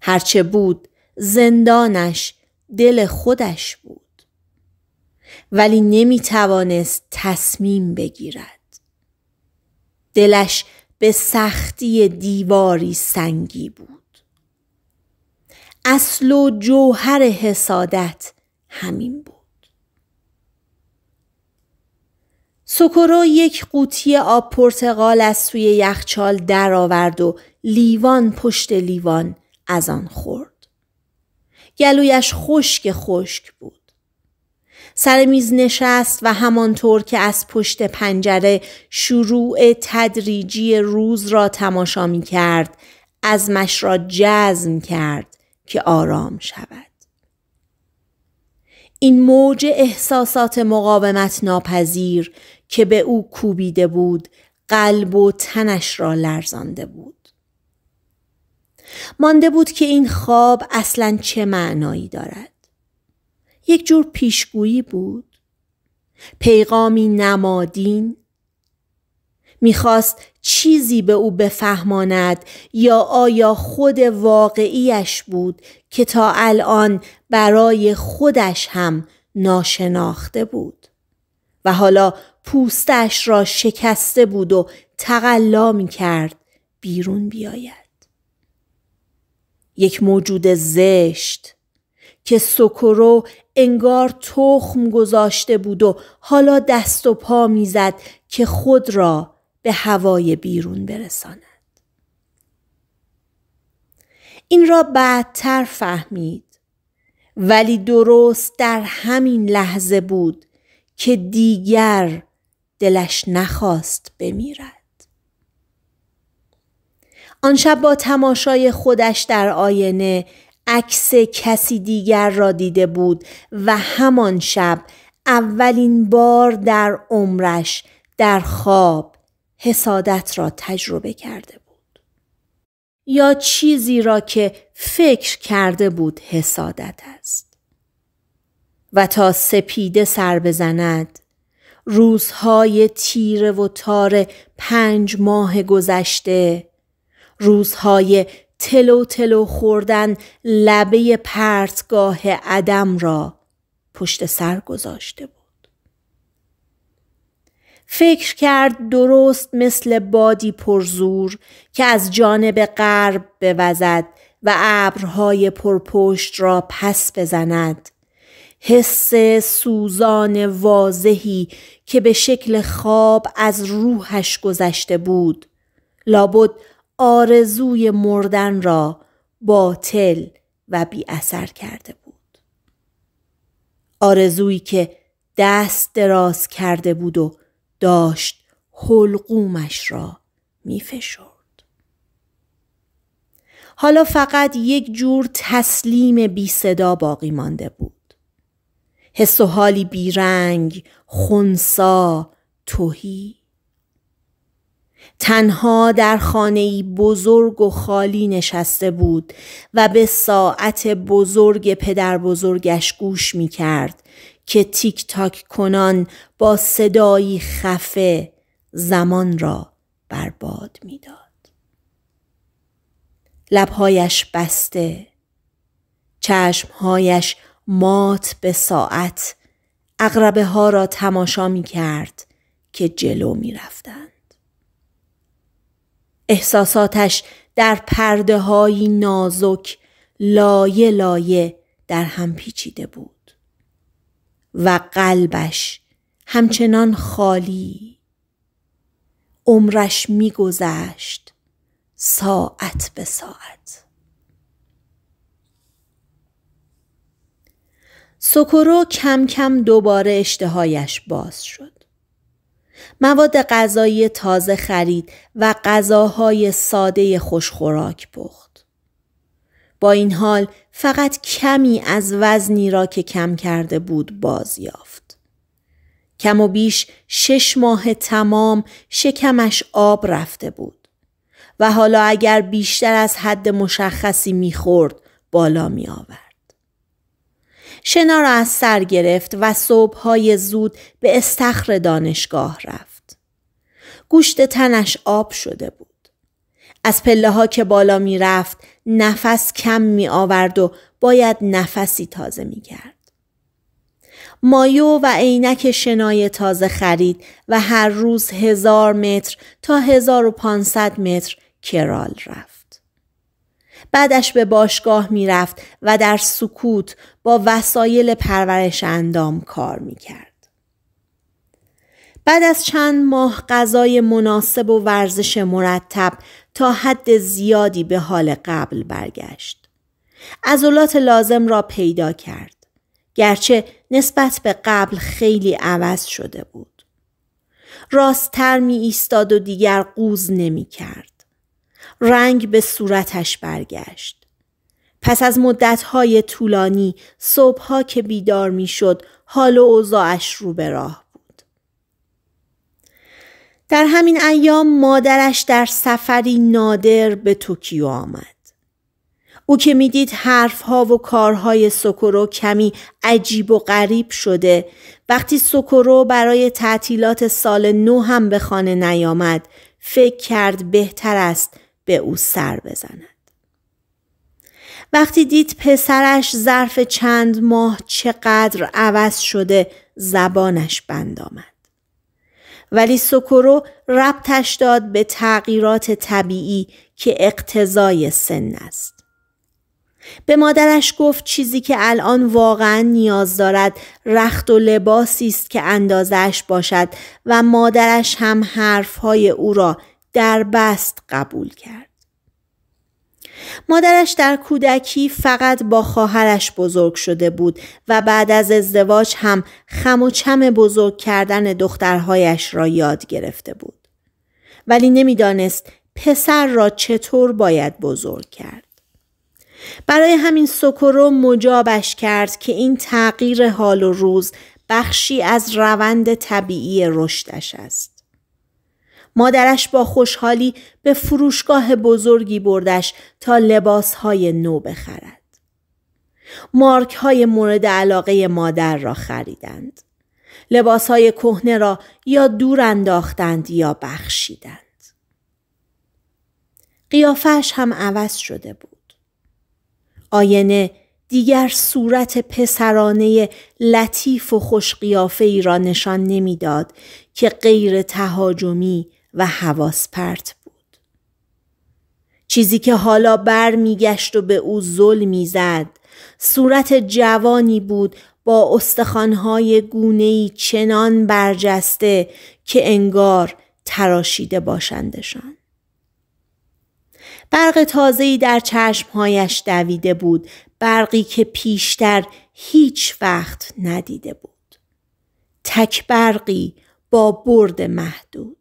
هرچه بود زندانش دل خودش بود. ولی توانست تصمیم بگیرد. دلش به سختی دیواری سنگی بود. اصل و جوهر حسادت همین بود. سکرو یک قوطی آب پرتقال از سوی یخچال درآورد و لیوان پشت لیوان از آن خورد. گلویش خشک خشک بود. سر میز نشست و همانطور که از پشت پنجره شروع تدریجی روز را تماشا می کرد، مش را جزم کرد که آرام شود. این موج احساسات مقاومت ناپذیر که به او کوبیده بود قلب و تنش را لرزانده بود. مانده بود که این خواب اصلا چه معنایی دارد. یک جور پیشگویی بود. پیغامی نمادین میخواست چیزی به او بفهماند یا آیا خود واقعیش بود که تا الان برای خودش هم ناشناخته بود و حالا پوستش را شکسته بود و تقلا می کرد بیرون بیاید. یک موجود زشت که سکرو انگار تخم گذاشته بود و حالا دست و پا میزد که خود را به هوای بیرون برساند. این را بعدتر فهمید ولی درست در همین لحظه بود که دیگر دلش نخواست بمیرد. آن شب با تماشای خودش در آینه عکس کسی دیگر را دیده بود و همان شب اولین بار در عمرش در خواب حسادت را تجربه کرده بود یا چیزی را که فکر کرده بود حسادت است و تا سپیده سر بزند روزهای تیره و تار پنج ماه گذشته روزهای تلو تلو خوردن لبه پرتگاه عدم را پشت سر گذاشته بود. فکر کرد درست مثل بادی پرزور که از جانب غرب بوزد و ابرهای پرپشت را پس بزند حس سوزان واضحی که به شکل خواب از روحش گذشته بود لابد آرزوی مردن را باطل و بی اثر کرده بود آرزویی که دست دراز کرده بود و داشت حلقومش را می حالا فقط یک جور تسلیم بی صدا باقی مانده بود. حس و حالی بیرنگ، خونسا، توهی. تنها در خانه بزرگ و خالی نشسته بود و به ساعت بزرگ پدر بزرگش گوش می کرد که تیک تاک کنان با صدایی خفه زمان را برباد میداد. لبهایش بسته چشمهایش مات به ساعت اغربه ها را تماشا می کرد که جلو می رفتند. احساساتش در پرده های نازک لایه لایه در هم پیچیده بود. و قلبش همچنان خالی عمرش میگذشت ساعت به ساعت سکرو کم کم دوباره اشتهایش باز شد. مواد غذایی تازه خرید و غذاهای ساده خوشخوراک پخت. با این حال فقط کمی از وزنی را که کم کرده بود باز یافت. کم و بیش شش ماه تمام شکمش آب رفته بود و حالا اگر بیشتر از حد مشخصی میخورد بالا می آورد. شنا را از سر گرفت و صبحهای زود به استخر دانشگاه رفت. گوشت تنش آب شده بود. از پله ها که بالا می رفت نفس کم می آورد و باید نفسی تازه می کرد. مایو و عینک شنای تازه خرید و هر روز هزار متر تا هزار و پانصد متر کرال رفت. بعدش به باشگاه رفت و در سکوت با وسایل پرورش اندام کار کرد. بعد از چند ماه غذای مناسب و ورزش مرتب تا حد زیادی به حال قبل برگشت. عضلات لازم را پیدا کرد. گرچه نسبت به قبل خیلی عوض شده بود. راستتر می ایستاد و دیگر قوز نمی کرد. رنگ به صورتش برگشت. پس از مدتهای طولانی صبحها که بیدار می شد حال و اوضاعش رو به راه در همین ایام مادرش در سفری نادر به توکیو آمد. او که میدید حرفها و کارهای سکورو کمی عجیب و غریب شده وقتی سکورو برای تعطیلات سال نو هم به خانه نیامد فکر کرد بهتر است به او سر بزند. وقتی دید پسرش ظرف چند ماه چقدر عوض شده زبانش بند آمد. ولی سوکورو ربطش داد به تغییرات طبیعی که اقتضای سن است. به مادرش گفت چیزی که الان واقعا نیاز دارد رخت و لباسی است که اندازش باشد و مادرش هم حرفهای او را در بست قبول کرد. مادرش در کودکی فقط با خواهرش بزرگ شده بود و بعد از ازدواج هم خم و چم بزرگ کردن دخترهایش را یاد گرفته بود. ولی نمیدانست پسر را چطور باید بزرگ کرد. برای همین سکرو مجابش کرد که این تغییر حال و روز بخشی از روند طبیعی رشدش است. مادرش با خوشحالی به فروشگاه بزرگی بردش تا لباسهای نو بخرد. مارک های مورد علاقه مادر را خریدند. لباس های کهنه را یا دور انداختند یا بخشیدند. قیافش هم عوض شده بود. آینه دیگر صورت پسرانه لطیف و خوش ای را نشان نمیداد که غیر تهاجمی و حواس پرت بود. چیزی که حالا بر گشت و به او زل میزد صورت جوانی بود با استخوانهای گونهی چنان برجسته که انگار تراشیده باشندشان. برق تازهی در چشمهایش دویده بود برقی که پیشتر هیچ وقت ندیده بود تک برقی با برد محدود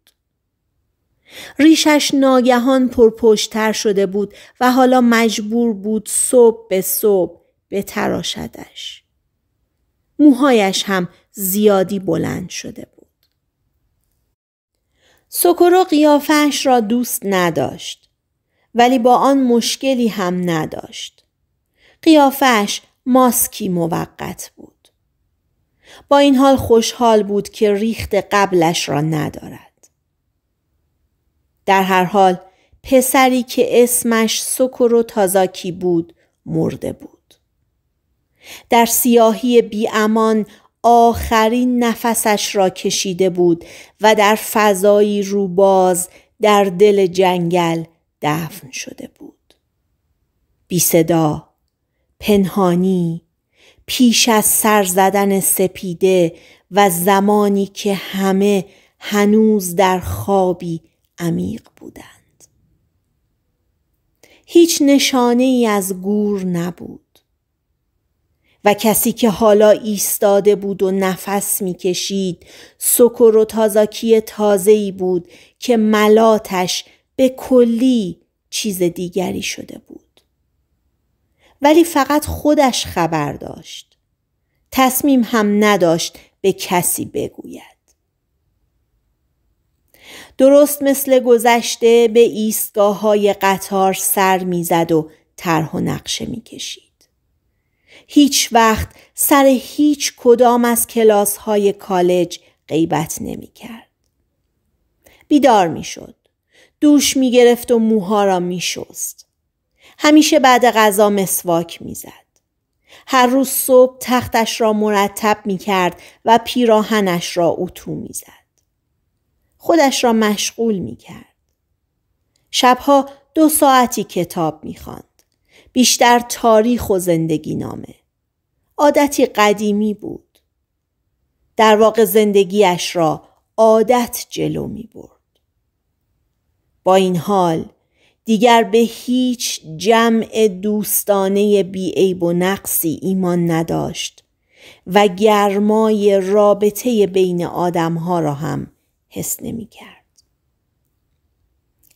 ریشش ناگهان پرپشتر شده بود و حالا مجبور بود صبح به صبح به تراشدش. موهایش هم زیادی بلند شده بود. سکرو قیافش را دوست نداشت ولی با آن مشکلی هم نداشت. قیافش ماسکی موقت بود. با این حال خوشحال بود که ریخت قبلش را ندارد. در هر حال پسری که اسمش سکر و تازاکی بود مرده بود. در سیاهی بیامان آخرین نفسش را کشیده بود و در فضایی روباز در دل جنگل دفن شده بود. بی صدا، پنهانی، پیش از سر زدن سپیده و زمانی که همه هنوز در خوابی عمیق بودند. هیچ نشانه ای از گور نبود و کسی که حالا ایستاده بود و نفس میکشید سکر و تازاکی ای بود که ملاتش به کلی چیز دیگری شده بود. ولی فقط خودش خبر داشت. تصمیم هم نداشت به کسی بگوید. درست مثل گذشته به ایستگاه های قطار سر میزد و طرح و نقشه میکشید. هیچ وقت سر هیچ کدام از کلاس های کالج غیبت نمیکرد. بیدار میشد. دوش میگرفت و موها را میشست. همیشه بعد غذا مسواک میزد. هر روز صبح تختش را مرتب می کرد و پیراهنش را اتو می زد. خودش را مشغول می کرد. شبها دو ساعتی کتاب می خاند. بیشتر تاریخ و زندگی نامه. عادتی قدیمی بود. در واقع زندگیش را عادت جلو می برد. با این حال دیگر به هیچ جمع دوستانه بیعیب و نقصی ایمان نداشت و گرمای رابطه بین آدمها را هم حس نمی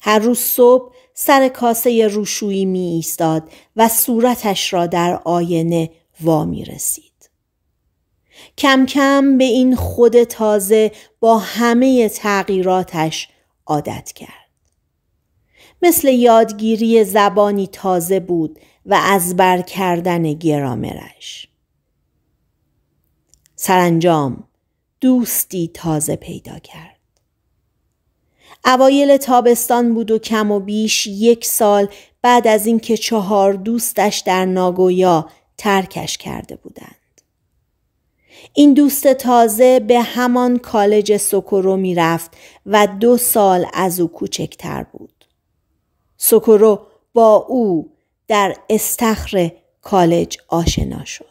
هر روز صبح سر کاسه روشویی می ایستاد و صورتش را در آینه وا می رسید. کم کم به این خود تازه با همه تغییراتش عادت کرد. مثل یادگیری زبانی تازه بود و از بر کردن گرامرش. سرانجام دوستی تازه پیدا کرد. اوایل تابستان بود و کم و بیش یک سال بعد از اینکه چهار دوستش در ناگویا ترکش کرده بودند. این دوست تازه به همان کالج سوکورو می رفت و دو سال از او کوچکتر بود. سوکورو با او در استخر کالج آشنا شد.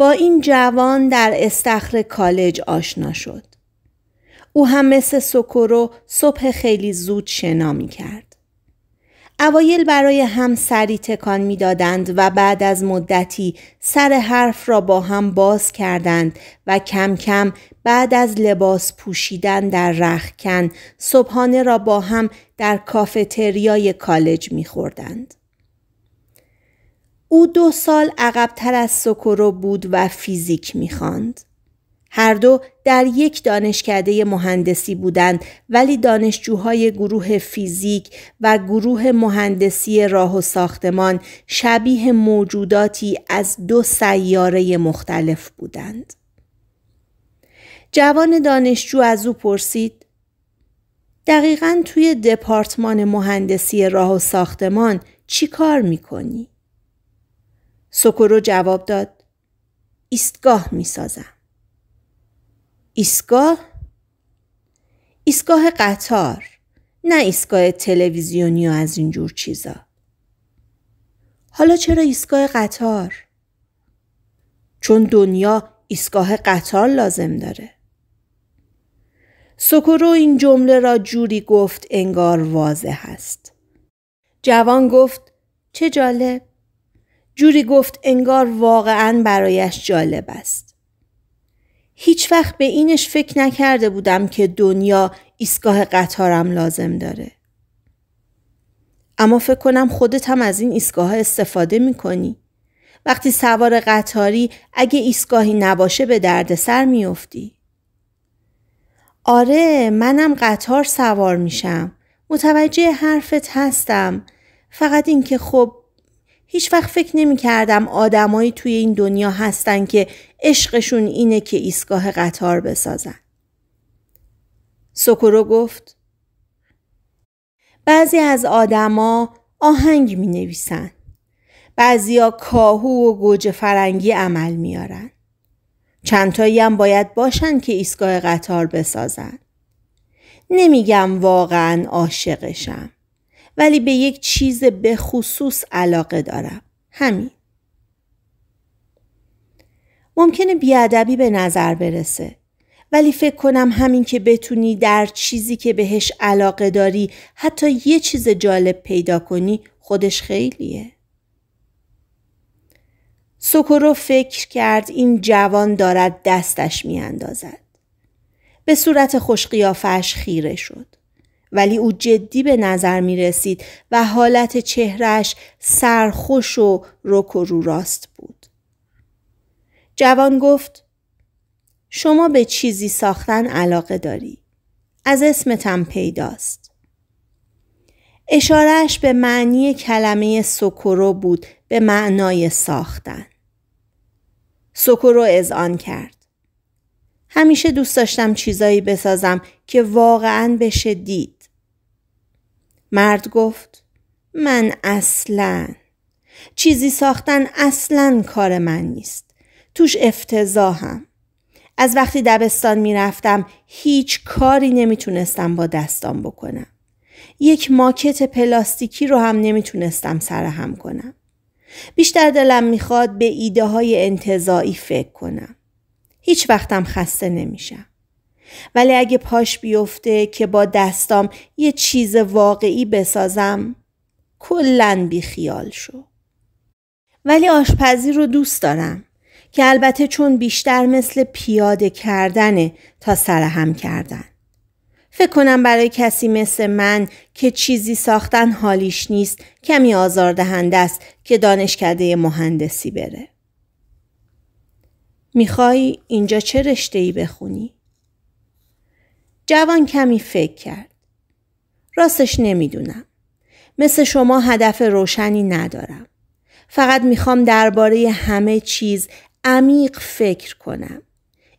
با این جوان در استخر کالج آشنا شد. او هم مثل سکورو صبح خیلی زود شنا می کرد. اوایل برای هم سری تکان می دادند و بعد از مدتی سر حرف را با هم باز کردند و کم کم بعد از لباس پوشیدن در رخکن صبحانه را با هم در کافتریای کالج می خوردند. او دو سال عقبتر از سوکورو بود و فیزیک میخواند. هر دو در یک دانشکده مهندسی بودند ولی دانشجوهای گروه فیزیک و گروه مهندسی راه و ساختمان شبیه موجوداتی از دو سیاره مختلف بودند. جوان دانشجو از او پرسید دقیقا توی دپارتمان مهندسی راه و ساختمان چی کار میکنی؟ سوکورو جواب داد ایستگاه می سازم. ایستگاه؟ ایستگاه قطار نه ایستگاه تلویزیونی و از اینجور چیزا. حالا چرا ایستگاه قطار؟ چون دنیا ایستگاه قطار لازم داره. سکورو این جمله را جوری گفت انگار واضح است. جوان گفت چه جالب جوری گفت انگار واقعا برایش جالب است. هیچ وقت به اینش فکر نکرده بودم که دنیا ایستگاه قطارم لازم داره. اما فکر کنم خودت هم از این ایستگاه استفاده می کنی. وقتی سوار قطاری اگه ایستگاهی نباشه به دردسر میافتی. آره منم قطار سوار میشم. متوجه حرفت هستم. فقط اینکه خب هیچ وقت فکر نمی کردم آدمایی توی این دنیا هستن که عشقشون اینه که ایستگاه قطار بسازن. سکرو گفت بعضی از آدما آهنگ می نویسن. ها کاهو و گوجه فرنگی عمل میارن. چندتایی هم باید باشن که ایستگاه قطار بسازن. نمیگم واقعا عاشقشم. ولی به یک چیز به خصوص علاقه دارم. همین. ممکنه بیادبی به نظر برسه. ولی فکر کنم همین که بتونی در چیزی که بهش علاقه داری حتی یه چیز جالب پیدا کنی خودش خیلیه. سکرو فکر کرد این جوان دارد دستش میاندازد. به صورت خوشقیافش خیره شد. ولی او جدی به نظر می رسید و حالت چهرش سرخوش و رک و رو راست بود. جوان گفت شما به چیزی ساختن علاقه داری. از اسمتم پیداست. اشارهش به معنی کلمه سکرو بود به معنای ساختن. سکرو آن کرد. همیشه دوست داشتم چیزایی بسازم که واقعا بشه دید. مرد گفت من اصلا چیزی ساختن اصلا کار من نیست توش افتضاحم از وقتی دبستان میرفتم هیچ کاری نمیتونستم با دستان بکنم یک ماکت پلاستیکی رو هم نمیتونستم سرهم کنم بیشتر دلم میخواد به ایده های انتظایی فکر کنم هیچ وقتم خسته نمیشم ولی اگه پاش بیفته که با دستام یه چیز واقعی بسازم کلا بیخیال شو ولی آشپزی رو دوست دارم که البته چون بیشتر مثل پیاده کردنه تا سرهم کردن فکر کنم برای کسی مثل من که چیزی ساختن حالیش نیست کمی آزاردهنده است که دانشکده مهندسی بره میخوای اینجا چه رشته ای بخونی؟ جوان کمی فکر کرد. راستش نمیدونم. مثل شما هدف روشنی ندارم. فقط میخوام درباره همه چیز عمیق فکر کنم.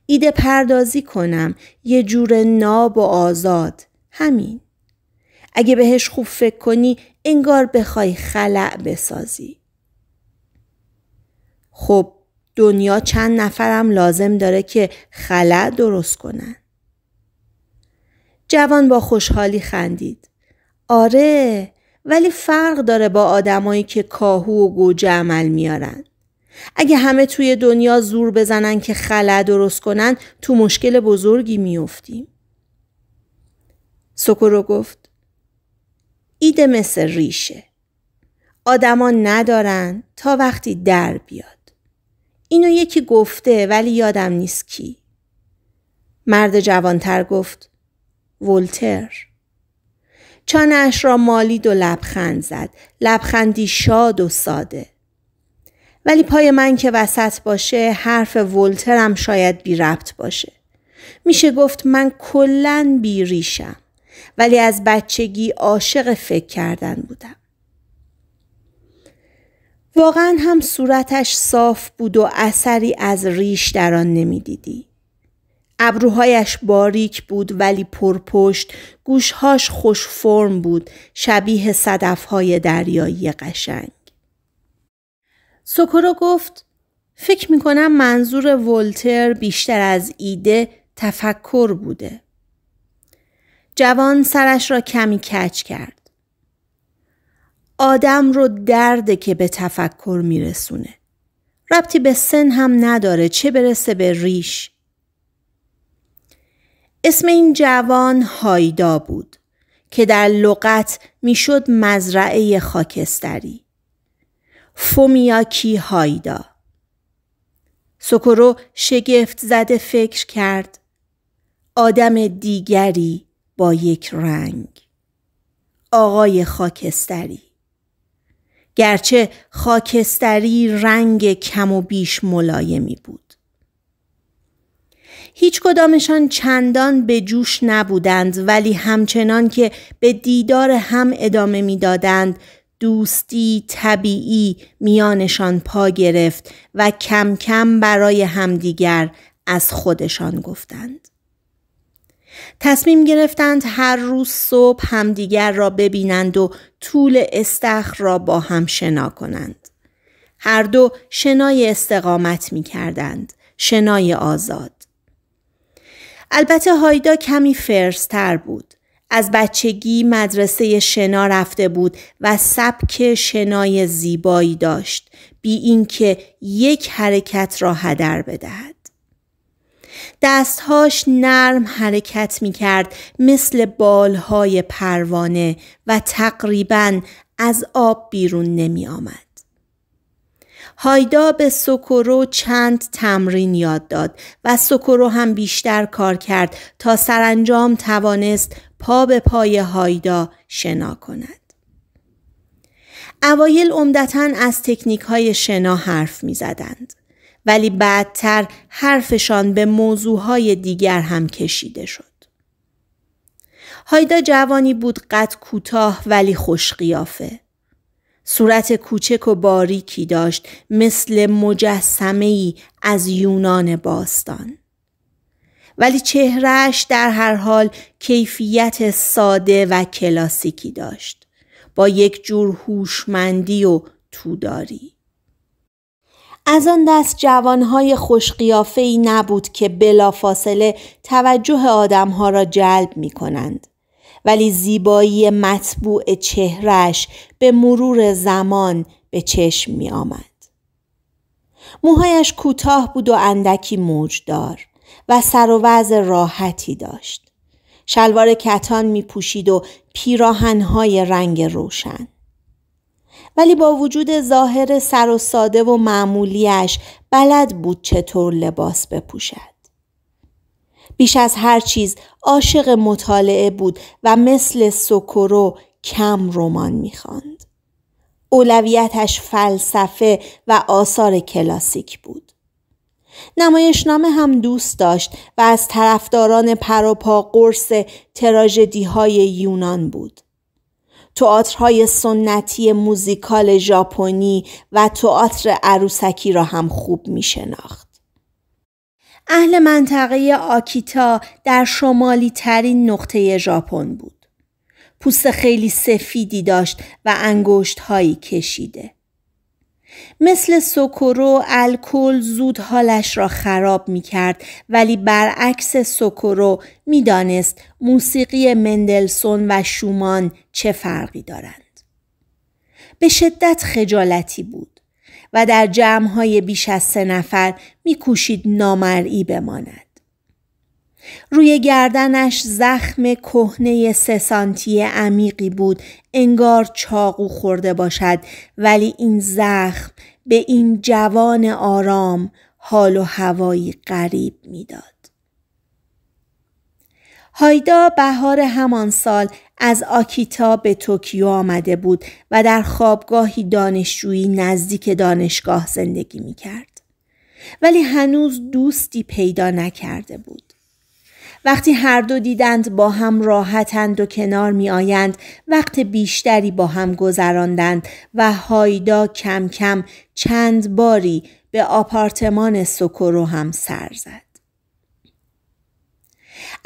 ایده پردازی کنم یه جور ناب و آزاد. همین. اگه بهش خوب فکر کنی انگار بخوای خلع بسازی. خب دنیا چند نفرم لازم داره که خلع درست کنن. جوان با خوشحالی خندید. آره ولی فرق داره با آدمایی که کاهو و گوجه عمل میارن. اگه همه توی دنیا زور بزنن که خلع درست کنن تو مشکل بزرگی میافتیم. سکرو گفت ایده مثل ریشه. آدما ندارن تا وقتی در بیاد. اینو یکی گفته ولی یادم نیست کی. مرد جوانتر گفت ولتر چانش را مالید و لبخند زد لبخندی شاد و ساده ولی پای من که وسط باشه حرف ولترم شاید بی ربط باشه میشه گفت من کلا بی ریشم ولی از بچگی عاشق فکر کردن بودم واقعا هم صورتش صاف بود و اثری از ریش در آن نمیدیدی ابروهایش باریک بود ولی پرپشت گوشهاش خوش فرم بود شبیه صدفهای دریایی قشنگ سوکورو گفت فکر میکنم منظور ولتر بیشتر از ایده تفکر بوده جوان سرش را کمی کج کرد آدم رو درده که به تفکر میرسونه ربطی به سن هم نداره چه برسه به ریش اسم این جوان هایدا بود که در لغت میشد مزرعه خاکستری فومیاکی هایدا سکرو شگفت زده فکر کرد آدم دیگری با یک رنگ آقای خاکستری گرچه خاکستری رنگ کم و بیش ملایمی بود هیچ کدامشان چندان به جوش نبودند ولی همچنان که به دیدار هم ادامه میدادند دوستی طبیعی میانشان پا گرفت و کم کم برای همدیگر از خودشان گفتند. تصمیم گرفتند هر روز صبح همدیگر را ببینند و طول استخر را با هم شنا کنند. هر دو شنای استقامت می کردند. شنای آزاد. البته هایدا کمی فرستر بود. از بچگی مدرسه شنا رفته بود و سبک شنای زیبایی داشت بی اینکه یک حرکت را هدر بدهد. دستهاش نرم حرکت می کرد مثل بالهای پروانه و تقریبا از آب بیرون نمی آمد. هایدا به سوکورو چند تمرین یاد داد و سوکورو هم بیشتر کار کرد تا سرانجام توانست پا به پای هایدا شنا کند. اوایل عمدتا از تکنیک های شنا حرف می زدند. ولی بعدتر حرفشان به موضوعهای دیگر هم کشیده شد. هایدا جوانی بود قد کوتاه ولی خوش قیافه. صورت کوچک و باریکی داشت مثل مجسمه ای از یونان باستان. ولی چهرهش در هر حال کیفیت ساده و کلاسیکی داشت با یک جور هوشمندی و توداری از آن دست جوانهای خوشقیافهی نبود که بلافاصله توجه آدمها را جلب می کنند. ولی زیبایی مطبوع چهرش به مرور زمان به چشم می آمد. موهایش کوتاه بود و اندکی موجدار و سر و وضع راحتی داشت. شلوار کتان می پوشید و پیراهنهای رنگ روشن. ولی با وجود ظاهر سر و ساده و معمولیش بلد بود چطور لباس بپوشد. بیش از هر چیز عاشق مطالعه بود و مثل سوکورو کم رمان میخواند. اولویتش فلسفه و آثار کلاسیک بود. نمایشنامه هم دوست داشت و از طرفداران پروپا قرص تراجدی های یونان بود. های سنتی موزیکال ژاپنی و تئاتر عروسکی را هم خوب می شناخت. اهل منطقه آکیتا در شمالی ترین نقطه ژاپن بود. پوست خیلی سفیدی داشت و انگشت هایی کشیده. مثل سوکورو الکل زود حالش را خراب می کرد ولی برعکس سوکورو میدانست موسیقی مندلسون و شومان چه فرقی دارند. به شدت خجالتی بود. و در جمعهای بیش از سه نفر میکوشید نامرئی بماند. روی گردنش زخم کهنه سه سانتی عمیقی بود انگار چاقو خورده باشد ولی این زخم به این جوان آرام حال و هوایی غریب میداد هایدا بهار همان سال از آکیتا به توکیو آمده بود و در خوابگاهی دانشجویی نزدیک دانشگاه زندگی می کرد. ولی هنوز دوستی پیدا نکرده بود. وقتی هر دو دیدند با هم راحتند و کنار می آیند وقت بیشتری با هم گذراندند و هایدا کم کم چند باری به آپارتمان سکرو هم سر زد.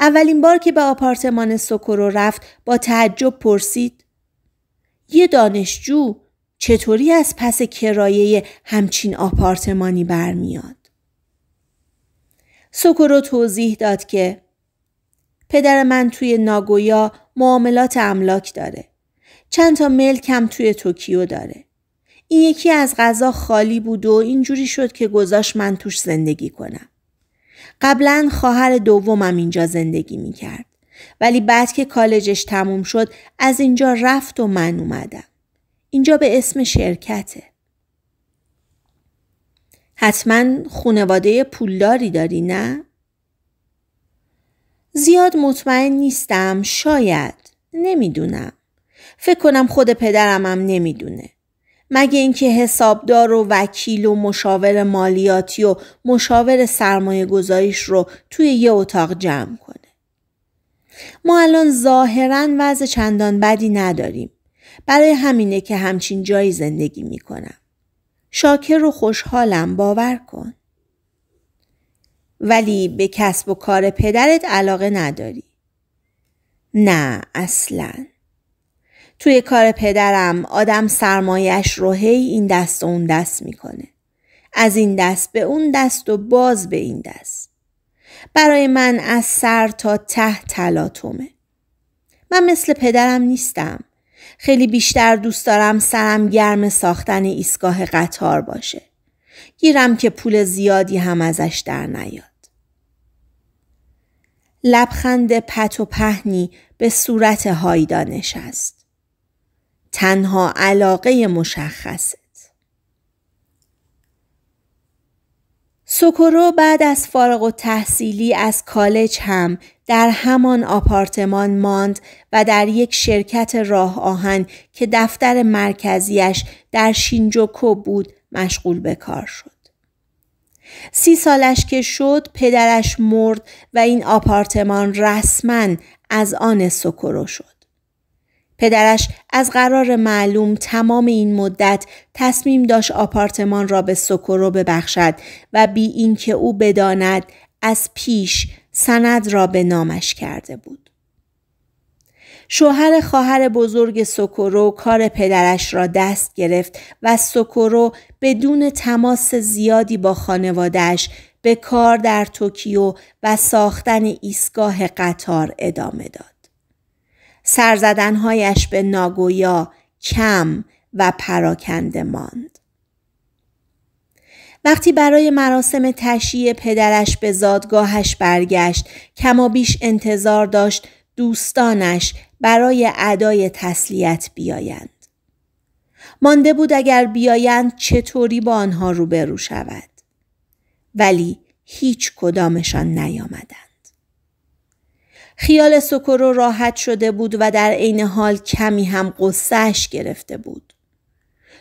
اولین بار که به آپارتمان سوکورو رفت با تعجب پرسید یه دانشجو چطوری از پس کرایه همچین آپارتمانی برمیاد؟ سوکورو توضیح داد که پدر من توی ناگویا معاملات املاک داره. چند تا ملک هم توی توکیو داره. این یکی از غذا خالی بود و اینجوری شد که گذاشت من توش زندگی کنم. قبلا خواهر دومم اینجا زندگی میکرد ولی بعد که کالجش تموم شد از اینجا رفت و من اومدم اینجا به اسم شرکته حتما خونواده پولداری داری نه؟ زیاد مطمئن نیستم شاید نمیدونم فکر کنم خود پدرمم نمیدونه مگه اینکه حسابدار و وکیل و مشاور مالیاتی و مشاور سرمایه گذاریش رو توی یه اتاق جمع کنه. ما الان ظاهرا وضع چندان بدی نداریم. برای همینه که همچین جایی زندگی میکنم. شاکر و خوشحالم باور کن. ولی به کسب و کار پدرت علاقه نداری. نه اصلاً. توی کار پدرم آدم سرمایش رو هی این دست و اون دست میکنه. از این دست به اون دست و باز به این دست. برای من از سر تا ته تلاتومه. من مثل پدرم نیستم. خیلی بیشتر دوست دارم سرم گرم ساختن ایستگاه قطار باشه. گیرم که پول زیادی هم ازش در نیاد. لبخند پت و پهنی به صورت هایدا نشست. تنها علاقه مشخصت سوکورو بعد از فارغ و تحصیلی از کالج هم در همان آپارتمان ماند و در یک شرکت راه آهن که دفتر مرکزیش در شینجوکو بود مشغول به کار شد. سی سالش که شد پدرش مرد و این آپارتمان رسما از آن سوکورو شد. پدرش از قرار معلوم تمام این مدت تصمیم داشت آپارتمان را به سکورو ببخشد و بی اینکه او بداند از پیش سند را به نامش کرده بود. شوهر خواهر بزرگ سکورو کار پدرش را دست گرفت و سکورو بدون تماس زیادی با خانوادهش به کار در توکیو و ساختن ایستگاه قطار ادامه داد. سرزدنهایش به ناگویا کم و پراکنده ماند. وقتی برای مراسم تشییع پدرش به زادگاهش برگشت کما بیش انتظار داشت دوستانش برای ادای تسلیت بیایند. مانده بود اگر بیایند چطوری با آنها روبرو شود. ولی هیچ کدامشان نیامدند. خیال سکرو راحت شده بود و در عین حال کمی هم قصهش گرفته بود.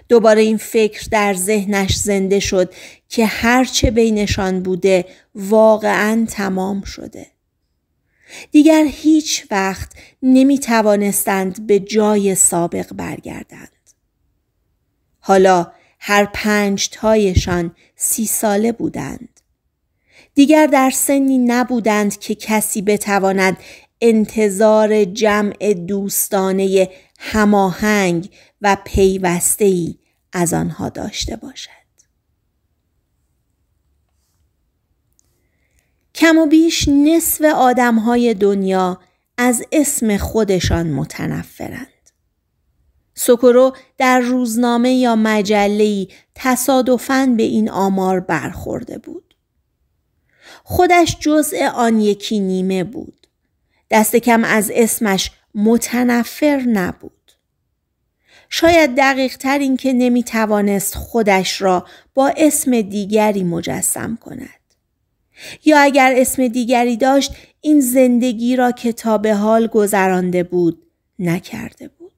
دوباره این فکر در ذهنش زنده شد که هرچه بینشان بوده واقعا تمام شده. دیگر هیچ وقت نمی توانستند به جای سابق برگردند. حالا هر پنج تایشان سی ساله بودند. دیگر در سنی نبودند که کسی بتواند انتظار جمع دوستانه هماهنگ و پیوسته ای از آنها داشته باشد. کم و بیش نصف آدمهای دنیا از اسم خودشان متنفرند. سوکورو در روزنامه یا مجله‌ای تصادفاً به این آمار برخورده بود. خودش جزء آن یکی نیمه بود. دست کم از اسمش متنفر نبود. شاید دقیق تر این که نمی توانست خودش را با اسم دیگری مجسم کند. یا اگر اسم دیگری داشت این زندگی را که تا به حال گذرانده بود نکرده بود.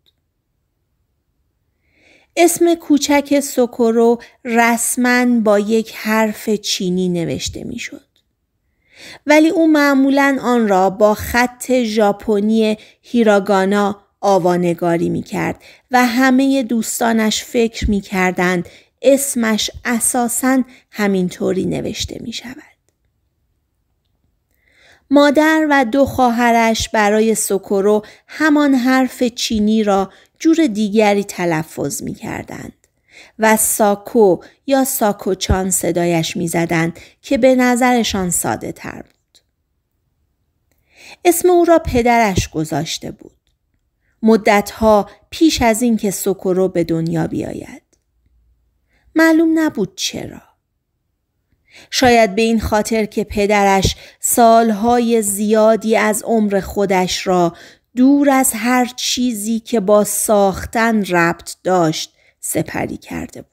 اسم کوچک سوکورو رسما با یک حرف چینی نوشته میشد. ولی او معمولا آن را با خط ژاپنی هیراگانا آوانگاری می کرد و همه دوستانش فکر می کردند اسمش اساسا همینطوری نوشته می شود. مادر و دو خواهرش برای سوکورو همان حرف چینی را جور دیگری تلفظ می کردن. و ساکو یا ساکوچان صدایش میزدند که به نظرشان ساده تر بود. اسم او را پدرش گذاشته بود. مدتها پیش از اینکه سوکورو به دنیا بیاید. معلوم نبود چرا. شاید به این خاطر که پدرش سالهای زیادی از عمر خودش را دور از هر چیزی که با ساختن ربط داشت سپری کرده بود.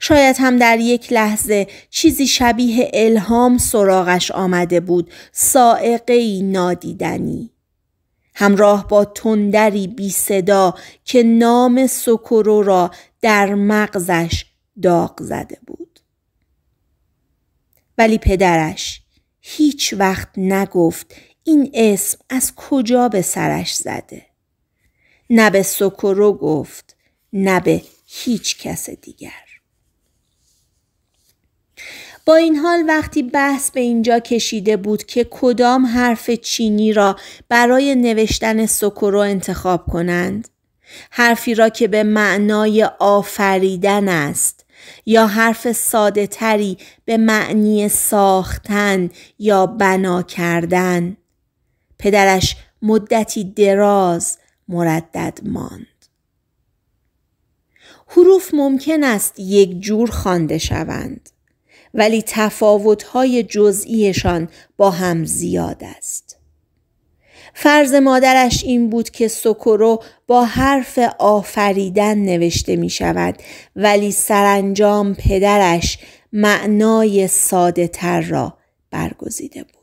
شاید هم در یک لحظه چیزی شبیه الهام سراغش آمده بود سائقه نادیدنی همراه با تندری بی صدا که نام سکرو را در مغزش داغ زده بود ولی پدرش هیچ وقت نگفت این اسم از کجا به سرش زده نه به سکرو گفت نه به هیچ کس دیگر با این حال وقتی بحث به اینجا کشیده بود که کدام حرف چینی را برای نوشتن سکورو انتخاب کنند حرفی را که به معنای آفریدن است یا حرف ساده تری به معنی ساختن یا بنا کردن پدرش مدتی دراز مردد ماند حروف ممکن است یک جور خوانده شوند ولی تفاوت‌های جزئیشان با هم زیاد است. فرض مادرش این بود که سکرو با حرف آفریدن نوشته می شود ولی سرانجام پدرش معنای ساده تر را برگزیده بود.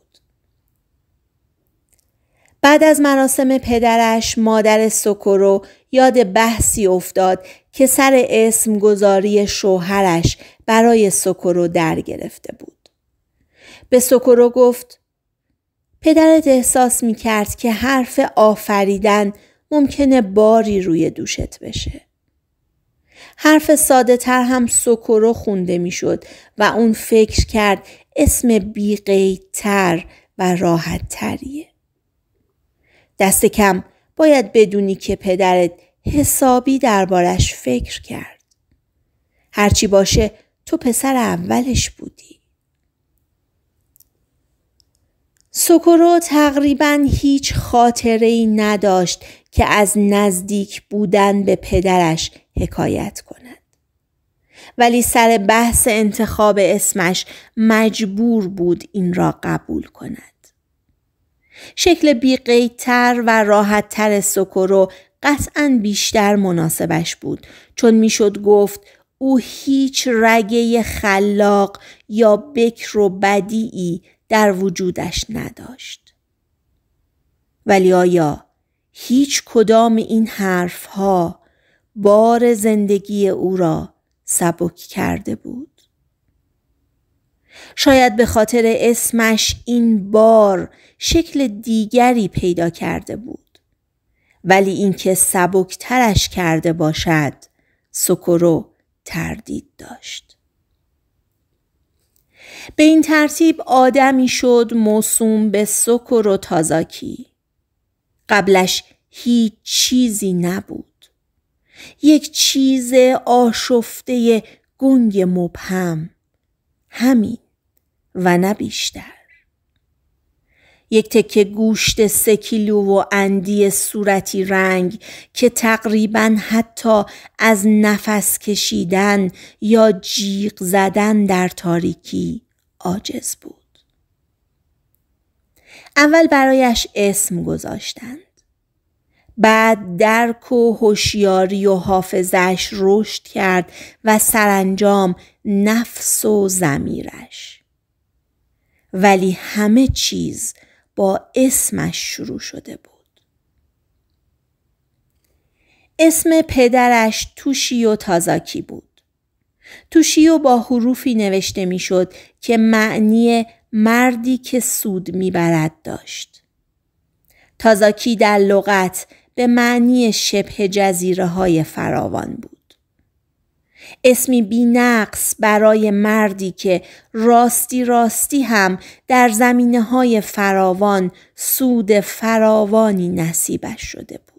بعد از مراسم پدرش مادر سکورو یاد بحثی افتاد که سر اسم گذاری شوهرش برای سکورو در گرفته بود. به سکورو گفت پدرت احساس می کرد که حرف آفریدن ممکنه باری روی دوشت بشه. حرف ساده تر هم سکورو خونده می شد و اون فکر کرد اسم بیقیتر و راحت تریه. دست کم باید بدونی که پدرت حسابی دربارش فکر کرد. هرچی باشه تو پسر اولش بودی. سکرو تقریبا هیچ خاطره ای نداشت که از نزدیک بودن به پدرش حکایت کند. ولی سر بحث انتخاب اسمش مجبور بود این را قبول کند. شکل بیقیتر و راحتتر سکورو قطعا بیشتر مناسبش بود چون میشد گفت او هیچ رگه خلاق یا بکر و بدیعی در وجودش نداشت. ولی آیا هیچ کدام این حرفها بار زندگی او را سبک کرده بود؟ شاید به خاطر اسمش این بار شکل دیگری پیدا کرده بود ولی اینکه سبکترش کرده باشد سکرو تردید داشت به این ترتیب آدمی شد موسوم به و تازاکی قبلش هیچ چیزی نبود یک چیز آشفته گنگ مبهم همین و نه بیشتر یک تکه گوشت کیلو و اندی صورتی رنگ که تقریبا حتی از نفس کشیدن یا جیغ زدن در تاریکی عاجز بود. اول برایش اسم گذاشتند. بعد درک و هوشیاری و حافظش رشد کرد و سرانجام نفس و زمیرش. ولی همه چیز با اسمش شروع شده بود. اسم پدرش توشیو تازاکی بود. توشیو با حروفی نوشته میشد که معنی مردی که سود میبرد داشت. تازاکی در لغت به معنی شبه جزیره های فراوان بود. اسمی بینقص برای مردی که راستی راستی هم در زمینه های فراوان سود فراوانی نصیبش شده بود.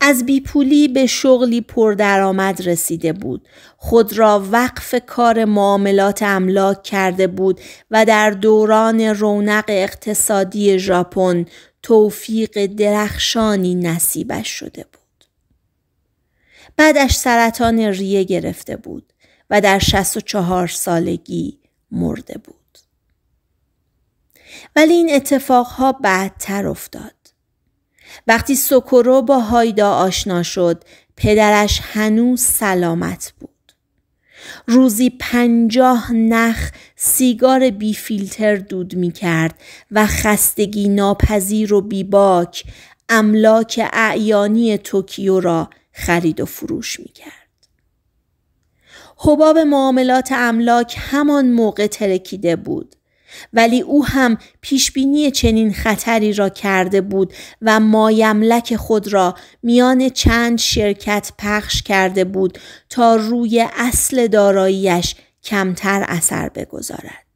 از بیپولی به شغلی پردرآمد رسیده بود خود را وقف کار معاملات املاک کرده بود و در دوران رونق اقتصادی ژاپن توفیق درخشانی نصیبش شده بود بعدش سرطان ریه گرفته بود و در 64 سالگی مرده بود. ولی این اتفاقها بعدتر افتاد. وقتی سوکورو با هایدا آشنا شد پدرش هنوز سلامت بود. روزی پنجاه نخ سیگار بی فیلتر دود می کرد و خستگی ناپذیر و باک املاک اعیانی توکیو را خرید و فروش می کرد. حباب معاملات املاک همان موقع ترکیده بود ولی او هم پیشبینی چنین خطری را کرده بود و مایملک خود را میان چند شرکت پخش کرده بود تا روی اصل داراییش کمتر اثر بگذارد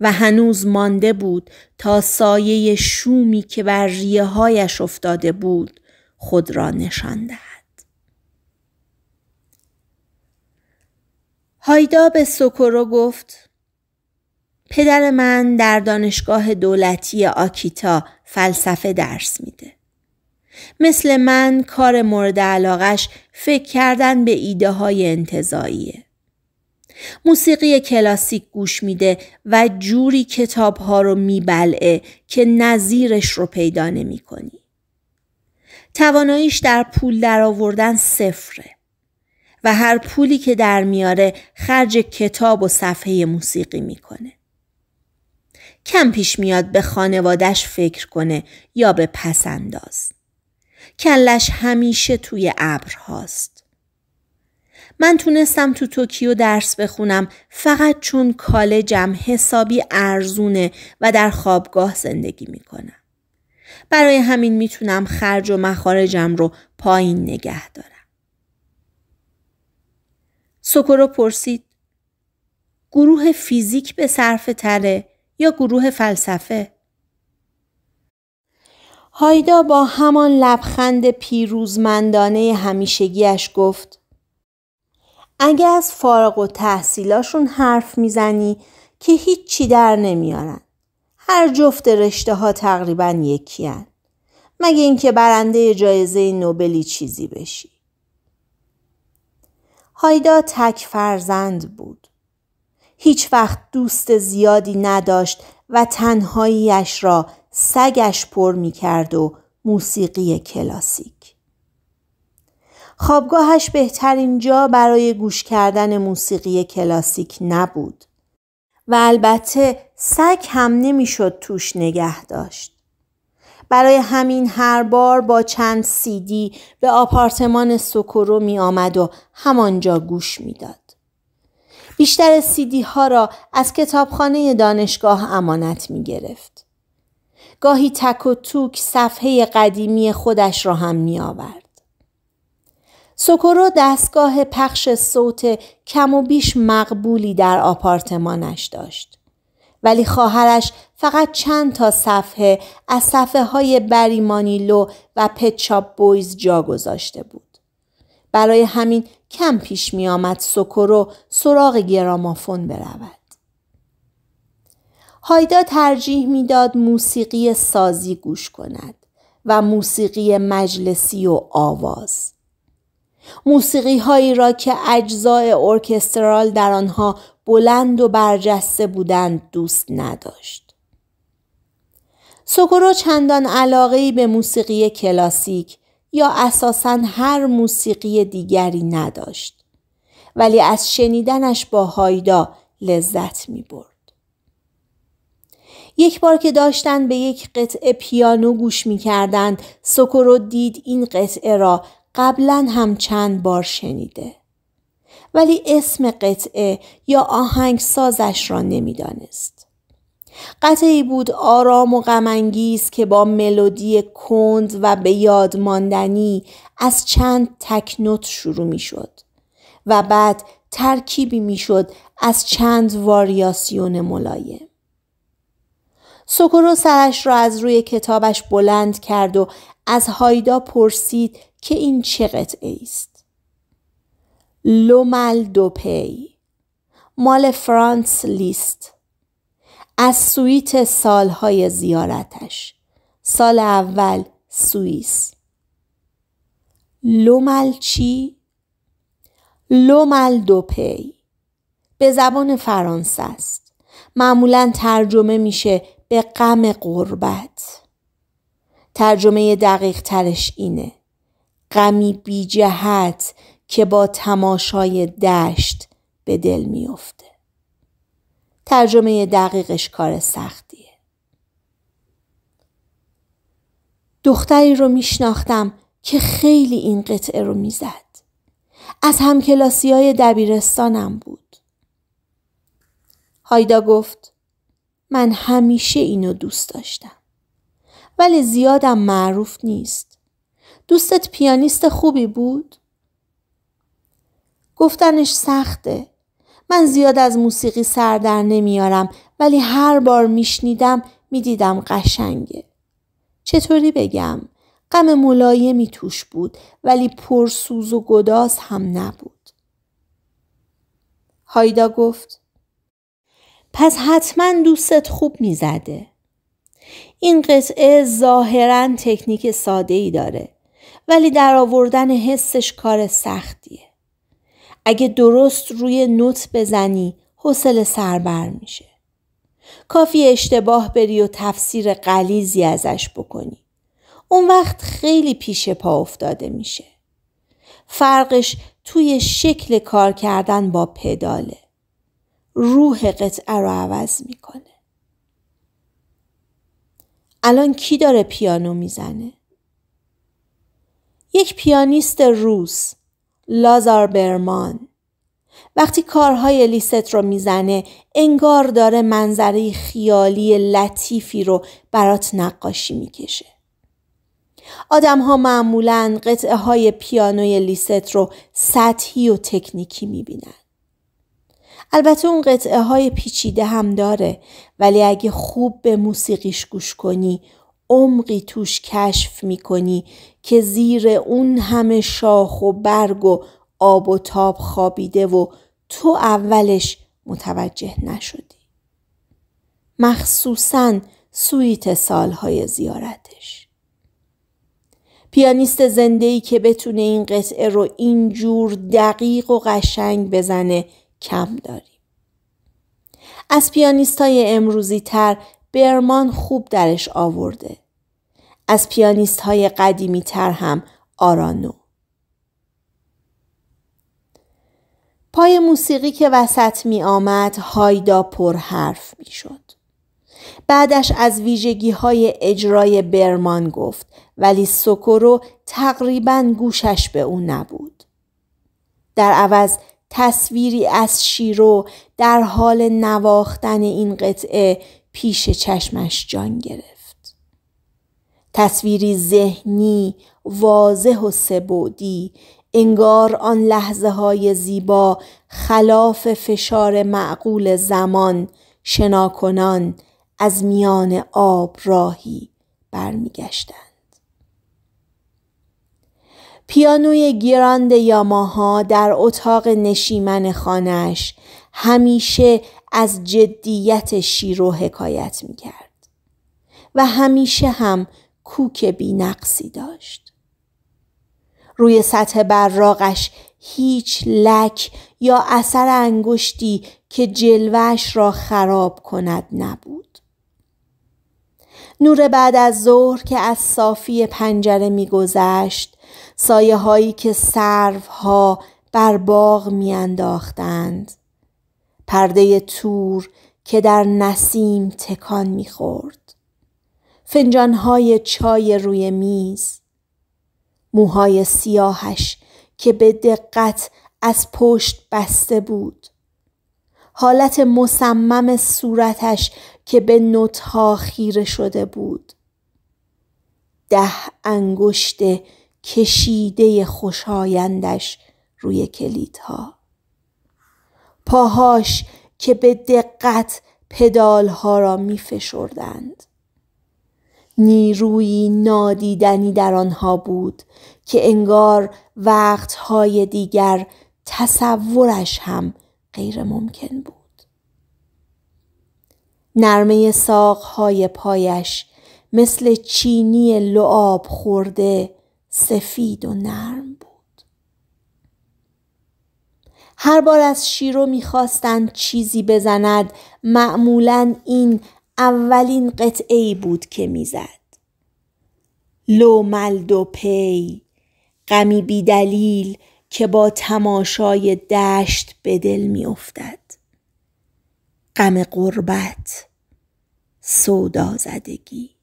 و هنوز مانده بود تا سایه شومی که بر ریه هایش افتاده بود خود را نشان دهد. هایدا به سوکورو گفت پدر من در دانشگاه دولتی آکیتا فلسفه درس میده. مثل من کار مورد علاقش فکر کردن به ایده های انتظاییه. موسیقی کلاسیک گوش میده و جوری کتاب ها رو میبلعه که نظیرش رو پیدا نمی تواناییش در پول درآوردن صفره و هر پولی که در میاره خرج کتاب و صفحه موسیقی میکنه. کم پیش میاد به خانوادش فکر کنه یا به پسنداز. کلش همیشه توی ابر هاست. من تونستم تو توکیو درس بخونم فقط چون کالجم حسابی ارزونه و در خوابگاه زندگی میکنم. برای همین میتونم خرج و مخارجم رو پایین نگه دارم. سوکورو پرسید گروه فیزیک به صرف تره یا گروه فلسفه؟ هایدا با همان لبخند پیروزمندانه همیشگیش گفت اگه از فارغ و تحصیلاشون حرف میزنی که هیچی در نمیارن. هر جفت رشته ها تقریبا یکی هن. مگه اینکه برنده جایزه نوبلی چیزی بشی. هایدا تک فرزند بود. هیچ وقت دوست زیادی نداشت و تنهاییش را سگش پر می کرد و موسیقی کلاسیک. خوابگاهش بهترین جا برای گوش کردن موسیقی کلاسیک نبود. و البته سگ هم نمیشد توش نگه داشت. برای همین هر بار با چند سیدی به آپارتمان سوکورو می آمد و همانجا گوش میداد. بیشتر سیدی ها را از کتابخانه دانشگاه امانت می گرفت. گاهی تک و توک صفحه قدیمی خودش را هم می آورد. سوکورو دستگاه پخش صوت کم و بیش مقبولی در آپارتمانش داشت. ولی خواهرش فقط چند تا صفحه از صفحه های بریمانیلو و پچاپ بویز جا گذاشته بود. برای همین کم پیش می آمد سوکورو سراغ گرامافون برود. هایدا ترجیح میداد موسیقی سازی گوش کند و موسیقی مجلسی و آواز. موسیقی هایی را که اجزای ارکسترال در آنها بلند و برجسته بودند دوست نداشت. سوکورو چندان علاقه به موسیقی کلاسیک یا اساسا هر موسیقی دیگری نداشت. ولی از شنیدنش با هایدا لذت می برد. یک بار که داشتن به یک قطعه پیانو گوش می کردند سکرو دید این قطعه را قبلا هم چند بار شنیده ولی اسم قطعه یا آهنگ سازش را نمیدانست. قطعی بود آرام و غمانگیز که با ملودی کند و به یاد ماندنی از چند تکنوت شروع شروع میشد و بعد ترکیبی میشد از چند واریاسیون ملایم و سرش را از روی کتابش بلند کرد و از هایدا پرسید که این چه قطعه است لومل دوپی مال فرانس لیست از سویت سالهای زیارتش سال اول سوئیس لومل چی؟ لومل دوپی به زبان فرانسه است معمولا ترجمه میشه به غم قربت ترجمه دقیق ترش اینه غمی بی جهت که با تماشای دشت به دل میافته ترجمه دقیقش کار سختیه دختری رو میشناختم که خیلی این قطعه رو میزد از کلاسی های دبیرستانم بود هایدا گفت من همیشه اینو دوست داشتم ولی زیادم معروف نیست. دوستت پیانیست خوبی بود؟ گفتنش سخته. من زیاد از موسیقی سر در نمیارم ولی هر بار میشنیدم میدیدم قشنگه. چطوری بگم؟ غم ملایمی توش بود ولی پرسوز و گداز هم نبود. هایدا گفت پس حتما دوستت خوب میزده. این قطعه ظاهرا تکنیک ساده ای داره ولی در آوردن حسش کار سختیه. اگه درست روی نوت بزنی حوصله سربر میشه. کافی اشتباه بری و تفسیر قلیزی ازش بکنی. اون وقت خیلی پیش پا افتاده میشه. فرقش توی شکل کار کردن با پداله. روح قطعه رو عوض میکنه. الان کی داره پیانو میزنه؟ یک پیانیست روس لازار برمان وقتی کارهای لیست رو میزنه انگار داره منظره خیالی لطیفی رو برات نقاشی میکشه. آدم ها معمولا قطعه های پیانوی لیست رو سطحی و تکنیکی میبینن. البته اون قطعه های پیچیده هم داره ولی اگه خوب به موسیقیش گوش کنی عمقی توش کشف کنی که زیر اون همه شاخ و برگ و آب و تاب خوابیده و تو اولش متوجه نشدی مخصوصا سویت سالهای زیارتش پیانیست زندهی که بتونه این قطعه رو اینجور دقیق و قشنگ بزنه کم داریم. از های امروزی تر برمان خوب درش آورده. از پیانیست های قدیمی تر هم آرانو. پای موسیقی که وسط می آمد هایدا پر حرف می شد. بعدش از ویژگی های اجرای برمان گفت ولی سکرو تقریبا گوشش به او نبود. در عوض تصویری از شیرو در حال نواختن این قطعه پیش چشمش جان گرفت. تصویری ذهنی، واضح و سبودی، انگار آن لحظه های زیبا خلاف فشار معقول زمان شناکنان از میان آب راهی برمیگشتند. پیانوی گیراند یاماها در اتاق نشیمن خانهش همیشه از جدیت شیرو حکایت می کرد و همیشه هم کوک بینقصی داشت. روی سطح براغش هیچ لک یا اثر انگشتی که جلوش را خراب کند نبود. نور بعد از ظهر که از صافی پنجره میگذشت سایه هایی که سروها بر باغ میانداختند پرده تور که در نسیم تکان میخورد فنجان های چای روی میز موهای سیاهش که به دقت از پشت بسته بود حالت مسمم صورتش که به نوتها خیره شده بود ده انگشت کشیده خوشایندش روی کلیدها پاهاش که به دقت پدالها را می فشردند. نیروی نادیدنی در آنها بود که انگار وقتهای دیگر تصورش هم غیر ممکن بود. نرمه ساقهای پایش مثل چینی لعاب خورده سفید و نرم بود هر بار از شیرو میخواستند چیزی بزند معمولا این اولین قطعه بود که میزد لو و پی غمی بی دلیل که با تماشای دشت به دل میافتد غم غربت سودا زدگی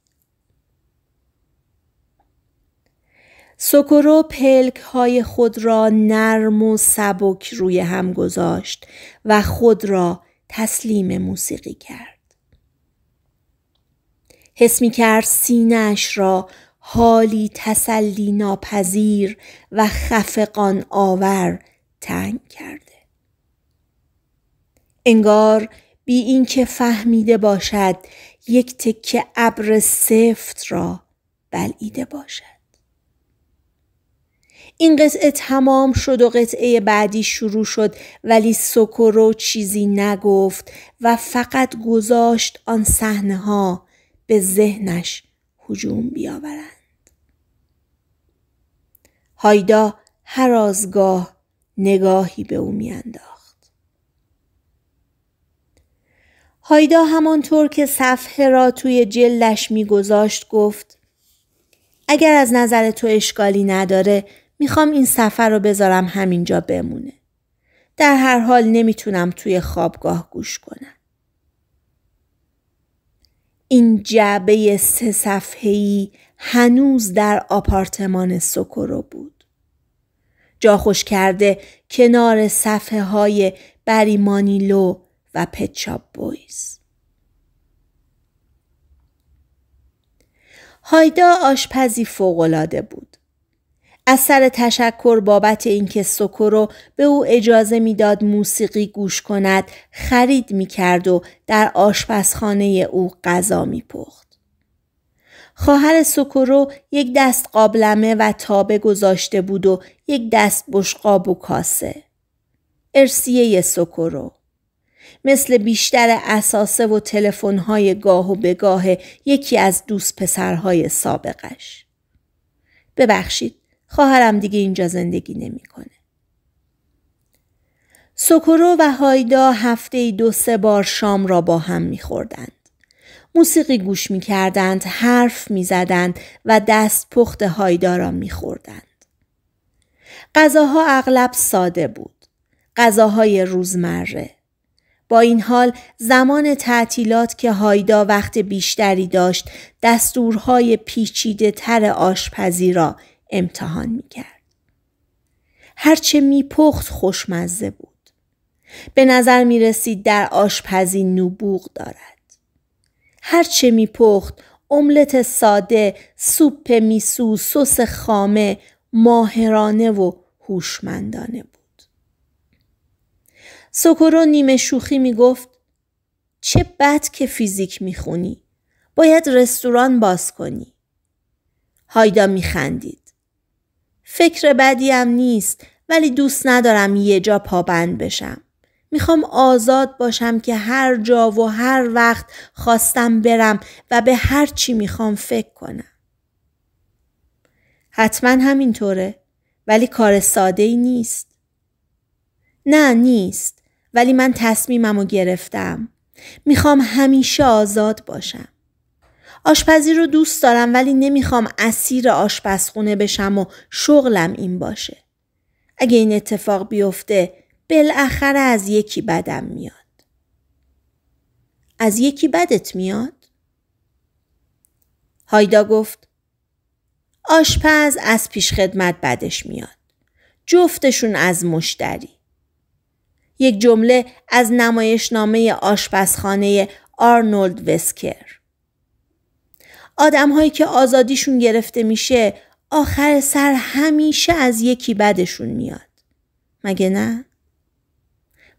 سکرو پلک های خود را نرم و سبک روی هم گذاشت و خود را تسلیم موسیقی کرد. حس می کرد را حالی تسلی ناپذیر و خفقان آور تنگ کرده. انگار بی که فهمیده باشد یک تکه ابر سفت را بلعیده باشد. این قطعه تمام شد و قطعه بعدی شروع شد ولی سوکورو چیزی نگفت و فقط گذاشت آن صحنه ها به ذهنش هجوم بیاورند. هایدا هر نگاهی به او میانداخت. هایدا همانطور که صفحه را توی جلش میگذاشت گفت اگر از نظر تو اشکالی نداره میخوام این سفر رو بذارم همینجا بمونه. در هر حال نمیتونم توی خوابگاه گوش کنم. این جعبه سه صفحه‌ای هنوز در آپارتمان سوکورو بود. جا خوش کرده کنار صفحه های بری مانیلو و پچاپ بویز. هایدا آشپزی فوقالعاده بود. از سر تشکر بابت اینکه سوکورو به او اجازه میداد موسیقی گوش کند خرید میکرد و در آشپزخانه او غذا میپخت خواهر سوکورو یک دست قابلمه و تابه گذاشته بود و یک دست بشقاب و کاسه ارسیه سوکورو مثل بیشتر اساسه و تلفن‌های گاه و بگاه یکی از دوست پسرهای سابقش ببخشید خواهرم دیگه اینجا زندگی نمیکنه. سکرو و هایدا هفته ای دو سه بار شام را با هم میخوردند. موسیقی گوش میکردند، حرف میزدند و دست پخت هایدا را میخوردند. غذاها اغلب ساده بود. غذاهای روزمره. با این حال زمان تعطیلات که هایدا وقت بیشتری داشت دستورهای پیچیده تر آشپزی را امتحان میکرد. هرچه میپخت خوشمزه بود. به نظر می رسید در آشپزی نوبوغ دارد. هرچه میپخت املت ساده، سوپ میسو، سس خامه، ماهرانه و هوشمندانه بود. سکرو نیمه شوخی می گفت چه بد که فیزیک میخونی. باید رستوران باز کنی. هایدا میخندید. فکر بدیم نیست ولی دوست ندارم یه جا پابند بشم. میخوام آزاد باشم که هر جا و هر وقت خواستم برم و به هر چی میخوام فکر کنم. حتما همینطوره ولی کار ساده ای نیست. نه نیست ولی من تصمیمم رو گرفتم. میخوام همیشه آزاد باشم. آشپزی رو دوست دارم ولی نمیخوام اسیر آشپزخونه بشم و شغلم این باشه. اگه این اتفاق بیفته بالاخره از یکی بدم میاد. از یکی بدت میاد؟ هایدا گفت آشپز از پیشخدمت بدش میاد. جفتشون از مشتری. یک جمله از نامه آشپزخانه آرنولد وسکر. هایی که آزادیشون گرفته میشه آخر سر همیشه از یکی بدشون میاد. مگه نه؟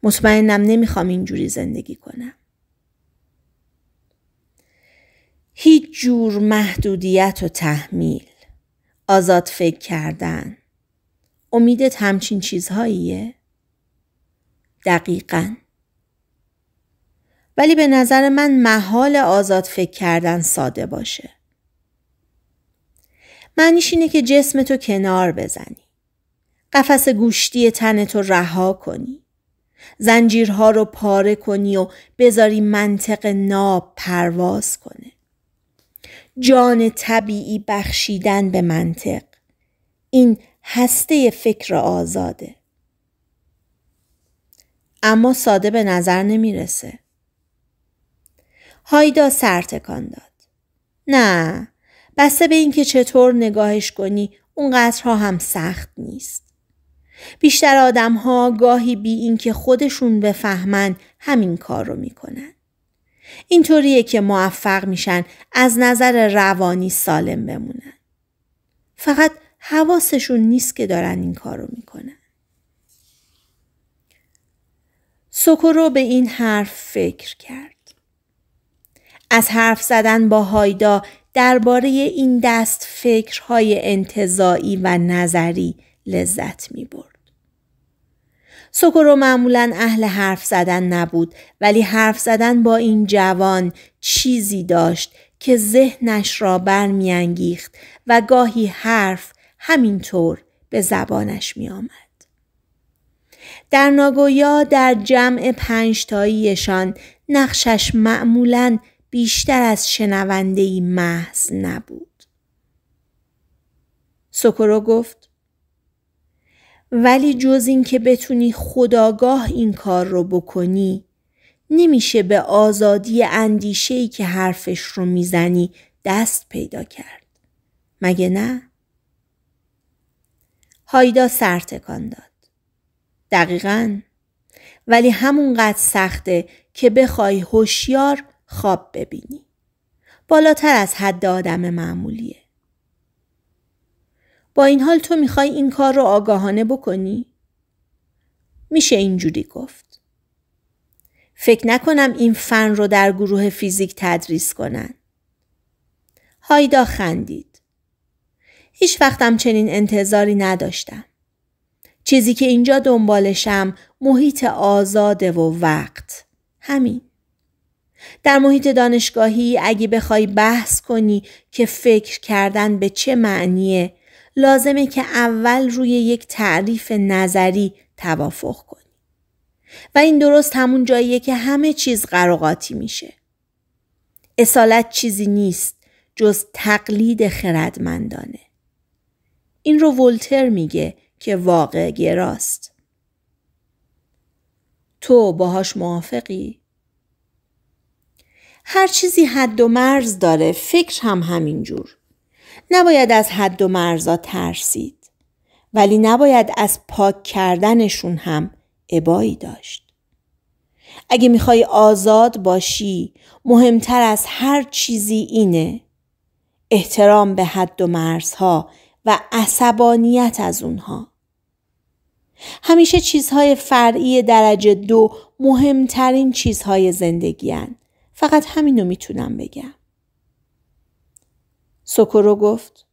مطمئنم نمیخوام اینجوری زندگی کنم. هیچ جور محدودیت و تحمیل آزاد فکر کردن امیدت همچین چیزهاییه؟ دقیقاً ولی به نظر من محال آزاد فکر کردن ساده باشه. معنیش اینه که جسم تو کنار بزنی. قفس گوشتی تن تو رها کنی. زنجیرها رو پاره کنی و بذاری منطق ناب پرواز کنه. جان طبیعی بخشیدن به منطق. این هسته فکر آزاده. اما ساده به نظر نمیرسه. هایدا سرتکان داد. نه بسته به اینکه چطور نگاهش کنی اونقدرها هم سخت نیست. بیشتر آدم ها گاهی بی اینکه خودشون بفهمن همین کار رو میکنن. اینطوریه که موفق میشن از نظر روانی سالم بمونن. فقط حواسشون نیست که دارن این کار رو میکنن. سکرو به این حرف فکر کرد. از حرف زدن با هایدا درباره این دست فکرهای انتظایی و نظری لذت می برد. سکرو معمولا اهل حرف زدن نبود ولی حرف زدن با این جوان چیزی داشت که ذهنش را برمیانگیخت و گاهی حرف همینطور به زبانش می آمد. در ناگویا در جمع پنجتاییشان نقشش معمولا بیشتر از شنوندهی محض نبود. سکرو گفت ولی جز اینکه بتونی خداگاه این کار رو بکنی نمیشه به آزادی اندیشهی که حرفش رو میزنی دست پیدا کرد. مگه نه؟ هایدا سر تکان داد. دقیقاً ولی همونقدر سخته که بخوای هوشیار خواب ببینی. بالاتر از حد آدم معمولیه. با این حال تو میخوای این کار رو آگاهانه بکنی؟ میشه اینجوری گفت. فکر نکنم این فن رو در گروه فیزیک تدریس کنن. هایدا خندید. هیچ وقتم چنین انتظاری نداشتم. چیزی که اینجا دنبالشم محیط آزاده و وقت. همین. در محیط دانشگاهی اگه بخوای بحث کنی که فکر کردن به چه معنیه لازمه که اول روی یک تعریف نظری توافق کنی و این درست همون جاییه که همه چیز قراغاتی میشه اصالت چیزی نیست جز تقلید خردمندانه این رو ولتر میگه که واقع گراست تو باهاش موافقی؟ هر چیزی حد و مرز داره فکر هم همینجور نباید از حد و مرزا ترسید ولی نباید از پاک کردنشون هم عبایی داشت اگه میخوای آزاد باشی مهمتر از هر چیزی اینه احترام به حد و مرزها و عصبانیت از اونها همیشه چیزهای فرعی درجه دو مهمترین چیزهای زندگی هن. فقط همینو میتونم بگم. سوکورو گفت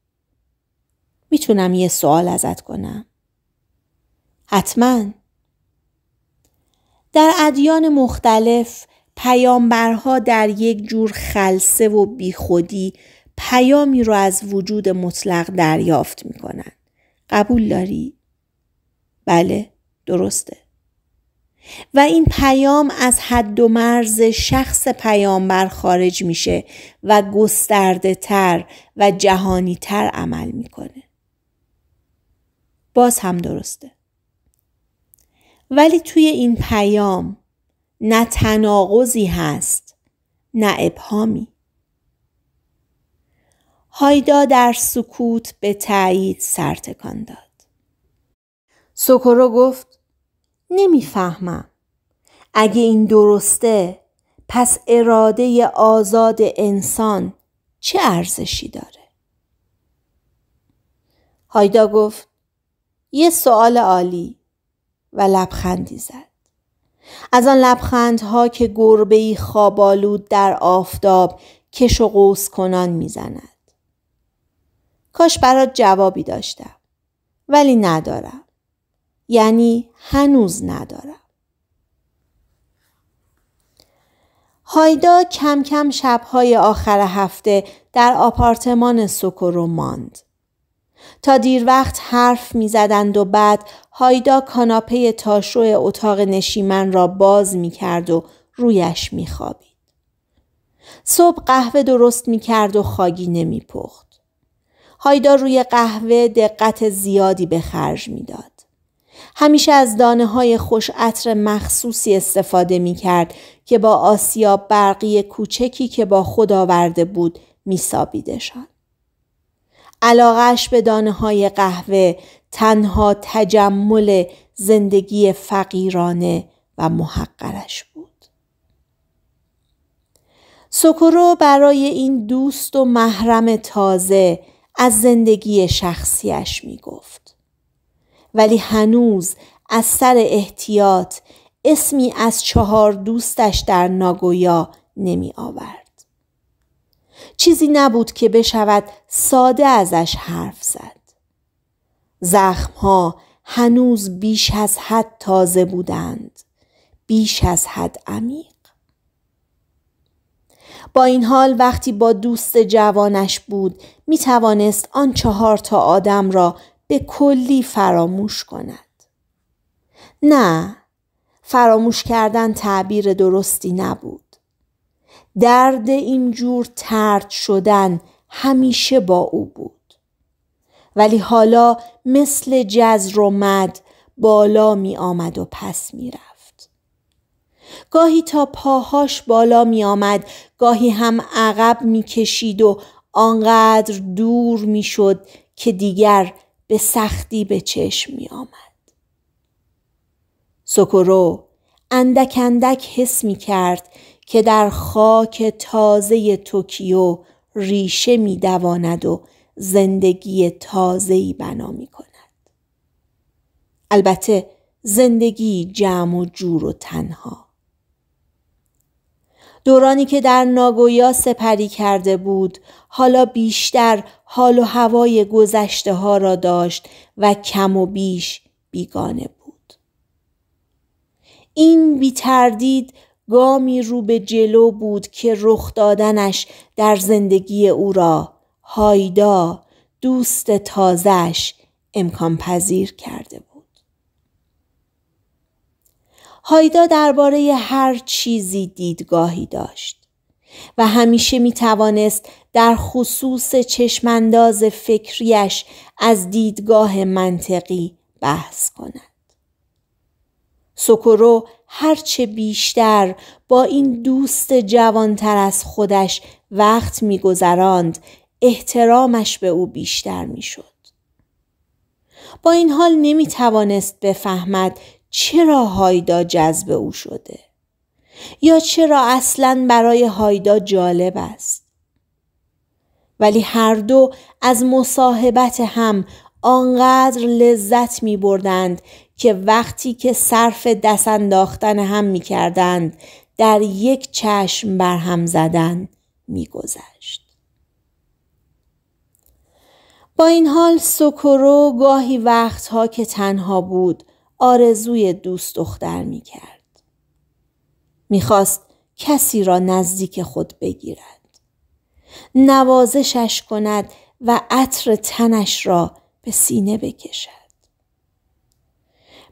میتونم یه سوال ازت کنم. حتما در ادیان مختلف پیامبرها در یک جور خلصه و بیخودی پیامی رو از وجود مطلق دریافت میکنن. قبول داری؟ بله درسته. و این پیام از حد و مرز شخص پیامبر خارج میشه و گسترده تر و جهانی تر عمل میکنه. باز هم درسته. ولی توی این پیام نه تناقضی هست نه ابهامی. هایدا در سکوت به تایید سرتکان داد. سوکورو گفت نمیفهمم اگه این درسته پس اراده آزاد انسان چه ارزشی داره هایدا گفت یه سوال عالی و لبخندی زد از آن لبخندها که گربه ای خوابالود در آفتاب کش و قوس کنان میزند کاش برات جوابی داشتم ولی ندارم یعنی هنوز ندارم. هایدا کم کم شبهای آخر هفته در آپارتمان سوکورو ماند. تا دیر وقت حرف می زدند و بعد هایدا کاناپه تاشو اتاق نشیمن را باز می کرد و رویش می خوابید. صبح قهوه درست می کرد و خاگی نمی پخت. هایدا روی قهوه دقت زیادی به خرج میداد. همیشه از دانه های خوش عطر مخصوصی استفاده می کرد که با آسیاب برقی کوچکی که با خود آورده بود می سابیدشان. علاقش به دانه های قهوه تنها تجمل زندگی فقیرانه و محقرش بود. سکرو برای این دوست و محرم تازه از زندگی شخصیش می گفت. ولی هنوز از سر احتیاط اسمی از چهار دوستش در ناگویا نمی آورد. چیزی نبود که بشود ساده ازش حرف زد. زخمها هنوز بیش از حد تازه بودند. بیش از حد عمیق. با این حال وقتی با دوست جوانش بود می توانست آن چهار تا آدم را به کلی فراموش کند. نه فراموش کردن تعبیر درستی نبود. درد اینجور ترد شدن همیشه با او بود. ولی حالا مثل جزر و مد بالا می آمد و پس می رفت. گاهی تا پاهاش بالا می آمد، گاهی هم عقب می کشید و آنقدر دور می شد که دیگر به سختی به چشم می آمد. سکرو اندک اندک حس می کرد که در خاک تازه توکیو ریشه می دواند و زندگی تازهی بنا می کند. البته زندگی جمع و جور و تنها. دورانی که در ناگویا سپری کرده بود حالا بیشتر حال و هوای گذشته ها را داشت و کم و بیش بیگانه بود. این بی تردید گامی رو به جلو بود که رخ دادنش در زندگی او را هایدا دوست تازش امکان پذیر کرده بود. هایدا درباره هر چیزی دیدگاهی داشت و همیشه می توانست در خصوص چشمانداز فکریش از دیدگاه منطقی بحث کند. سکرو هرچه بیشتر با این دوست جوانتر از خودش وقت میگذراند احترامش به او بیشتر میشد. با این حال نمی توانست بفهمد چرا هایدا جذب او شده یا چرا اصلا برای هایدا جالب است ولی هر دو از مصاحبت هم آنقدر لذت می بردند که وقتی که صرف دست انداختن هم می کردند در یک چشم بر هم زدن می گذشت. با این حال سوکورو گاهی وقتها که تنها بود آرزوی دوست دختر می کرد. خواست کسی را نزدیک خود بگیرد. نوازشش کند و عطر تنش را به سینه بکشد.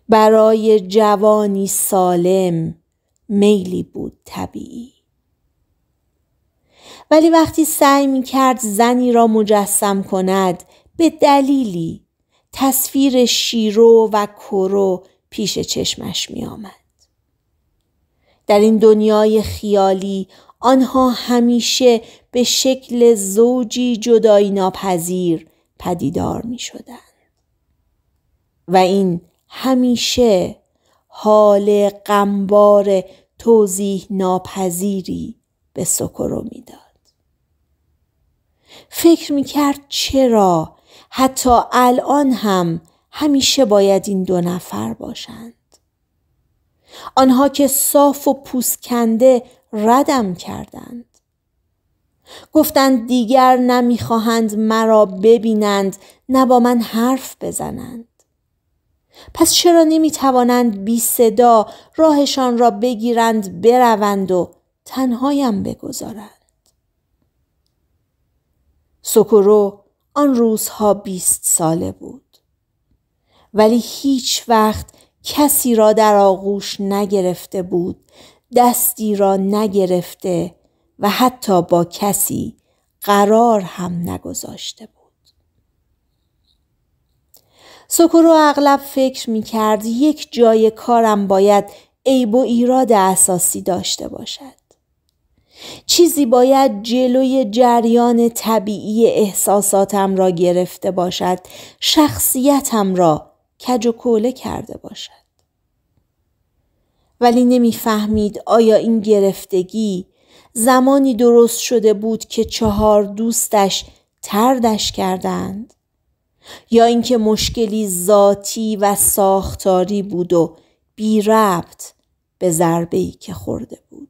برای جوانی سالم میلی بود طبیعی. ولی وقتی سعی می کرد زنی را مجسم کند به دلیلی تصویر شیرو و کرو پیش چشمش می آمد. در این دنیای خیالی آنها همیشه به شکل زوجی جدایی ناپذیر پدیدار می شدن. و این همیشه حال غمبار توضیح ناپذیری به سکرو میداد فکر کرد چرا حتی الان هم همیشه باید این دو نفر باشند آنها که صاف و پوسکنده ردم کردند گفتند دیگر نمیخواهند مرا ببینند نه با من حرف بزنند پس چرا نمیتوانند بی صدا راهشان را بگیرند بروند و تنهایم بگذارند سکرو آن روزها بیست ساله بود ولی هیچ وقت کسی را در آغوش نگرفته بود دستی را نگرفته و حتی با کسی قرار هم نگذاشته بود سکرو اغلب فکر می کرد یک جای کارم باید عیب و ایراد اساسی داشته باشد چیزی باید جلوی جریان طبیعی احساساتم را گرفته باشد شخصیتم را کج و کوله کرده باشد ولی نمیفهمید آیا این گرفتگی زمانی درست شده بود که چهار دوستش تردش کردند یا اینکه مشکلی ذاتی و ساختاری بود و بی ربط به ضربه‌ای که خورده بود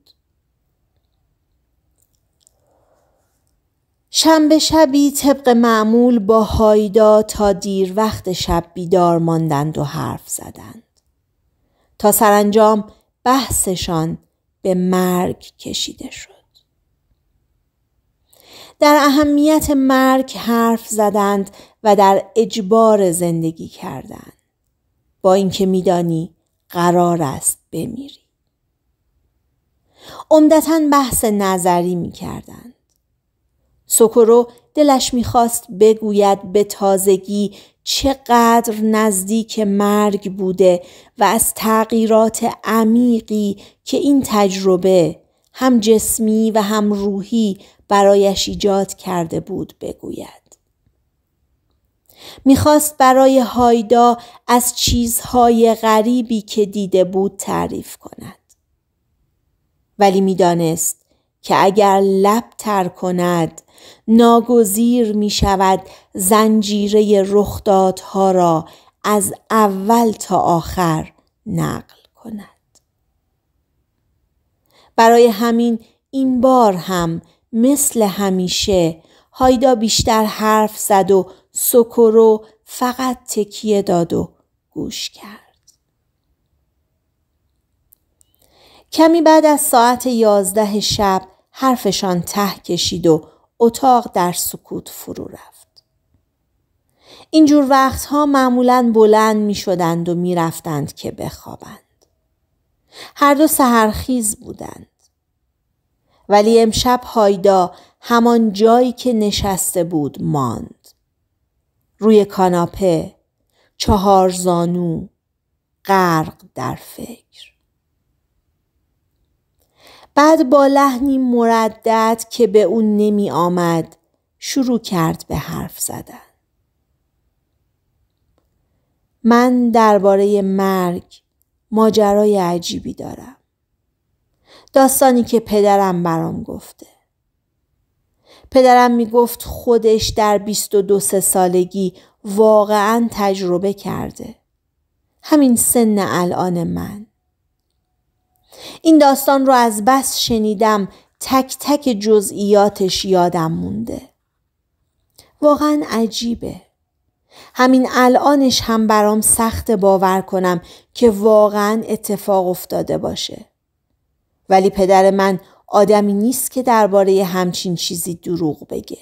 شنبه شبی طبق معمول با هایدا تا دیر وقت شب بیدار ماندند و حرف زدند. تا سرانجام بحثشان به مرگ کشیده شد. در اهمیت مرگ حرف زدند و در اجبار زندگی کردند. با اینکه میدانی قرار است بمیری. عمدتا بحث نظری میکردند. سوکورو دلش میخواست بگوید به تازگی چقدر نزدیک مرگ بوده و از تغییرات عمیقی که این تجربه هم جسمی و هم روحی برایش ایجاد کرده بود بگوید. میخواست برای هایدا از چیزهای غریبی که دیده بود تعریف کند. ولی میدانست که اگر لب تر کند ناگزیر می شود زنجیره رخدادها را از اول تا آخر نقل کند. برای همین این بار هم مثل همیشه هایدا بیشتر حرف زد و سکرو فقط تکیه داد و گوش کرد. کمی بعد از ساعت یازده شب حرفشان ته کشید و اتاق در سکوت فرو رفت. اینجور وقتها معمولا بلند می شدند و می رفتند که بخوابند. هر دو سهرخیز بودند. ولی امشب هایدا همان جایی که نشسته بود ماند. روی کاناپه، چهار زانو، غرق در فکر. بعد با لحنی مردد که به اون نمی آمد شروع کرد به حرف زدن. من درباره مرگ ماجرای عجیبی دارم. داستانی که پدرم برام گفته. پدرم می گفت خودش در 22 سالگی واقعا تجربه کرده. همین سن الان من. این داستان رو از بس شنیدم تک تک جزئیاتش یادم مونده واقعا عجیبه همین الانش هم برام سخت باور کنم که واقعا اتفاق افتاده باشه ولی پدر من آدمی نیست که درباره همچین چیزی دروغ بگه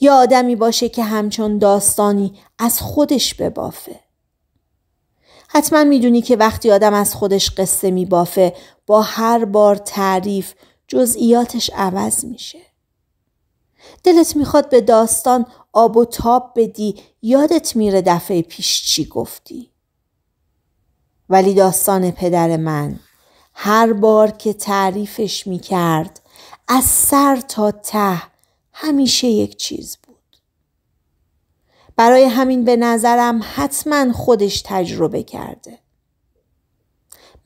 یا آدمی باشه که همچون داستانی از خودش ببافه حتما میدونی که وقتی آدم از خودش قصه میبافه با هر بار تعریف جزئیاتش عوض میشه. دلت میخواد به داستان آب و تاب بدی یادت میره دفعه پیش چی گفتی. ولی داستان پدر من هر بار که تعریفش میکرد از سر تا ته همیشه یک چیز بود. برای همین به نظرم حتما خودش تجربه کرده.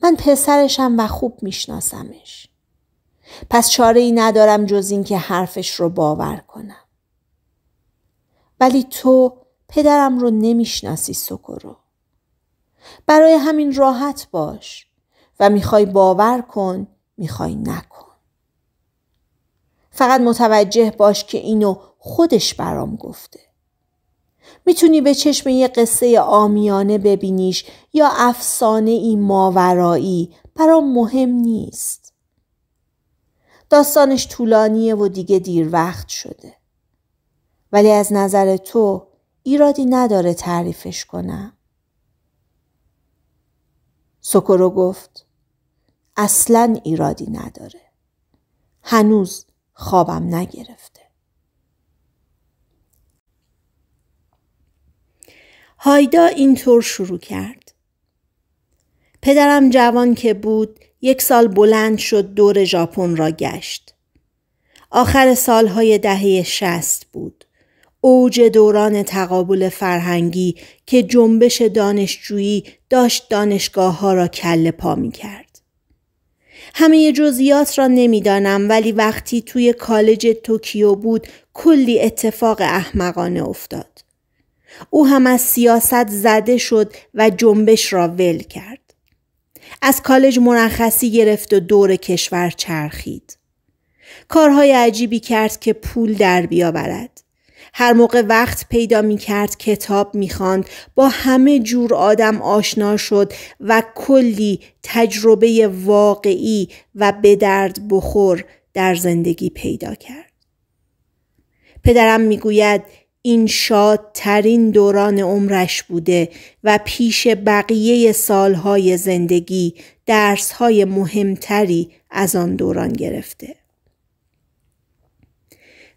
من پسرشم و خوب میشناسمش. پس چاره ای ندارم جز اینکه حرفش رو باور کنم. ولی تو پدرم رو نمیشناسی سکرو. برای همین راحت باش و میخوای باور کن میخوای نکن. فقط متوجه باش که اینو خودش برام گفته. میتونی به چشم یه قصه آمیانه ببینیش یا افسانه ای ماورایی برا مهم نیست. داستانش طولانیه و دیگه دیر وقت شده. ولی از نظر تو ایرادی نداره تعریفش کنم. سکرو گفت اصلا ایرادی نداره. هنوز خوابم نگرفت. هایدا اینطور شروع کرد. پدرم جوان که بود یک سال بلند شد دور ژاپن را گشت. آخر سالهای دهه شست بود. اوج دوران تقابل فرهنگی که جنبش دانشجویی داشت دانشگاه ها را کل پا می کرد. همه جزئیات را نمیدانم ولی وقتی توی کالج توکیو بود کلی اتفاق احمقانه افتاد. او هم از سیاست زده شد و جنبش را ول کرد. از کالج مرخصی گرفت و دور کشور چرخید. کارهای عجیبی کرد که پول در بیاورد. هر موقع وقت پیدا می کرد کتاب می خاند. با همه جور آدم آشنا شد و کلی تجربه واقعی و به درد بخور در زندگی پیدا کرد. پدرم میگوید این شادترین دوران عمرش بوده و پیش بقیه سالهای زندگی درسهای مهمتری از آن دوران گرفته.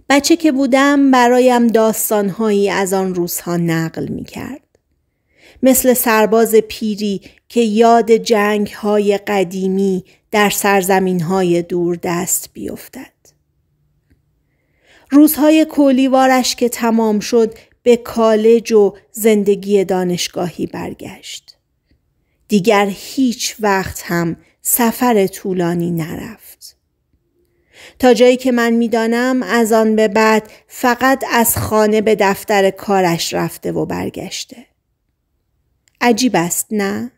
بچه که بودم برایم داستانهایی از آن روزها نقل می کرد. مثل سرباز پیری که یاد جنگ های قدیمی در سرزمین های دور دست بیفتد. روزهای کولیوارش که تمام شد به کالج و زندگی دانشگاهی برگشت. دیگر هیچ وقت هم سفر طولانی نرفت. تا جایی که من میدانم از آن به بعد فقط از خانه به دفتر کارش رفته و برگشته. عجیب است نه؟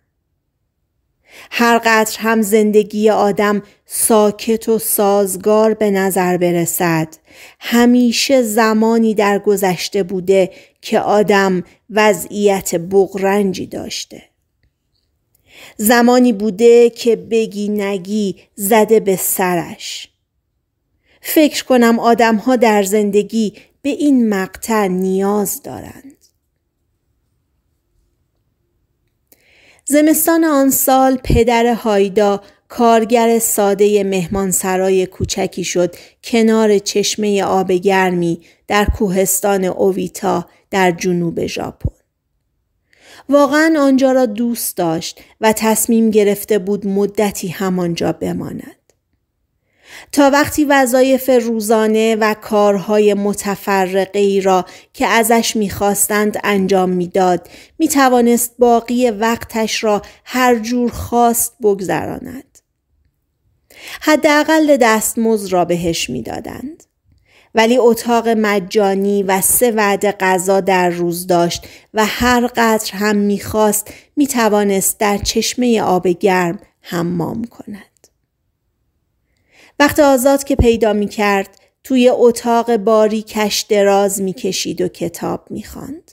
هر قطر هم زندگی آدم ساکت و سازگار به نظر برسد همیشه زمانی در گذشته بوده که آدم وضعیت بغرنجی داشته زمانی بوده که بگی نگی زده به سرش فکر کنم آدمها ها در زندگی به این مقطع نیاز دارند زمستان آن سال پدر هایدا کارگر ساده مهمانسرای کوچکی شد کنار چشمه آب گرمی در کوهستان اویتا در جنوب ژاپن. واقعا آنجا را دوست داشت و تصمیم گرفته بود مدتی همانجا بماند. تا وقتی وظایف روزانه و کارهای متفرقه ای را که ازش میخواستند انجام میداد میتوانست باقی وقتش را هر جور خواست بگذراند حداقل دستمزد را بهش میدادند ولی اتاق مجانی و سه وعده غذا در روز داشت و هر قدر هم میخواست میتوانست در چشمه آب گرم حمام کند وقت آزاد که پیدا می کرد توی اتاق کش دراز می کشید و کتاب می خاند.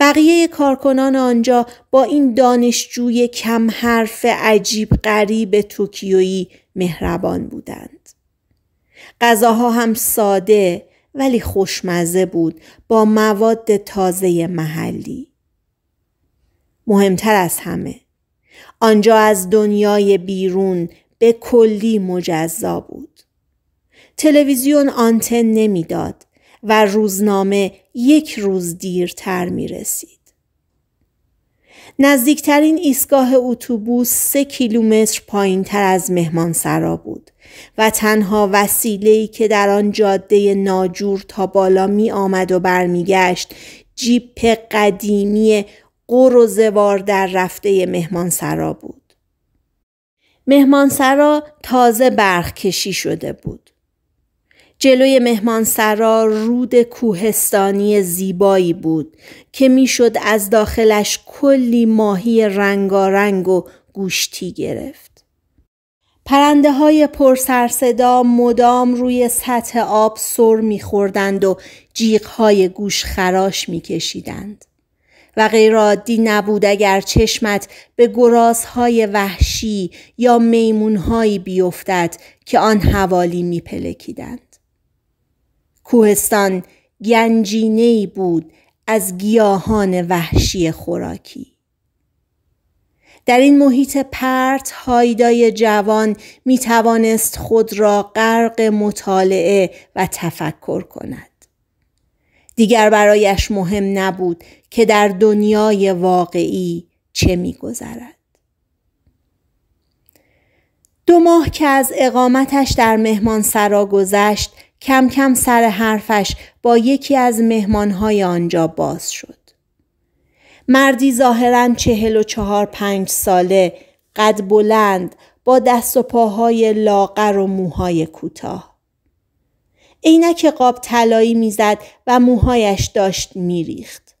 بقیه کارکنان آنجا با این دانشجوی کم حرف عجیب غریب توکیویی مهربان بودند. غذاها هم ساده ولی خوشمزه بود با مواد تازه محلی. مهمتر از همه آنجا از دنیای بیرون به کلی مجزا بود. تلویزیون آنتن نمیداد و روزنامه یک روز دیرتر می رسید. نزدیکترین ایستگاه اتوبوس سه کیلومتر پایین تر از سرا بود و تنها وسیله‌ای که در آن جاده ناجور تا بالا می آمد و برمیگشت جیپ قدیمی قر و زوار در رفته مهمان سرا بود. مهمانسرا تازه برخ کشی شده بود. جلوی مهمانسرا رود کوهستانی زیبایی بود که میشد از داخلش کلی ماهی رنگارنگ و گوشتی گرفت. پرنده های صدا مدام روی سطح آب سر میخوردند و جیغ های گوش خراش میکشیدند. و غیر نبود اگر چشمت به های وحشی یا میمونهایی بیفتد که آن حوالی میپلکیدند کوهستان گنجینهای بود از گیاهان وحشی خوراکی در این محیط پرت هایدای جوان می توانست خود را غرق مطالعه و تفکر کند. دیگر برایش مهم نبود که در دنیای واقعی چه می دو ماه که از اقامتش در مهمان سرا گذشت کم کم سر حرفش با یکی از مهمانهای آنجا باز شد. مردی ظاهرا چهل و چهار پنج ساله قد بلند با دست و پاهای لاغر و موهای کوتاه. عینک قاب طلایی میزد و موهایش داشت میریخت.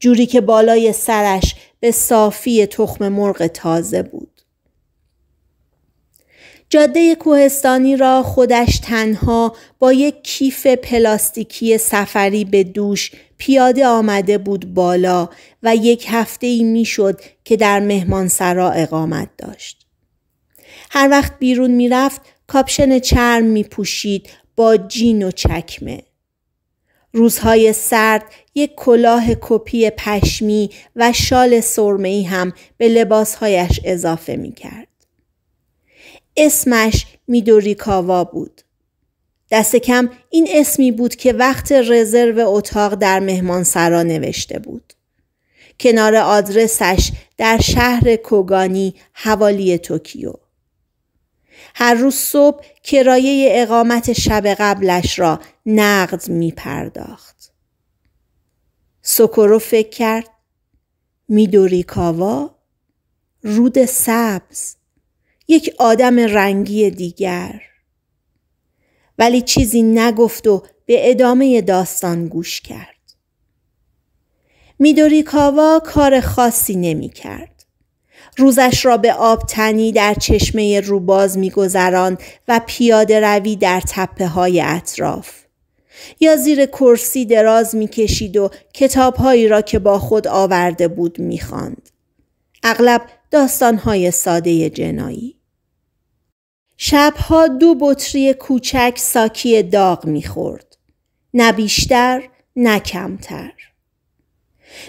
جوری که بالای سرش به صافی تخم مرغ تازه بود. جاده کوهستانی را خودش تنها با یک کیف پلاستیکی سفری به دوش پیاده آمده بود بالا و یک هفته ای می شد که در مهمانسرا اقامت داشت. هر وقت بیرون می رفت کاپشن چرم می پوشید با جین و چکمه. روزهای سرد یک کلاه کپی پشمی و شال سرمه‌ای هم به لباسهایش اضافه می کرد. اسمش میدوریکاوا بود. دست کم این اسمی بود که وقت رزرو اتاق در مهمانسرا نوشته بود. کنار آدرسش در شهر کوگانی حوالی توکیو. هر روز صبح کرایه اقامت شب قبلش را نقد می پرداخت. سوکورو فکر کرد میدوریکاوا رود سبز یک آدم رنگی دیگر ولی چیزی نگفت و به ادامه داستان گوش کرد میدوری کاوا کار خاصی نمی کرد. روزش را به آب تنی در چشمه روباز می و پیاده روی در تپه های اطراف. یا زیر کرسی دراز میکشید و کتابهایی را که با خود آورده بود میخواند. اغلب داستانهای ساده جنایی. شبها دو بطری کوچک ساکی داغ میخورد. نه بیشتر نه کمتر.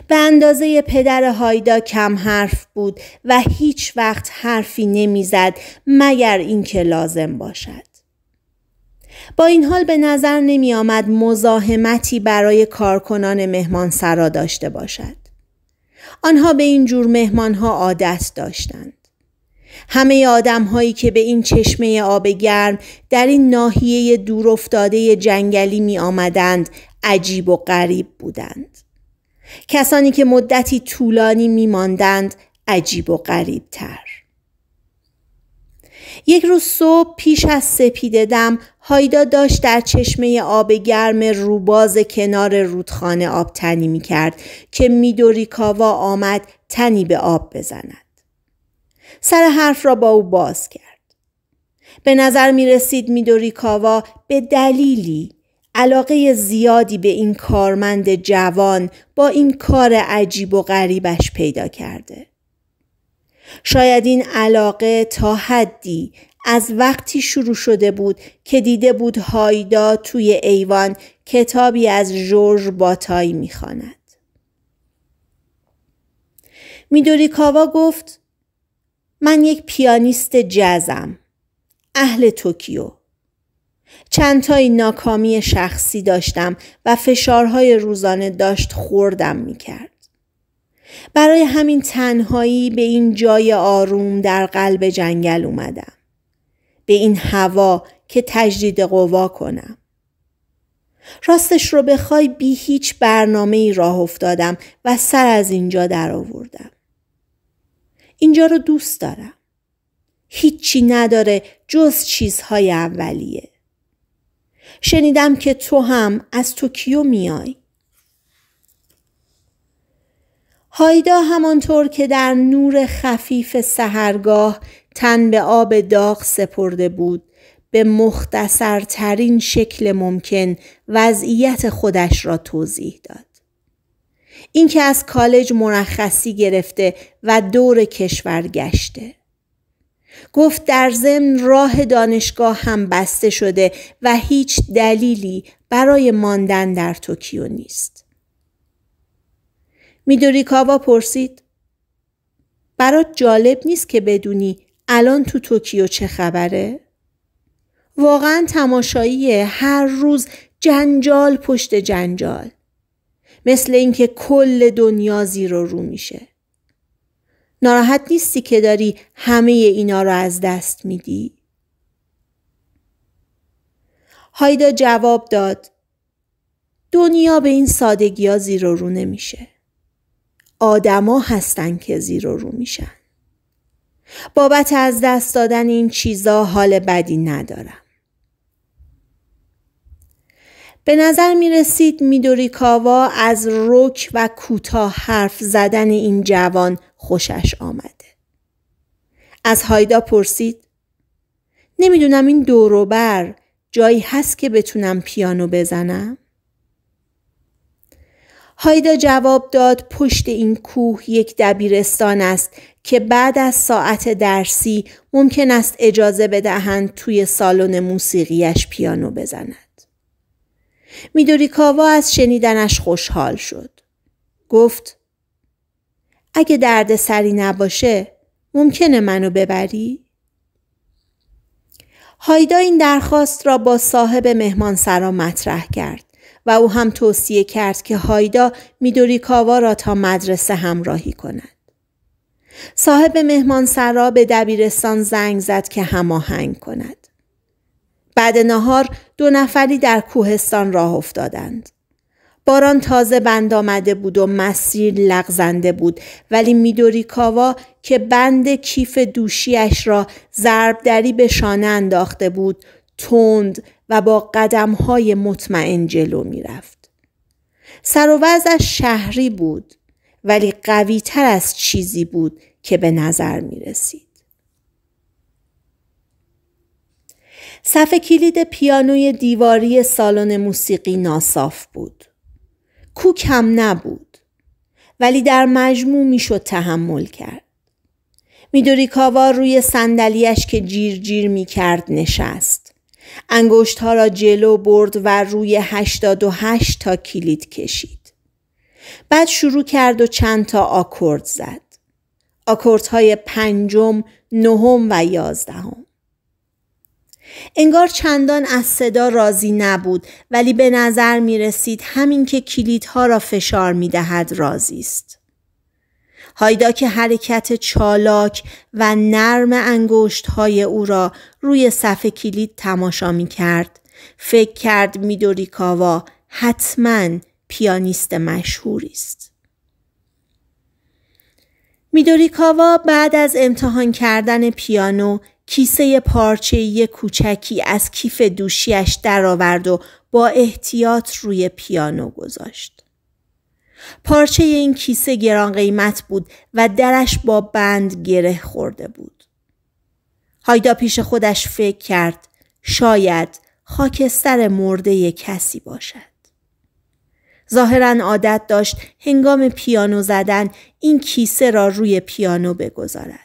به اندازه پدر هایدا کم حرف بود و هیچ وقت حرفی نمیزد مگر اینکه لازم باشد. با این حال به نظر نمی آمد مزاحمتی برای کارکنان مهمان سرا داشته باشد. آنها به این جور مهمان ها عادت داشتند. همه آدم هایی که به این چشمه آب گرم در این ناحیه دورافتاده جنگلی می آمدند عجیب و غریب بودند. کسانی که مدتی طولانی می ماندند عجیب و غریب تر. یک روز صبح پیش از سپیده دم هایدا داشت در چشمه آب گرم روباز کنار رودخانه آب تنی می کرد که میدوریکاوا آمد تنی به آب بزند. سر حرف را با او باز کرد. به نظر می رسید میدوری کاوا به دلیلی علاقه زیادی به این کارمند جوان با این کار عجیب و غریبش پیدا کرده. شاید این علاقه تا حدی از وقتی شروع شده بود که دیده بود هایدا توی ایوان کتابی از ژورژ باتایی میخواند. میدوری کاوا گفت من یک پیانیست جزم. اهل توکیو. چندتایی ناکامی شخصی داشتم و فشارهای روزانه داشت خوردم میکرد. برای همین تنهایی به این جای آروم در قلب جنگل اومدم. به این هوا که تجدید قوا کنم. راستش رو بخوای بی هیچ برنامه ای راه افتادم و سر از اینجا درآوردم. اینجا رو دوست دارم. هیچی نداره جز چیزهای اولیه. شنیدم که تو هم از توکیو میای. هایدا همانطور که در نور خفیف سهرگاه تن به آب داغ سپرده بود به مختصرترین شکل ممکن وضعیت خودش را توضیح داد. اینکه از کالج مرخصی گرفته و دور کشور گشته گفت در ضمن راه دانشگاه هم بسته شده و هیچ دلیلی برای ماندن در توکیو نیست میدوری کاوا پرسید برات جالب نیست که بدونی الان تو توکیو چه خبره؟ واقعا تماشایی هر روز جنجال پشت جنجال مثل اینکه کل دنیا زیر و رو میشه ناراحت نیستی که داری همه اینا رو از دست میدی هایدا جواب داد دنیا به این سادگی ها زیر و رو نمیشه آدما هستن که زیر و رو میشن بابت از دست دادن این چیزا حال بدی ندارم به نظر می رسید میدوری کاوا از رک و کوتاه حرف زدن این جوان خوشش آمده. از هایدا پرسید نمیدونم این دوروبر جایی هست که بتونم پیانو بزنم؟ هایدا جواب داد پشت این کوه یک دبیرستان است که بعد از ساعت درسی ممکن است اجازه بدهند توی سالن موسیقیش پیانو بزند. میدوری کاوا از شنیدنش خوشحال شد. گفت اگه درد سری نباشه ممکنه منو ببری؟ هایدا این درخواست را با صاحب مهمان سرا مطرح کرد و او هم توصیه کرد که هایدا میدوری کاوا را تا مدرسه همراهی کند. صاحب مهمان سرا به دبیرستان زنگ زد که هماهنگ کند. بعد نهار دو نفری در کوهستان راه افتادند. باران تازه بند آمده بود و مسیر لغزنده بود ولی میدوری کاوا که بند کیف دوشیش را ضربدری به شانه انداخته بود تند و با قدم های مطمئن جلو میرفت. سر و وضعش شهری بود ولی قوی تر از چیزی بود که به نظر می رسید. صف کلید پیانوی دیواری سالن موسیقی ناصاف بود. کوک هم نبود. ولی در مجموع میشد تحمل کرد. میدوری کاوا روی صندلیاش که جیر جیر می کرد نشست. انگشت ها را جلو برد و روی هشت تا کلید کشید. بعد شروع کرد و چند تا آکورد زد. آکورد های پنجم، نهم و یازدهم. انگار چندان از صدا راضی نبود ولی به نظر می رسید همین که کلیدها را فشار می دهد راضی است. هایدا که حرکت چالاک و نرم انگشت های او را روی صفحه کلید تماشا می کرد. فکر کرد میدوریکاوا حتما پیانیست مشهوری است. میدوریکاوا بعد از امتحان کردن پیانو کیسه پارچه کوچکی از کیف دوشیش درآورد و با احتیاط روی پیانو گذاشت. پارچه این کیسه گران قیمت بود و درش با بند گره خورده بود. هایدا پیش خودش فکر کرد شاید خاکستر مرده کسی باشد. ظاهرا عادت داشت هنگام پیانو زدن این کیسه را روی پیانو بگذارد.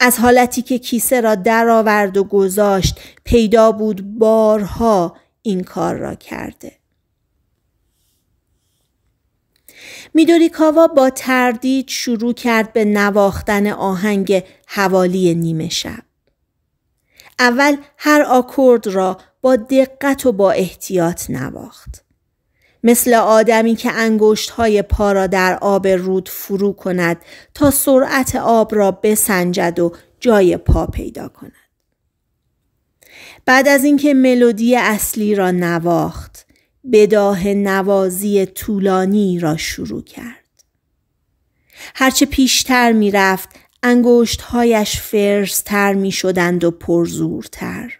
از حالتی که کیسه را درآورد و گذاشت پیدا بود بارها این کار را کرده. میدوریکاوا با تردید شروع کرد به نواختن آهنگ حوالی نیمه شب. اول هر آکورد را با دقت و با احتیاط نواخت. مثل آدمی که انگشت های پا را در آب رود فرو کند تا سرعت آب را بسنجد و جای پا پیدا کند. بعد از اینکه ملودی اصلی را نواخت، بداه نوازی طولانی را شروع کرد. هرچه پیشتر می رفت، انگشتهایش فرزتر می شدند و پرزورتر.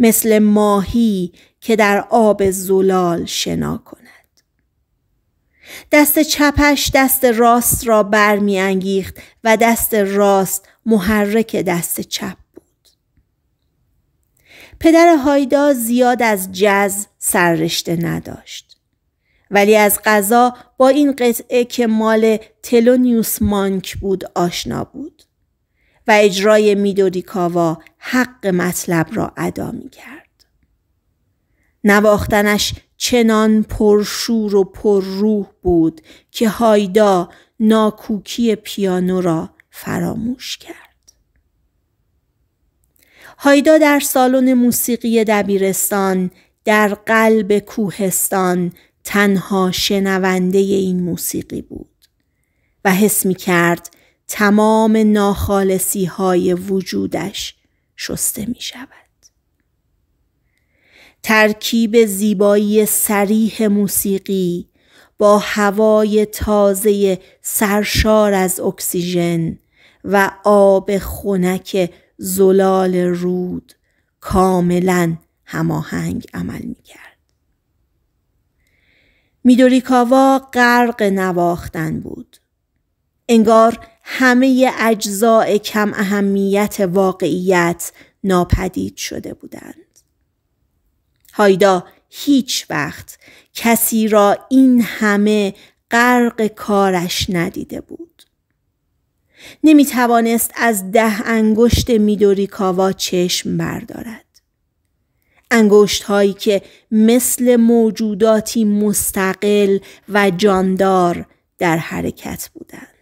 مثل ماهی که در آب زلال شنا کند دست چپش دست راست را برمیانگیخت و دست راست محرک دست چپ بود پدر هایدا زیاد از جز سررشته نداشت ولی از قضا با این قطعه که مال تلونیوس مانک بود آشنا بود و اجرای کاوا حق مطلب را ادا می کرد. نواختنش چنان پرشور و پرروح بود که هایدا ناکوکی پیانو را فراموش کرد. هایدا در سالن موسیقی دبیرستان در قلب کوهستان تنها شنونده این موسیقی بود و حس می کرد تمام ناخالصی های وجودش شسته می شود. ترکیب زیبایی سریح موسیقی با هوای تازه سرشار از اکسیژن و آب خنک زلال رود کاملا هماهنگ عمل می کرد. میدوریکاوا غرق نواختن بود. انگار همه اجزاء کم اهمیت واقعیت ناپدید شده بودند. هایدا هیچ وقت کسی را این همه غرق کارش ندیده بود. نمی توانست از ده انگشت میدوری کاوا چشم بردارد. انگشت هایی که مثل موجوداتی مستقل و جاندار در حرکت بودند.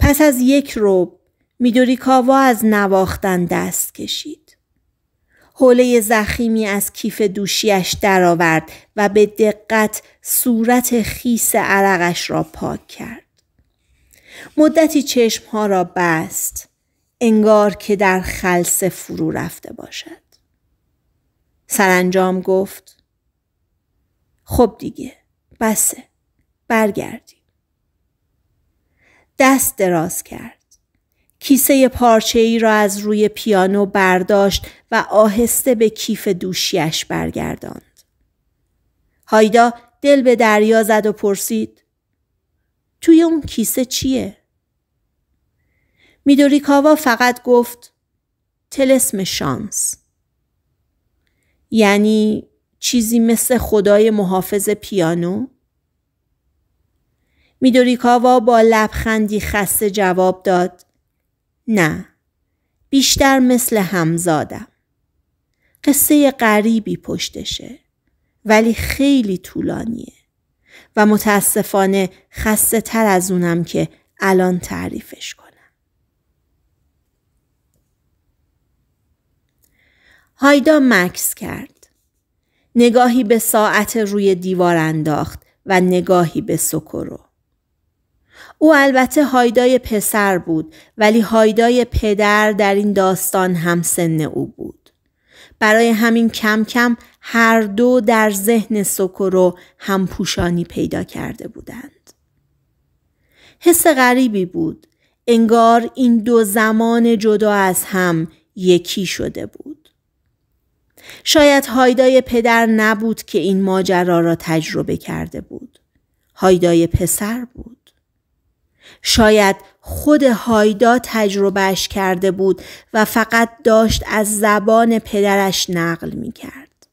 پس از یک روب میدوری کاوا از نواختن دست کشید. حوله زخیمی از کیف دوشیش درآورد و به دقت صورت خیس عرقش را پاک کرد. مدتی چشمها را بست انگار که در خلص فرو رفته باشد. سرانجام گفت خب دیگه بسه برگردی. دست دراز کرد. کیسه پارچه ای را از روی پیانو برداشت و آهسته به کیف دوشیش برگرداند. هایدا دل به دریا زد و پرسید توی اون کیسه چیه؟ میدوری کاوا فقط گفت تلسم شانس یعنی چیزی مثل خدای محافظ پیانو میدوریکاوا با لبخندی خسته جواب داد نه بیشتر مثل همزادم قصه غریبی پشتشه ولی خیلی طولانیه و متاسفانه خسته تر از اونم که الان تعریفش کنم. هایدا مکس کرد. نگاهی به ساعت روی دیوار انداخت و نگاهی به سکرو او البته هایدای پسر بود ولی هایدای پدر در این داستان هم سن او بود. برای همین کم کم هر دو در ذهن سکرو هم پوشانی پیدا کرده بودند. حس غریبی بود. انگار این دو زمان جدا از هم یکی شده بود. شاید هایدای پدر نبود که این ماجرا را تجربه کرده بود. هایدای پسر بود. شاید خود هایدا تجربهش کرده بود و فقط داشت از زبان پدرش نقل می کرد.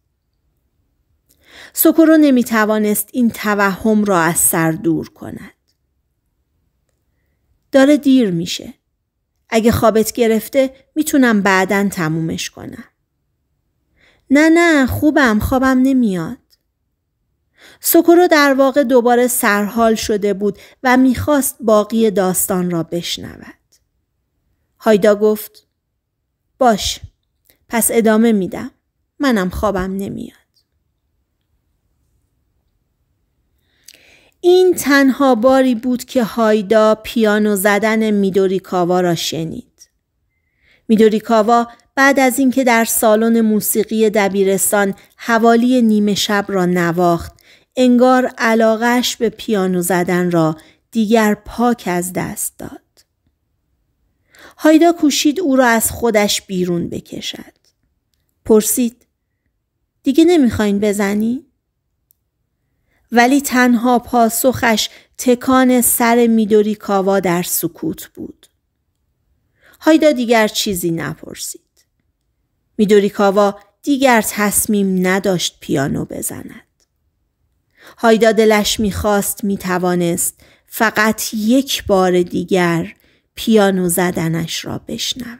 سکرو نمی توانست این توهم را از سر دور کند. داره دیر میشه. اگه خوابت گرفته میتونم بعدا تمومش کنم. نه نه خوبم خوابم نمیاد. سکورو در واقع دوباره سرحال شده بود و میخواست باقی داستان را بشنود. هایدا گفت باش پس ادامه میدم منم خوابم نمیاد. این تنها باری بود که هایدا پیانو زدن میدوریکاوا را شنید. میدوریکاوا بعد از اینکه در سالن موسیقی دبیرستان حوالی نیمه شب را نواخت انگار علاقش به پیانو زدن را دیگر پاک از دست داد. هایدا کوشید او را از خودش بیرون بکشد. پرسید دیگه نمیخواین بزنی؟ ولی تنها پاسخش تکان سر میدوری کاوا در سکوت بود. هایدا دیگر چیزی نپرسید. میدوری کاوا دیگر تصمیم نداشت پیانو بزند. هایدا دلش میخواست میتوانست فقط یک بار دیگر پیانو زدنش را بشنود.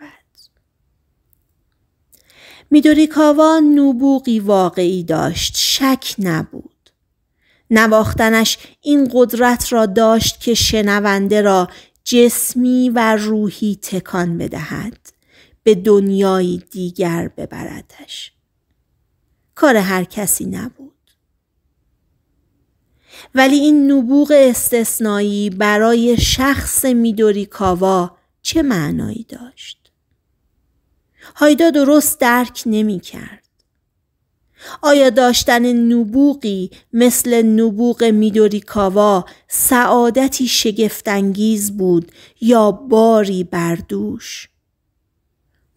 میدوریکاوا نوبوقی واقعی داشت شک نبود نواختنش این قدرت را داشت که شنونده را جسمی و روحی تکان بدهد به دنیای دیگر ببردش کار هر کسی نبود ولی این نبوغ استثنایی برای شخص میدوری کاوا چه معنایی داشت؟ هایدا درست درک نمی کرد. آیا داشتن نبوغی مثل نبوغ میدوری کاوا سعادتی شگفتانگیز بود یا باری بردوش؟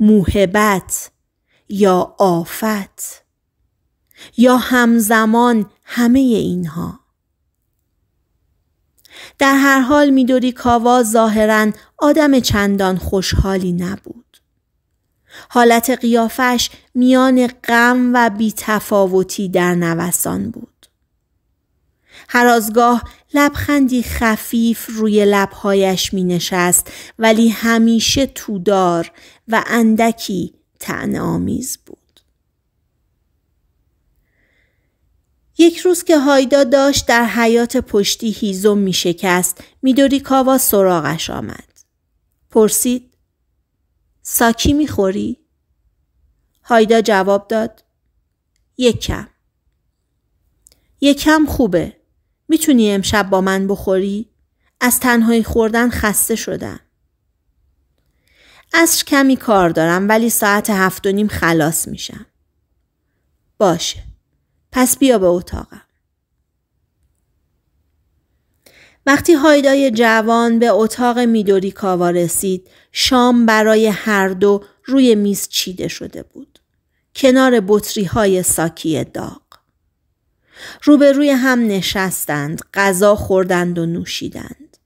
موهبت یا آفت یا همزمان همه اینها؟ در هر حال میدوری کاوا ظاهرا آدم چندان خوشحالی نبود. حالت قیافش میان غم و بیتفاوتی در نوسان بود. هر لبخندی خفیف روی لبهایش می نشست ولی همیشه تودار و اندکی تنامیز بود. یک روز که هایدا داشت در حیات پشتی هیزم می شکست میدوری کاوا سراغش آمد. پرسید ساکی میخوری؟ هایدا جواب داد یکم کم خوبه میتونی امشب با من بخوری؟ از تنهایی خوردن خسته شدم. ازش کمی کار دارم ولی ساعت هفت و نیم خلاص میشم. باشه. پس بیا به اتاقم. وقتی هایدای جوان به اتاق میدوری کاوا رسید شام برای هر دو روی میز چیده شده بود. کنار بطری های ساکی داغ. روبروی هم نشستند، غذا خوردند و نوشیدند.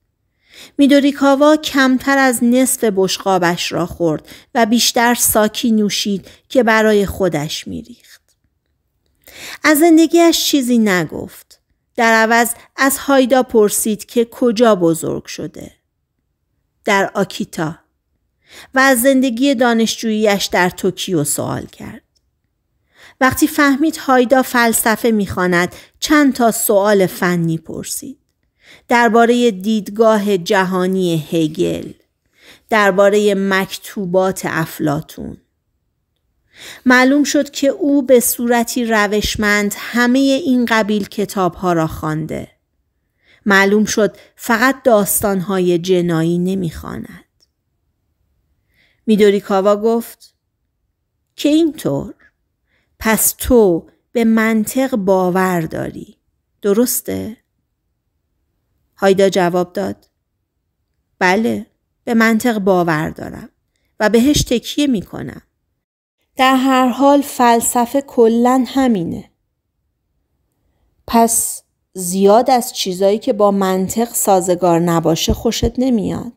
میدوریکاوا کمتر از نصف بشقابش را خورد و بیشتر ساکی نوشید که برای خودش میریخ. از زندگیش چیزی نگفت. در عوض از هایدا پرسید که کجا بزرگ شده. در آکیتا و از زندگی دانشجوییش در توکیو سوال کرد. وقتی فهمید هایدا فلسفه میخواند چند تا سوال فنی پرسید. درباره دیدگاه جهانی هگل درباره مکتوبات افلاتون معلوم شد که او به صورتی روشمند همه این قبیل کتابها را خوانده. معلوم شد فقط داستانهای جنایی نمیخواند. خاند. میدوریکاوا گفت که اینطور پس تو به منطق باور داری درسته؟ هایدا جواب داد بله به منطق باور دارم و بهش تکیه می کنم. در هر حال فلسفه کلا همینه پس زیاد از چیزایی که با منطق سازگار نباشه خوشت نمیاد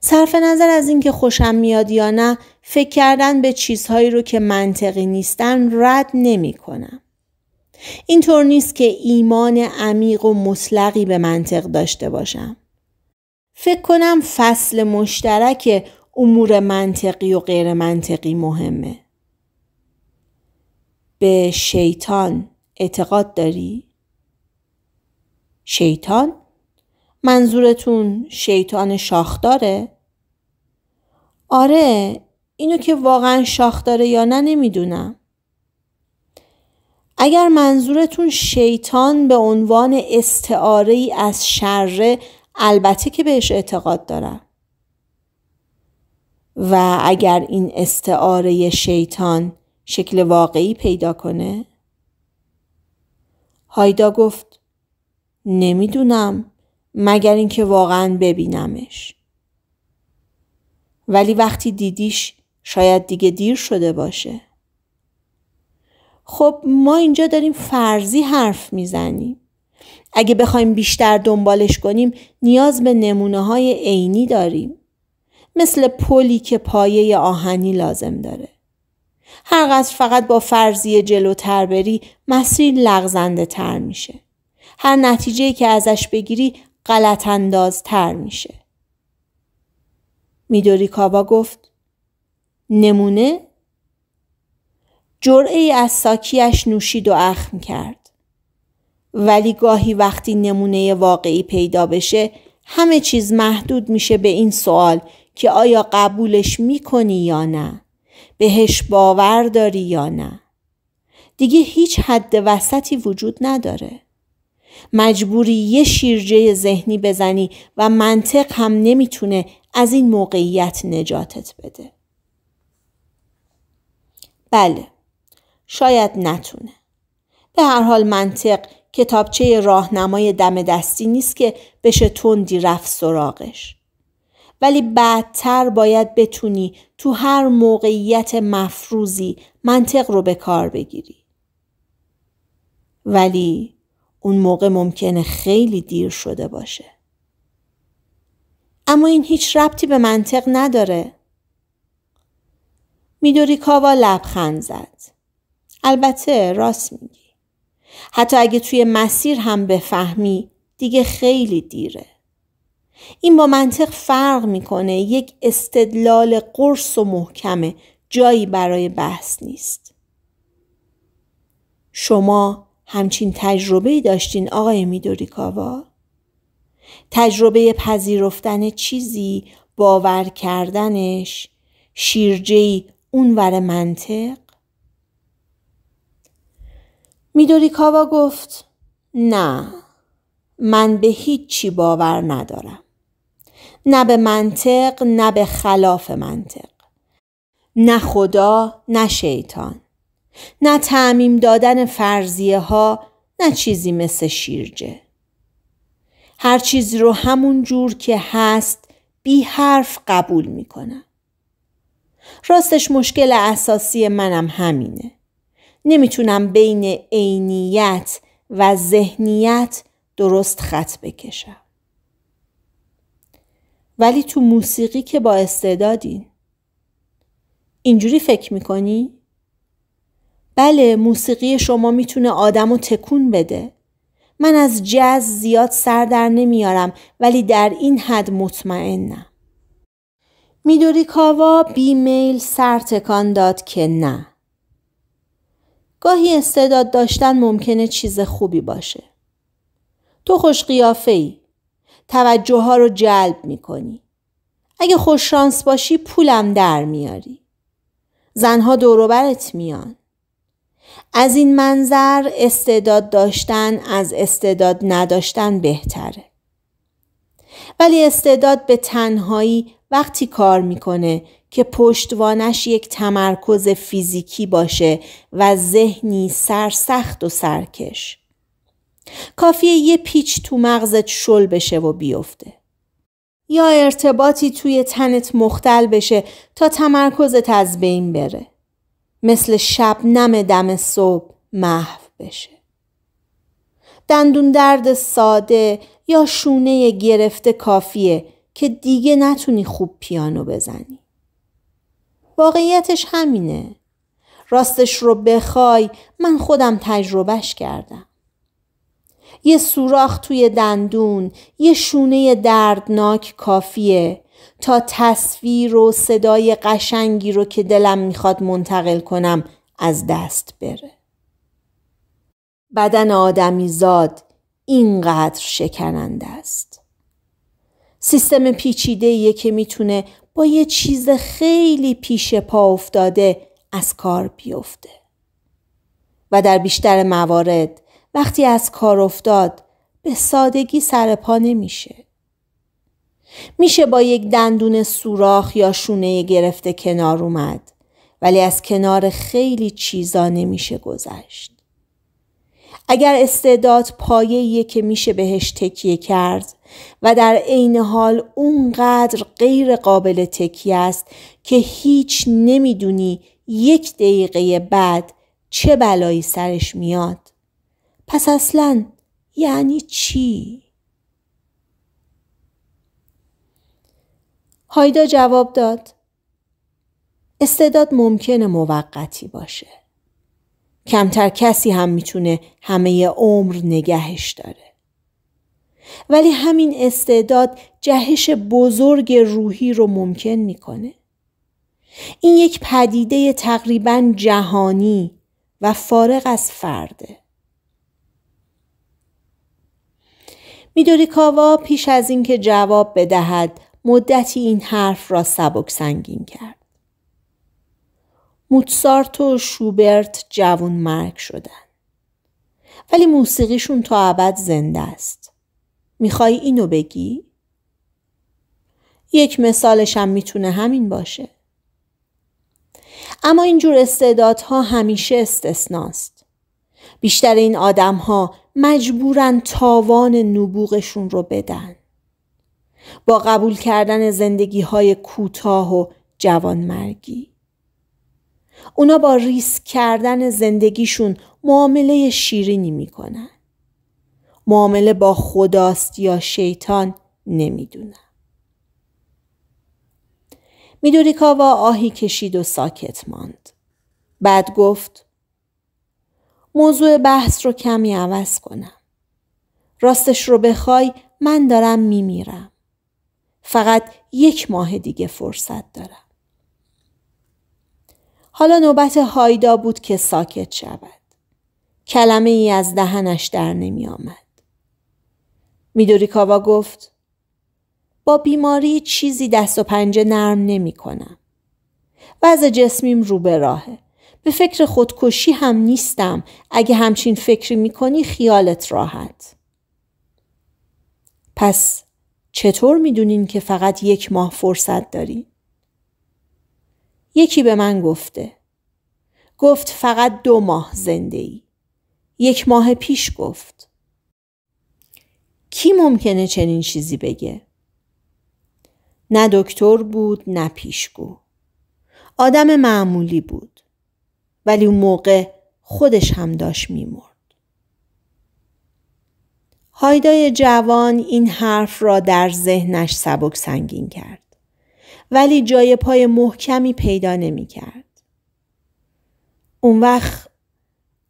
صرف نظر از اینکه خوشم میاد یا نه فکر کردن به چیزهایی رو که منطقی نیستن رد نمی کنم. اینطور نیست که ایمان عمیق و مطلقی به منطق داشته باشم. فکر کنم فصل مشترک امور منطقی و غیر منطقی مهمه به شیطان اعتقاد داری؟ شیطان؟ منظورتون شیطان شاخداره؟ آره اینو که واقعا شاخداره یا نه نمیدونم اگر منظورتون شیطان به عنوان استعاره ای از شره البته که بهش اعتقاد دارم و اگر این استعاره شیطان شکل واقعی پیدا کنه؟ هایدا گفت نمیدونم مگر اینکه واقعا ببینمش ولی وقتی دیدیش شاید دیگه دیر شده باشه خب ما اینجا داریم فرضی حرف میزنیم اگه بخوایم بیشتر دنبالش کنیم نیاز به نمونه های عینی داریم مثل پلی که پایه آهنی لازم داره. هر قصر فقط با فرضیه جلوتر بری مسیر لغزنده تر میشه. هر نتیجه که ازش بگیری غلط انداز تر میشه. میدوری کابا گفت نمونه جرعه از ساکیش نوشید و اخم کرد. ولی گاهی وقتی نمونه واقعی پیدا بشه همه چیز محدود میشه به این سوال که آیا قبولش میکنی یا نه بهش باور داری یا نه دیگه هیچ حد وسطی وجود نداره مجبوری یه شیرجه ذهنی بزنی و منطق هم نمیتونه از این موقعیت نجاتت بده بله شاید نتونه به هر حال منطق کتابچه راهنمای دم دستی نیست که بشه تندی رفت سراغش ولی بعدتر باید بتونی تو هر موقعیت مفروضی منطق رو به کار بگیری. ولی اون موقع ممکنه خیلی دیر شده باشه. اما این هیچ ربطی به منطق نداره. میدوری کاوا لبخند زد. البته راست میگی. حتی اگه توی مسیر هم بفهمی دیگه خیلی دیره. این با منطق فرق میکنه یک استدلال قرص و محکمه جایی برای بحث نیست شما همچین تجربه داشتین آقای میدوریکاوا تجربه پذیرفتن چیزی باور کردنش شیرجهی اونور منطق میدوریکاوا گفت نه من به هیچی باور ندارم نه به منطق نه به خلاف منطق نه خدا نه شیطان نه تعمیم دادن فرضیه ها نه چیزی مثل شیرجه هر چیز رو همون جور که هست بی حرف قبول میکنم راستش مشکل اساسی منم همینه نمیتونم بین عینیت و ذهنیت درست خط بکشم ولی تو موسیقی که با استعدادین اینجوری فکر میکنی؟ بله موسیقی شما میتونه آدم رو تکون بده من از جز زیاد سر در نمیارم ولی در این حد مطمئنم میدوری کاوا بیمیل سر تکان داد که نه گاهی استعداد داشتن ممکنه چیز خوبی باشه تو خوش قیافه ای توجه ها رو جلب کنی. اگه خوششانس باشی پولم در میاری. زنها دوروبرت میان. از این منظر استعداد داشتن از استعداد نداشتن بهتره. ولی استعداد به تنهایی وقتی کار میکنه که پشتوانش یک تمرکز فیزیکی باشه و ذهنی سرسخت و سرکش. کافیه یه پیچ تو مغزت شل بشه و بیفته. یا ارتباطی توی تنت مختل بشه تا تمرکزت از بین بره. مثل شب نم دم صبح محو بشه. دندون درد ساده یا شونه گرفته کافیه که دیگه نتونی خوب پیانو بزنی. واقعیتش همینه. راستش رو بخوای من خودم تجربهش کردم. یه سوراخ توی دندون یه شونه دردناک کافیه تا تصویر و صدای قشنگی رو که دلم میخواد منتقل کنم از دست بره بدن آدمی زاد اینقدر شکننده است سیستم پیچیده که میتونه با یه چیز خیلی پیش پا افتاده از کار بیفته و در بیشتر موارد وقتی از کار افتاد به سادگی سر پا نمیشه. میشه با یک دندون سوراخ یا شونه گرفته کنار اومد ولی از کنار خیلی چیزا نمیشه گذشت. اگر استعداد پایه که میشه بهش تکیه کرد و در عین حال اونقدر غیر قابل تکیه است که هیچ نمیدونی یک دقیقه بعد چه بلایی سرش میاد پس اصلا یعنی چی؟ هایدا جواب داد استعداد ممکنه موقتی باشه. کمتر کسی هم میتونه همه عمر نگهش داره. ولی همین استعداد جهش بزرگ روحی رو ممکن میکنه. این یک پدیده تقریبا جهانی و فارغ از فرده. میدوری کاوا پیش از اینکه جواب بدهد مدتی این حرف را سبک سنگین کرد. موتسارت و شوبرت جوون مرگ شدن. ولی موسیقیشون تا ابد زنده است. میخوای اینو بگی؟ یک مثالش هم میتونه همین باشه. اما اینجور استعدادها همیشه استثناست. بیشتر این آدمها مجبورن تاوان نبوغشون رو بدن. با قبول کردن زندگی های کوتاه و جوانمرگی. اونا با ریسک کردن زندگیشون معامله شیرینی میکنن. معامله با خداست یا شیطان نمیدونن. میدوریکاوا آهی کشید و ساکت ماند. بعد گفت موضوع بحث رو کمی عوض کنم. راستش رو بخوای من دارم میمیرم. فقط یک ماه دیگه فرصت دارم. حالا نوبت هایدا بود که ساکت شود. کلمه ای از دهنش در نمی آمد. میدوری کاوا گفت با بیماری چیزی دست و پنجه نرم نمی کنم. وضع جسمیم رو به راهه. به فکر خودکشی هم نیستم اگه همچین فکری میکنی خیالت راحت پس چطور میدونین که فقط یک ماه فرصت داری؟ یکی به من گفته گفت فقط دو ماه زنده ای. یک ماه پیش گفت کی ممکنه چنین چیزی بگه؟ نه دکتر بود نه پیشگو آدم معمولی بود ولی اون موقع خودش هم داشت میمرد. هایدای جوان این حرف را در ذهنش سبک سنگین کرد. ولی جای پای محکمی پیدا نمی کرد. اون وقت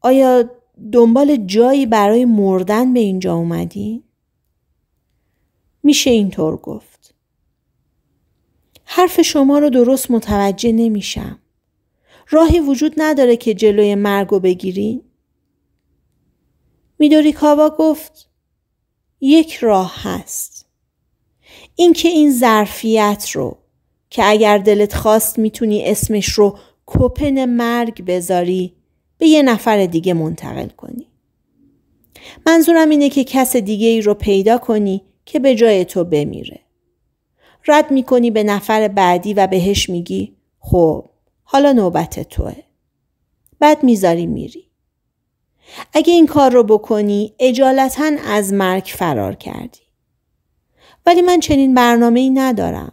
آیا دنبال جایی برای مردن به اینجا اومدی؟ میشه اینطور گفت. حرف شما رو درست متوجه نمیشم. راهی وجود نداره که جلوی مرگو بگیرین؟ میدوری کاوا گفت یک راه هست. اینکه این ظرفیت رو که اگر دلت خواست میتونی اسمش رو کپن مرگ بذاری به یه نفر دیگه منتقل کنی. منظورم اینه که کس دیگه ای رو پیدا کنی که به جای تو بمیره. رد میکنی به نفر بعدی و بهش میگی خب حالا نوبت توه. بعد میذاری میری. اگه این کار رو بکنی اجالتا از مرگ فرار کردی. ولی من چنین برنامه ای ندارم.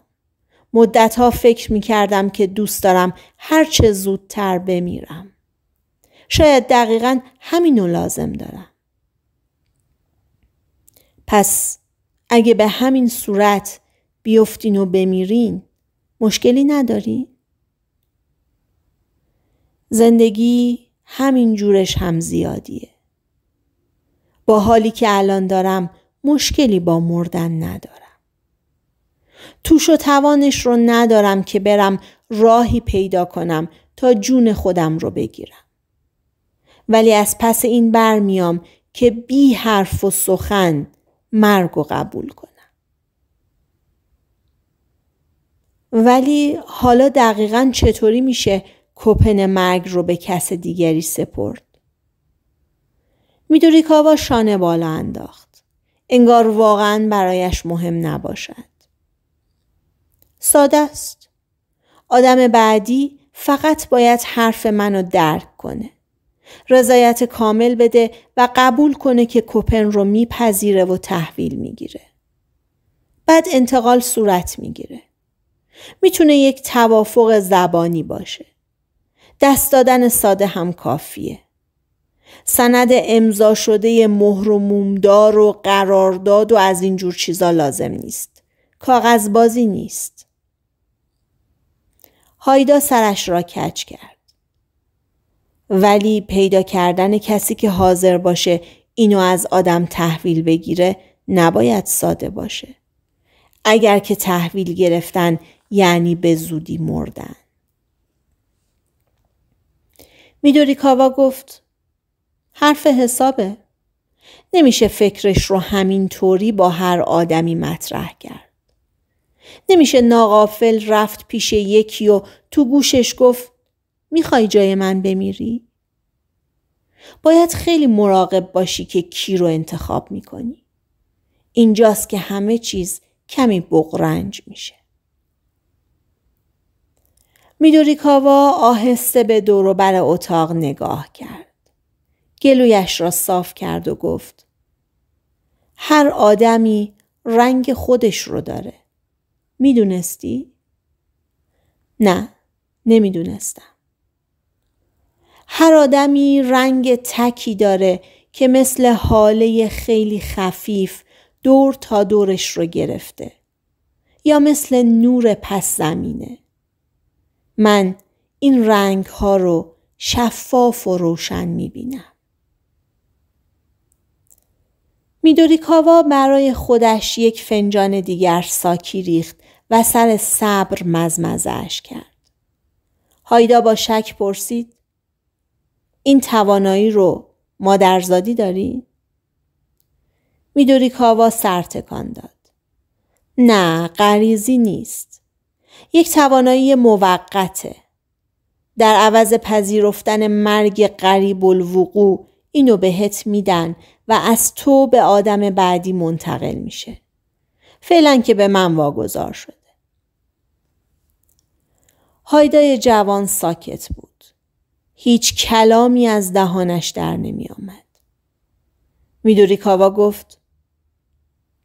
مدتها فکر میکردم که دوست دارم هرچه زودتر بمیرم. شاید دقیقا همینو لازم دارم. پس اگه به همین صورت بیفتین و بمیرین مشکلی ندارین؟ زندگی همین جورش هم زیادیه. با حالی که الان دارم مشکلی با مردن ندارم. توش و توانش رو ندارم که برم راهی پیدا کنم تا جون خودم رو بگیرم. ولی از پس این برمیام که بی حرف و سخن مرگ و قبول کنم. ولی حالا دقیقا چطوری میشه کپن مرگ رو به کس دیگری سپرد. میدوری کاوا شانه بالا انداخت. انگار واقعا برایش مهم نباشد. ساده است. آدم بعدی فقط باید حرف منو درک کنه. رضایت کامل بده و قبول کنه که کوپن رو میپذیره و تحویل میگیره. بعد انتقال صورت میگیره. میتونه یک توافق زبانی باشه. دست دادن ساده هم کافیه. سند امضا شده مهر و مومدار و قرارداد و از اینجور چیزا لازم نیست. کاغذبازی بازی نیست. هایدا سرش را کج کرد. ولی پیدا کردن کسی که حاضر باشه اینو از آدم تحویل بگیره نباید ساده باشه. اگر که تحویل گرفتن یعنی به زودی مردن. میدوری کاوا گفت حرف حسابه. نمیشه فکرش رو همینطوری با هر آدمی مطرح کرد. نمیشه ناقافل رفت پیش یکی و تو گوشش گفت میخوای جای من بمیری؟ باید خیلی مراقب باشی که کی رو انتخاب میکنی. اینجاست که همه چیز کمی بغرنج میشه. میدوریکاوا آهسته به بر اتاق نگاه کرد. گلویش را صاف کرد و گفت هر آدمی رنگ خودش رو داره. میدونستی؟ نه نمیدونستم. هر آدمی رنگ تکی داره که مثل حاله خیلی خفیف دور تا دورش رو گرفته یا مثل نور پس زمینه. من این رنگ ها رو شفاف و روشن می بینم. میدوریکاوا برای خودش یک فنجان دیگر ساکی ریخت و سر صبر مزمزهش کرد. هایدا با شک پرسید این توانایی رو مادرزادی داری؟ میدوریکاوا سر تکان داد. نه غریزی نیست. یک توانایی موقته. در عوض پذیرفتن مرگ قریب الوقوع اینو بهت میدن و از تو به آدم بعدی منتقل میشه. فعلا که به من واگذار شده. هایدای جوان ساکت بود. هیچ کلامی از دهانش در نمی آمد. میدوری کاوا گفت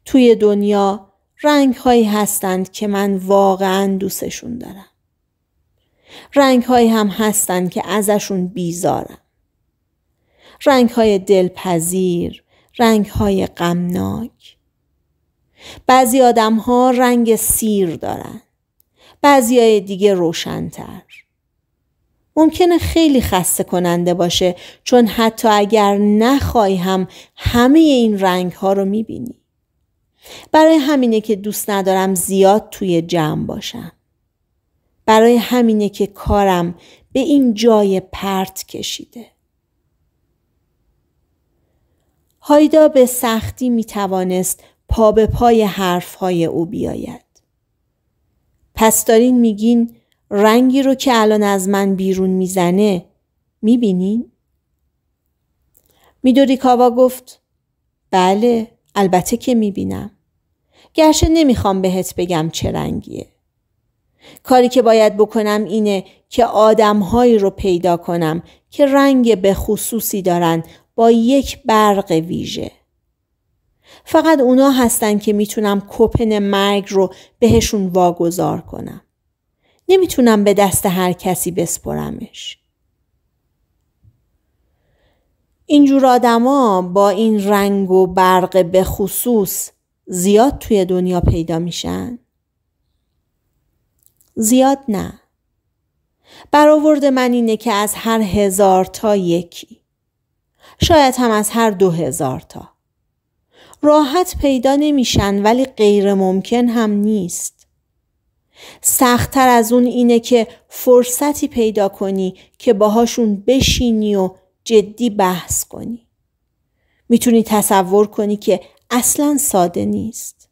توی دنیا رنگ هایی هستند که من واقعا دوستشون دارم. رنگ هایی هم هستند که ازشون بیزارم. رنگ های دلپذیر، رنگ های غمناک. بعضی آدم ها رنگ سیر دارن. بعضی های دیگه روشنتر. ممکنه خیلی خسته کننده باشه چون حتی اگر نخوای هم همه این رنگ ها رو میبینی. برای همینه که دوست ندارم زیاد توی جمع باشم. برای همینه که کارم به این جای پرت کشیده. هایدا به سختی می توانست پا به پای حرفهای او بیاید. پس دارین میگین رنگی رو که الان از من بیرون میزنه میبینین؟ میدوری کاوا گفت بله البته که میبینم. گرچه نمیخوام بهت بگم چه رنگیه. کاری که باید بکنم اینه که آدمهایی رو پیدا کنم که رنگ به خصوصی دارن با یک برق ویژه. فقط اونا هستن که میتونم کپن مرگ رو بهشون واگذار کنم. نمیتونم به دست هر کسی بسپرمش. اینجور آدما با این رنگ و برق به خصوص زیاد توی دنیا پیدا میشن؟ زیاد نه. برآورد من اینه که از هر هزار تا یکی. شاید هم از هر دو هزار تا. راحت پیدا نمیشن ولی غیر ممکن هم نیست. سختتر از اون اینه که فرصتی پیدا کنی که باهاشون بشینی و جدی بحث کنی میتونی تصور کنی که اصلا ساده نیست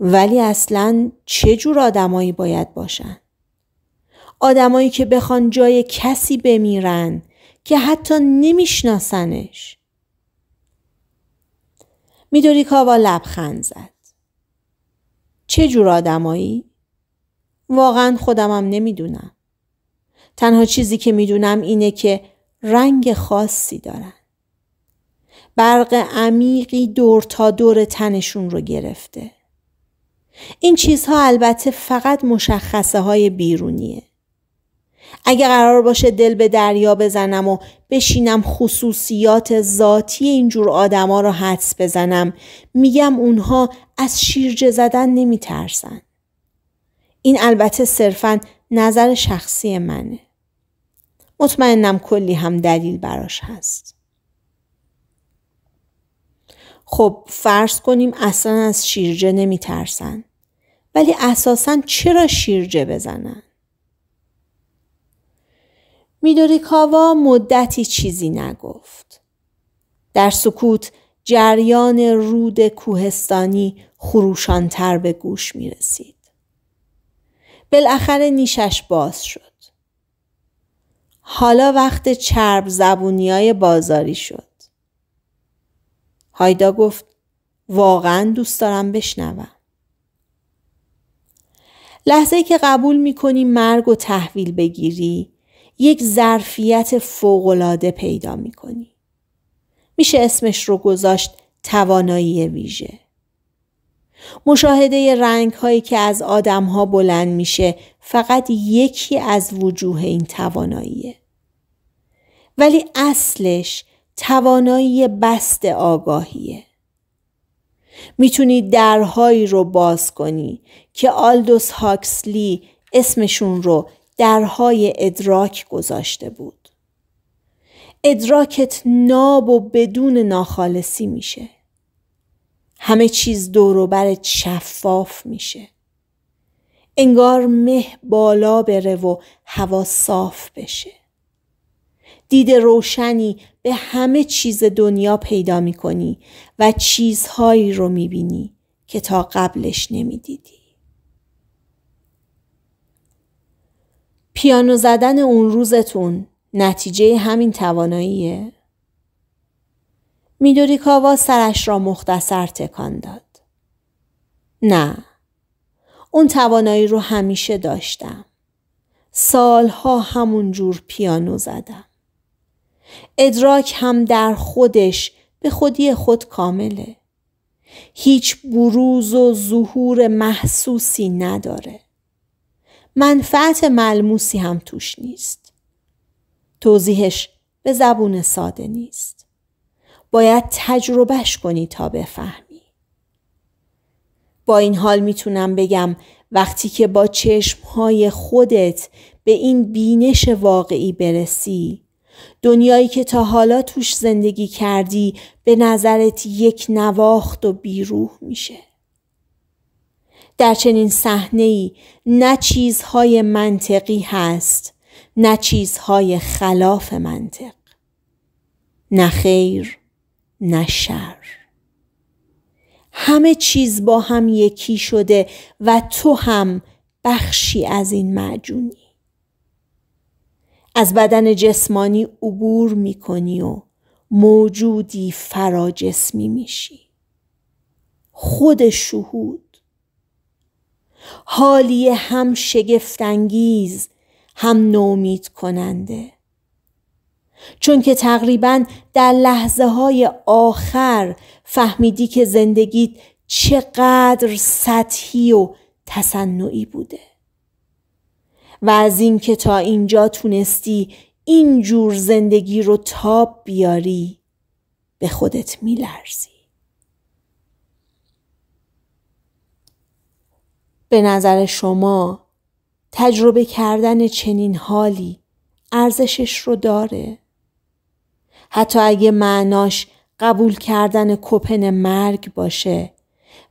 ولی اصلا چه جور آدمایی باید باشن آدمایی که بخوان جای کسی بمیرن که حتی نمیشناسنش که کاوا لبخند زد چه جور آدمایی واقعا خودمم نمیدونم تنها چیزی که میدونم اینه که رنگ خاصی دارن. برق عمیقی دور تا دور تنشون رو گرفته. این چیزها البته فقط مشخصه های بیرونیه. اگه قرار باشه دل به دریا بزنم و بشینم خصوصیات ذاتی اینجور آدما رو حدس بزنم میگم اونها از شیرجه زدن نمیترسن. این البته صرفا نظر شخصی منه. مطمئنم کلی هم دلیل براش هست خب فرض کنیم اصلا از شیرجه نمی ترسن. ولی اساسا چرا شیرجه بزنن؟ میدوریکاوا مدتی چیزی نگفت. در سکوت جریان رود کوهستانی خروشانتر به گوش می رسید. بالاخره نیشش باز شد. حالا وقت چرب زبونی های بازاری شد. هایدا گفت واقعا دوست دارم بشنوم. لحظه که قبول کنی مرگ و تحویل بگیری یک ظرفیت فوقالعاده پیدا می کنی. میشه اسمش رو گذاشت توانایی ویژه. مشاهده رنگ هایی که از آدم ها بلند میشه فقط یکی از وجوه این تواناییه. ولی اصلش توانایی بست آگاهیه. میتونی درهایی رو باز کنی که آلدوس هاکسلی اسمشون رو درهای ادراک گذاشته بود. ادراکت ناب و بدون ناخالصی میشه. همه چیز دور برت شفاف میشه. انگار مه بالا بره و هوا صاف بشه. دید روشنی به همه چیز دنیا پیدا میکنی و چیزهایی رو میبینی که تا قبلش نمیدیدی. پیانو زدن اون روزتون نتیجه همین تواناییه؟ میدوریکاوا سرش را مختصر تکان داد. نه. اون توانایی رو همیشه داشتم. سالها همون جور پیانو زدم. ادراک هم در خودش به خودی خود کامله. هیچ بروز و ظهور محسوسی نداره. منفعت ملموسی هم توش نیست. توضیحش به زبون ساده نیست. باید تجربهش کنی تا بفهمی. با این حال میتونم بگم وقتی که با چشمهای خودت به این بینش واقعی برسی دنیایی که تا حالا توش زندگی کردی به نظرت یک نواخت و بیروح میشه. در چنین صحنه ای نه چیزهای منطقی هست نه چیزهای خلاف منطق نه خیر نشر همه چیز با هم یکی شده و تو هم بخشی از این معجونی از بدن جسمانی عبور کنی و موجودی فراجسمی میشی خود شهود حالی هم شگفتانگیز هم نومید کننده چون که تقریبا در لحظه های آخر فهمیدی که زندگیت چقدر سطحی و تصنعی بوده و از اینکه تا اینجا تونستی این جور زندگی رو تاب بیاری به خودت میلرزی به نظر شما تجربه کردن چنین حالی ارزشش رو داره حتی اگه معناش قبول کردن کپن مرگ باشه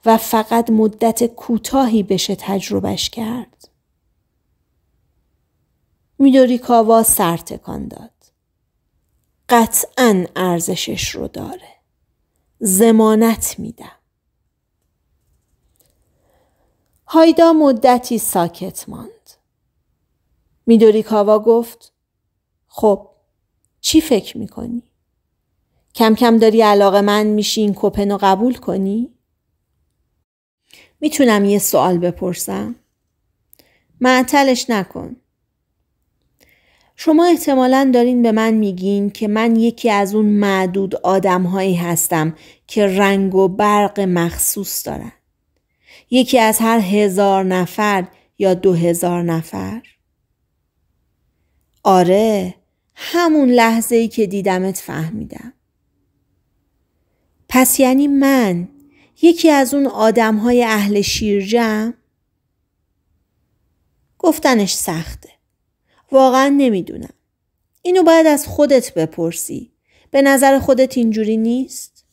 و فقط مدت کوتاهی بشه تجربهش کرد. میدوری کاوا سر تکان داد. قطعا ارزشش رو داره. زمانت میدم. هایدا مدتی ساکت ماند. میدوری کاوا گفت خب چی فکر میکنی؟ کم کم داری علاقه من میشی این کوپن رو قبول کنی؟ میتونم یه سوال بپرسم؟ معطلش نکن. شما احتمالا دارین به من میگین که من یکی از اون معدود آدمهایی هستم که رنگ و برق مخصوص دارن. یکی از هر هزار نفر یا دو هزار نفر. آره همون لحظه ای که دیدمت فهمیدم. پس یعنی من یکی از اون آدم های اهل شیرجم؟ گفتنش سخته. واقعا نمیدونم. اینو باید از خودت بپرسی. به نظر خودت اینجوری نیست؟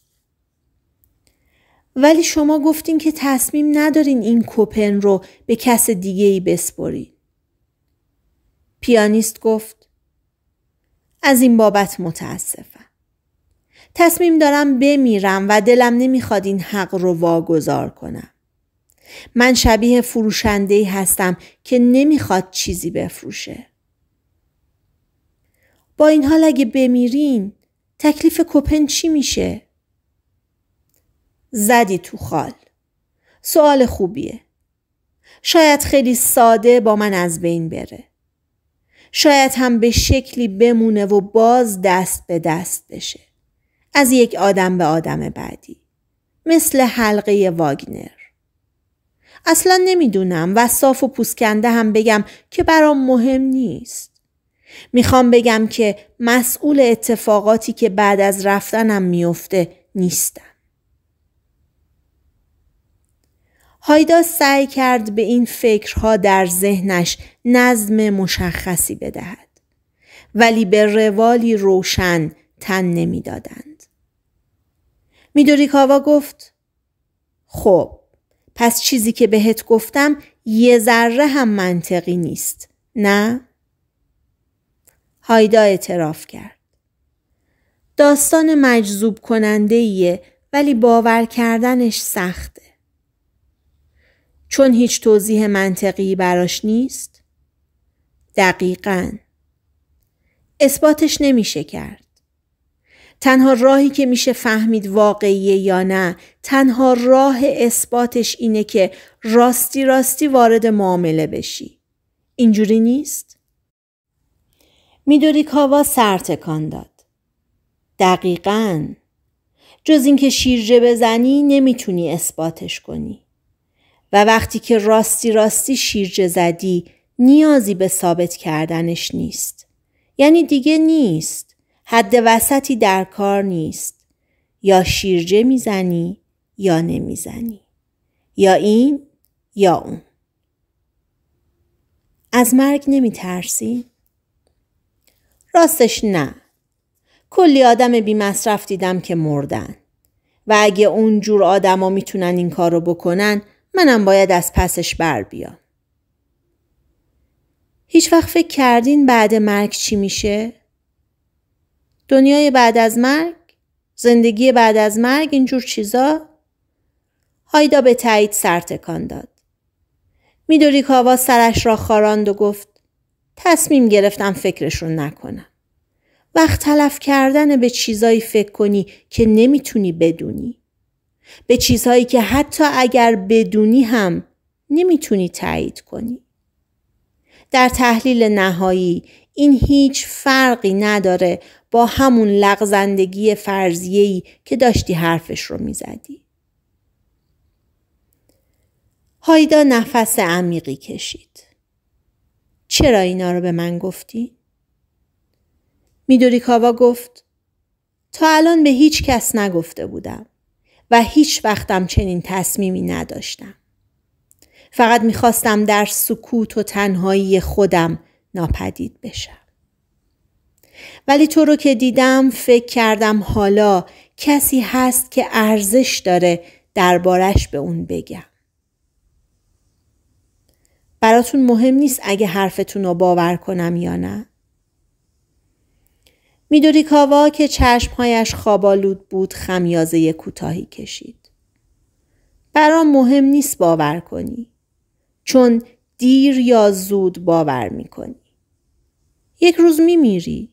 ولی شما گفتین که تصمیم ندارین این کوپن رو به کس دیگه ای پیانیست گفت از این بابت متاسف. تصمیم دارم بمیرم و دلم نمیخواد این حق رو واگذار کنم. من شبیه فروشنده هستم که نمیخواد چیزی بفروشه. با این حال اگه بمیرین تکلیف کوپن چی میشه؟ زدی تو خال. سوال خوبیه. شاید خیلی ساده با من از بین بره. شاید هم به شکلی بمونه و باز دست به دست بشه. از یک آدم به آدم بعدی مثل حلقه واگنر اصلا نمیدونم و صاف و پوسکنده هم بگم که برام مهم نیست میخوام بگم که مسئول اتفاقاتی که بعد از رفتنم میفته نیستم هایدا سعی کرد به این فکرها در ذهنش نظم مشخصی بدهد ولی به روالی روشن تن نمیدادند میدوریکاوا گفت خب پس چیزی که بهت گفتم یه ذره هم منطقی نیست نه؟ هایدا اعتراف کرد داستان مجذوب کننده ایه ولی باور کردنش سخته چون هیچ توضیح منطقی براش نیست دقیقا اثباتش نمیشه کرد تنها راهی که میشه فهمید واقعیه یا نه تنها راه اثباتش اینه که راستی راستی وارد معامله بشی اینجوری نیست میدوری کاوا سر داد دقیقا جز اینکه شیرجه بزنی نمیتونی اثباتش کنی و وقتی که راستی راستی شیرجه زدی نیازی به ثابت کردنش نیست یعنی دیگه نیست حد وسطی در کار نیست یا شیرجه میزنی یا نمیزنی یا این یا اون از مرگ نمیترسی؟ راستش نه کلی آدم بی مصرف دیدم که مردن و اگه اونجور آدما میتونن این کارو بکنن منم باید از پسش بر بیام هیچ وقت فکر کردین بعد مرگ چی میشه؟ دنیای بعد از مرگ زندگی بعد از مرگ اینجور چیزا هایدا به تایید سر تکان داد میدوری کاوا سرش را خاراند و گفت تصمیم گرفتم فکرشون نکنم وقت تلف کردن به چیزایی فکر کنی که نمیتونی بدونی به چیزهایی که حتی اگر بدونی هم نمیتونی تایید کنی در تحلیل نهایی این هیچ فرقی نداره با همون لغزندگی فرضیهی که داشتی حرفش رو میزدی. هایدا نفس عمیقی کشید. چرا اینا رو به من گفتی؟ میدوری کاوا گفت تا الان به هیچ کس نگفته بودم و هیچ وقتم چنین تصمیمی نداشتم. فقط میخواستم در سکوت و تنهایی خودم ناپدید بشم. ولی تو رو که دیدم فکر کردم حالا کسی هست که ارزش داره دربارش به اون بگم. براتون مهم نیست اگه حرفتون رو باور کنم یا نه. میدوری کاوا که چشمهایش خوابالود بود خمیازه کوتاهی کشید. برام مهم نیست باور کنی. چون دیر یا زود باور میکنی. یک روز میمیری.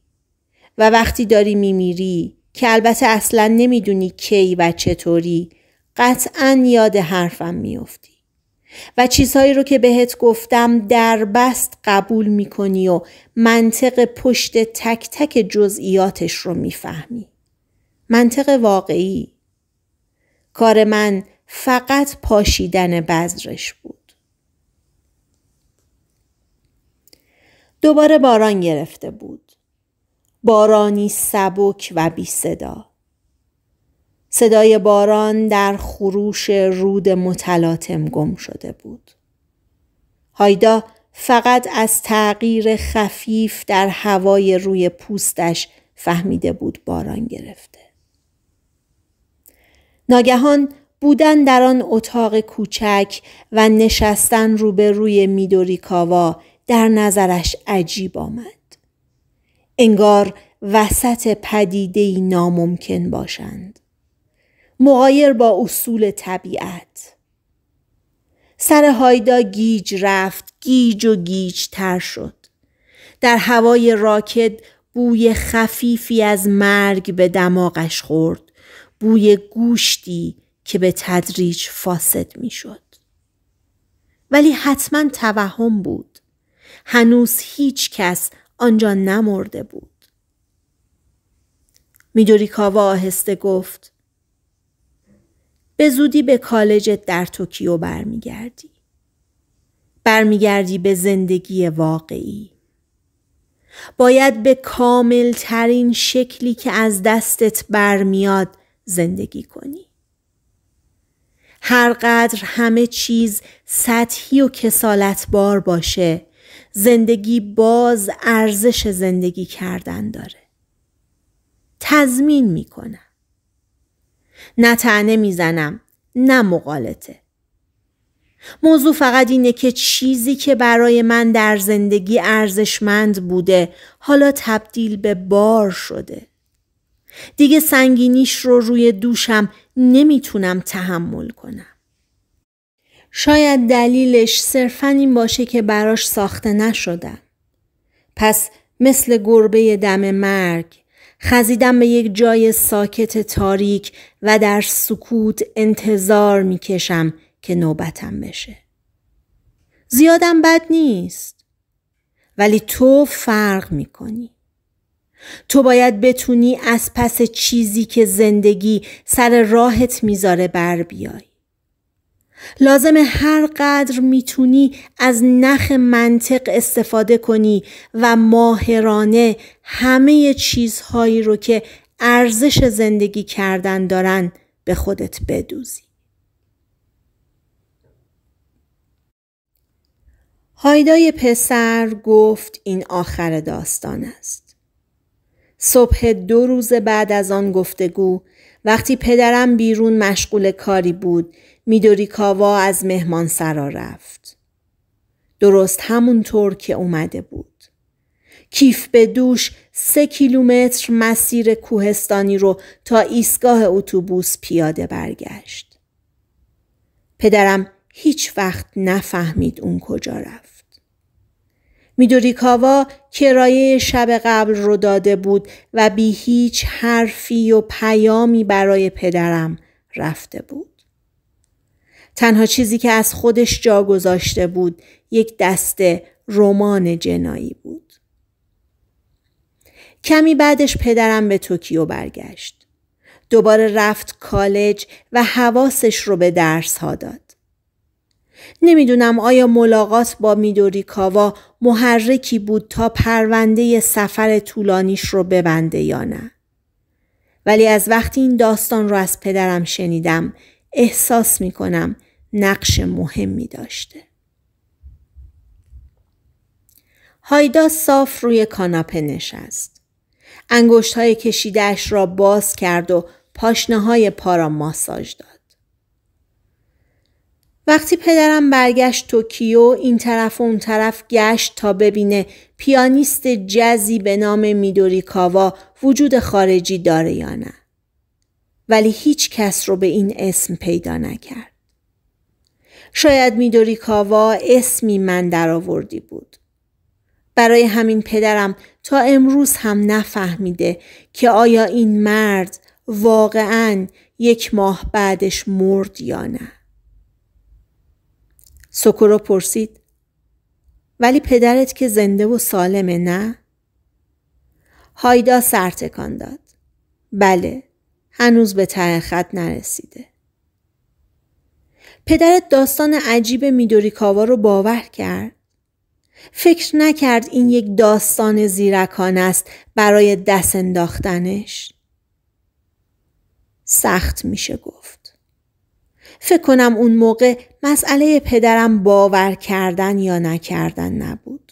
و وقتی داری میمیری که البته اصلا نمیدونی کی و چطوری قطعا یاد حرفم میافتی و چیزهایی رو که بهت گفتم در بست قبول میکنی و منطق پشت تک تک جزئیاتش رو میفهمی منطق واقعی کار من فقط پاشیدن بذرش بود دوباره باران گرفته بود بارانی سبک و بی صدا. صدای باران در خروش رود متلاطم گم شده بود. هایدا فقط از تغییر خفیف در هوای روی پوستش فهمیده بود باران گرفته. ناگهان بودن در آن اتاق کوچک و نشستن روبروی میدوریکاوا در نظرش عجیب آمد. انگار وسط پدیدهی ناممکن باشند. مغایر با اصول طبیعت. سر هایدا گیج رفت، گیج و گیج تر شد. در هوای راکد بوی خفیفی از مرگ به دماغش خورد. بوی گوشتی که به تدریج فاسد می شد. ولی حتما توهم بود. هنوز هیچ کس آنجا نمرده بود. میدوری و آهسته گفت به زودی به کالجت در توکیو برمیگردی. برمیگردی به زندگی واقعی. باید به کامل ترین شکلی که از دستت برمیاد زندگی کنی. هرقدر همه چیز سطحی و کسالت بار باشه زندگی باز ارزش زندگی کردن داره تضمین میکنم نه تنه میزنم نه مقالطه موضوع فقط اینه که چیزی که برای من در زندگی ارزشمند بوده حالا تبدیل به بار شده دیگه سنگینیش رو روی دوشم نمیتونم تحمل کنم شاید دلیلش صرفا این باشه که براش ساخته نشدم. پس مثل گربه دم مرگ خزیدم به یک جای ساکت تاریک و در سکوت انتظار میکشم که نوبتم بشه. زیادم بد نیست. ولی تو فرق میکنی. تو باید بتونی از پس چیزی که زندگی سر راهت میذاره بر بیای. لازم هر قدر میتونی از نخ منطق استفاده کنی و ماهرانه همه چیزهایی رو که ارزش زندگی کردن دارن به خودت بدوزی. هایدای پسر گفت این آخر داستان است. صبح دو روز بعد از آن گفتگو وقتی پدرم بیرون مشغول کاری بود میدوریکاوا از مهمان سرا رفت. درست همونطور که اومده بود. کیف به دوش سه کیلومتر مسیر کوهستانی رو تا ایستگاه اتوبوس پیاده برگشت. پدرم هیچ وقت نفهمید اون کجا رفت. میدوریکاوا کرایه شب قبل رو داده بود و بی هیچ حرفی و پیامی برای پدرم رفته بود. تنها چیزی که از خودش جا گذاشته بود یک دسته رمان جنایی بود. کمی بعدش پدرم به توکیو برگشت. دوباره رفت کالج و حواسش رو به درس ها داد. نمیدونم آیا ملاقات با میدوری کاوا محرکی بود تا پرونده سفر طولانیش رو ببنده یا نه. ولی از وقتی این داستان رو از پدرم شنیدم احساس می کنم نقش مهمی داشته. هایدا صاف روی کاناپه نشست. انگشت های کشیدهش را باز کرد و پاشنه های پا را ماساژ داد. وقتی پدرم برگشت توکیو این طرف و اون طرف گشت تا ببینه پیانیست جزی به نام میدوری کاوا وجود خارجی داره یا نه. ولی هیچ کس رو به این اسم پیدا نکرد. شاید میدوری کاوا اسمی من درآوردی بود. برای همین پدرم تا امروز هم نفهمیده که آیا این مرد واقعا یک ماه بعدش مرد یا نه. سکورو پرسید ولی پدرت که زنده و سالمه نه؟ هایدا سرتکان داد. بله هنوز به ته خط نرسیده. پدرت داستان عجیب میدوریکاوا کاوا رو باور کرد. فکر نکرد این یک داستان زیرکان است برای دست انداختنش. سخت میشه گفت. فکر کنم اون موقع مسئله پدرم باور کردن یا نکردن نبود.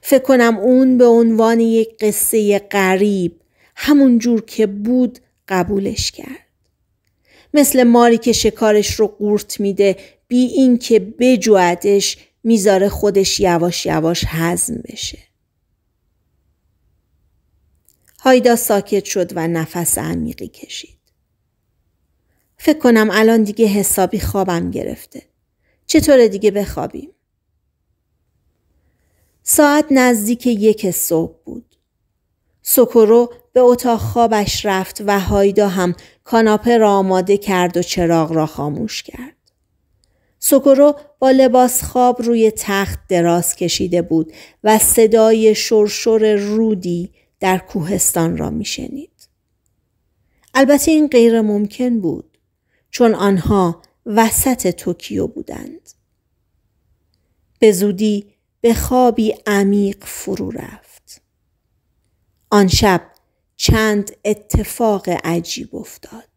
فکر کنم اون به عنوان یک قصه قریب همون جور که بود قبولش کرد. مثل ماری که شکارش رو قورت میده بی اینکه بجوعدش میذاره خودش یواش یواش هضم بشه. هایدا ساکت شد و نفس عمیقی کشید. فکر کنم الان دیگه حسابی خوابم گرفته. چطور دیگه بخوابیم؟ ساعت نزدیک یک صبح بود. سوکورو به اتاق خوابش رفت و هایدا هم کاناپه را آماده کرد و چراغ را خاموش کرد. سوکورو با لباس خواب روی تخت دراز کشیده بود و صدای شرشر رودی در کوهستان را میشنید. البته این غیر ممکن بود چون آنها وسط توکیو بودند. به زودی به خوابی عمیق فرو رفت. آن شب چند اتفاق عجیب افتاد.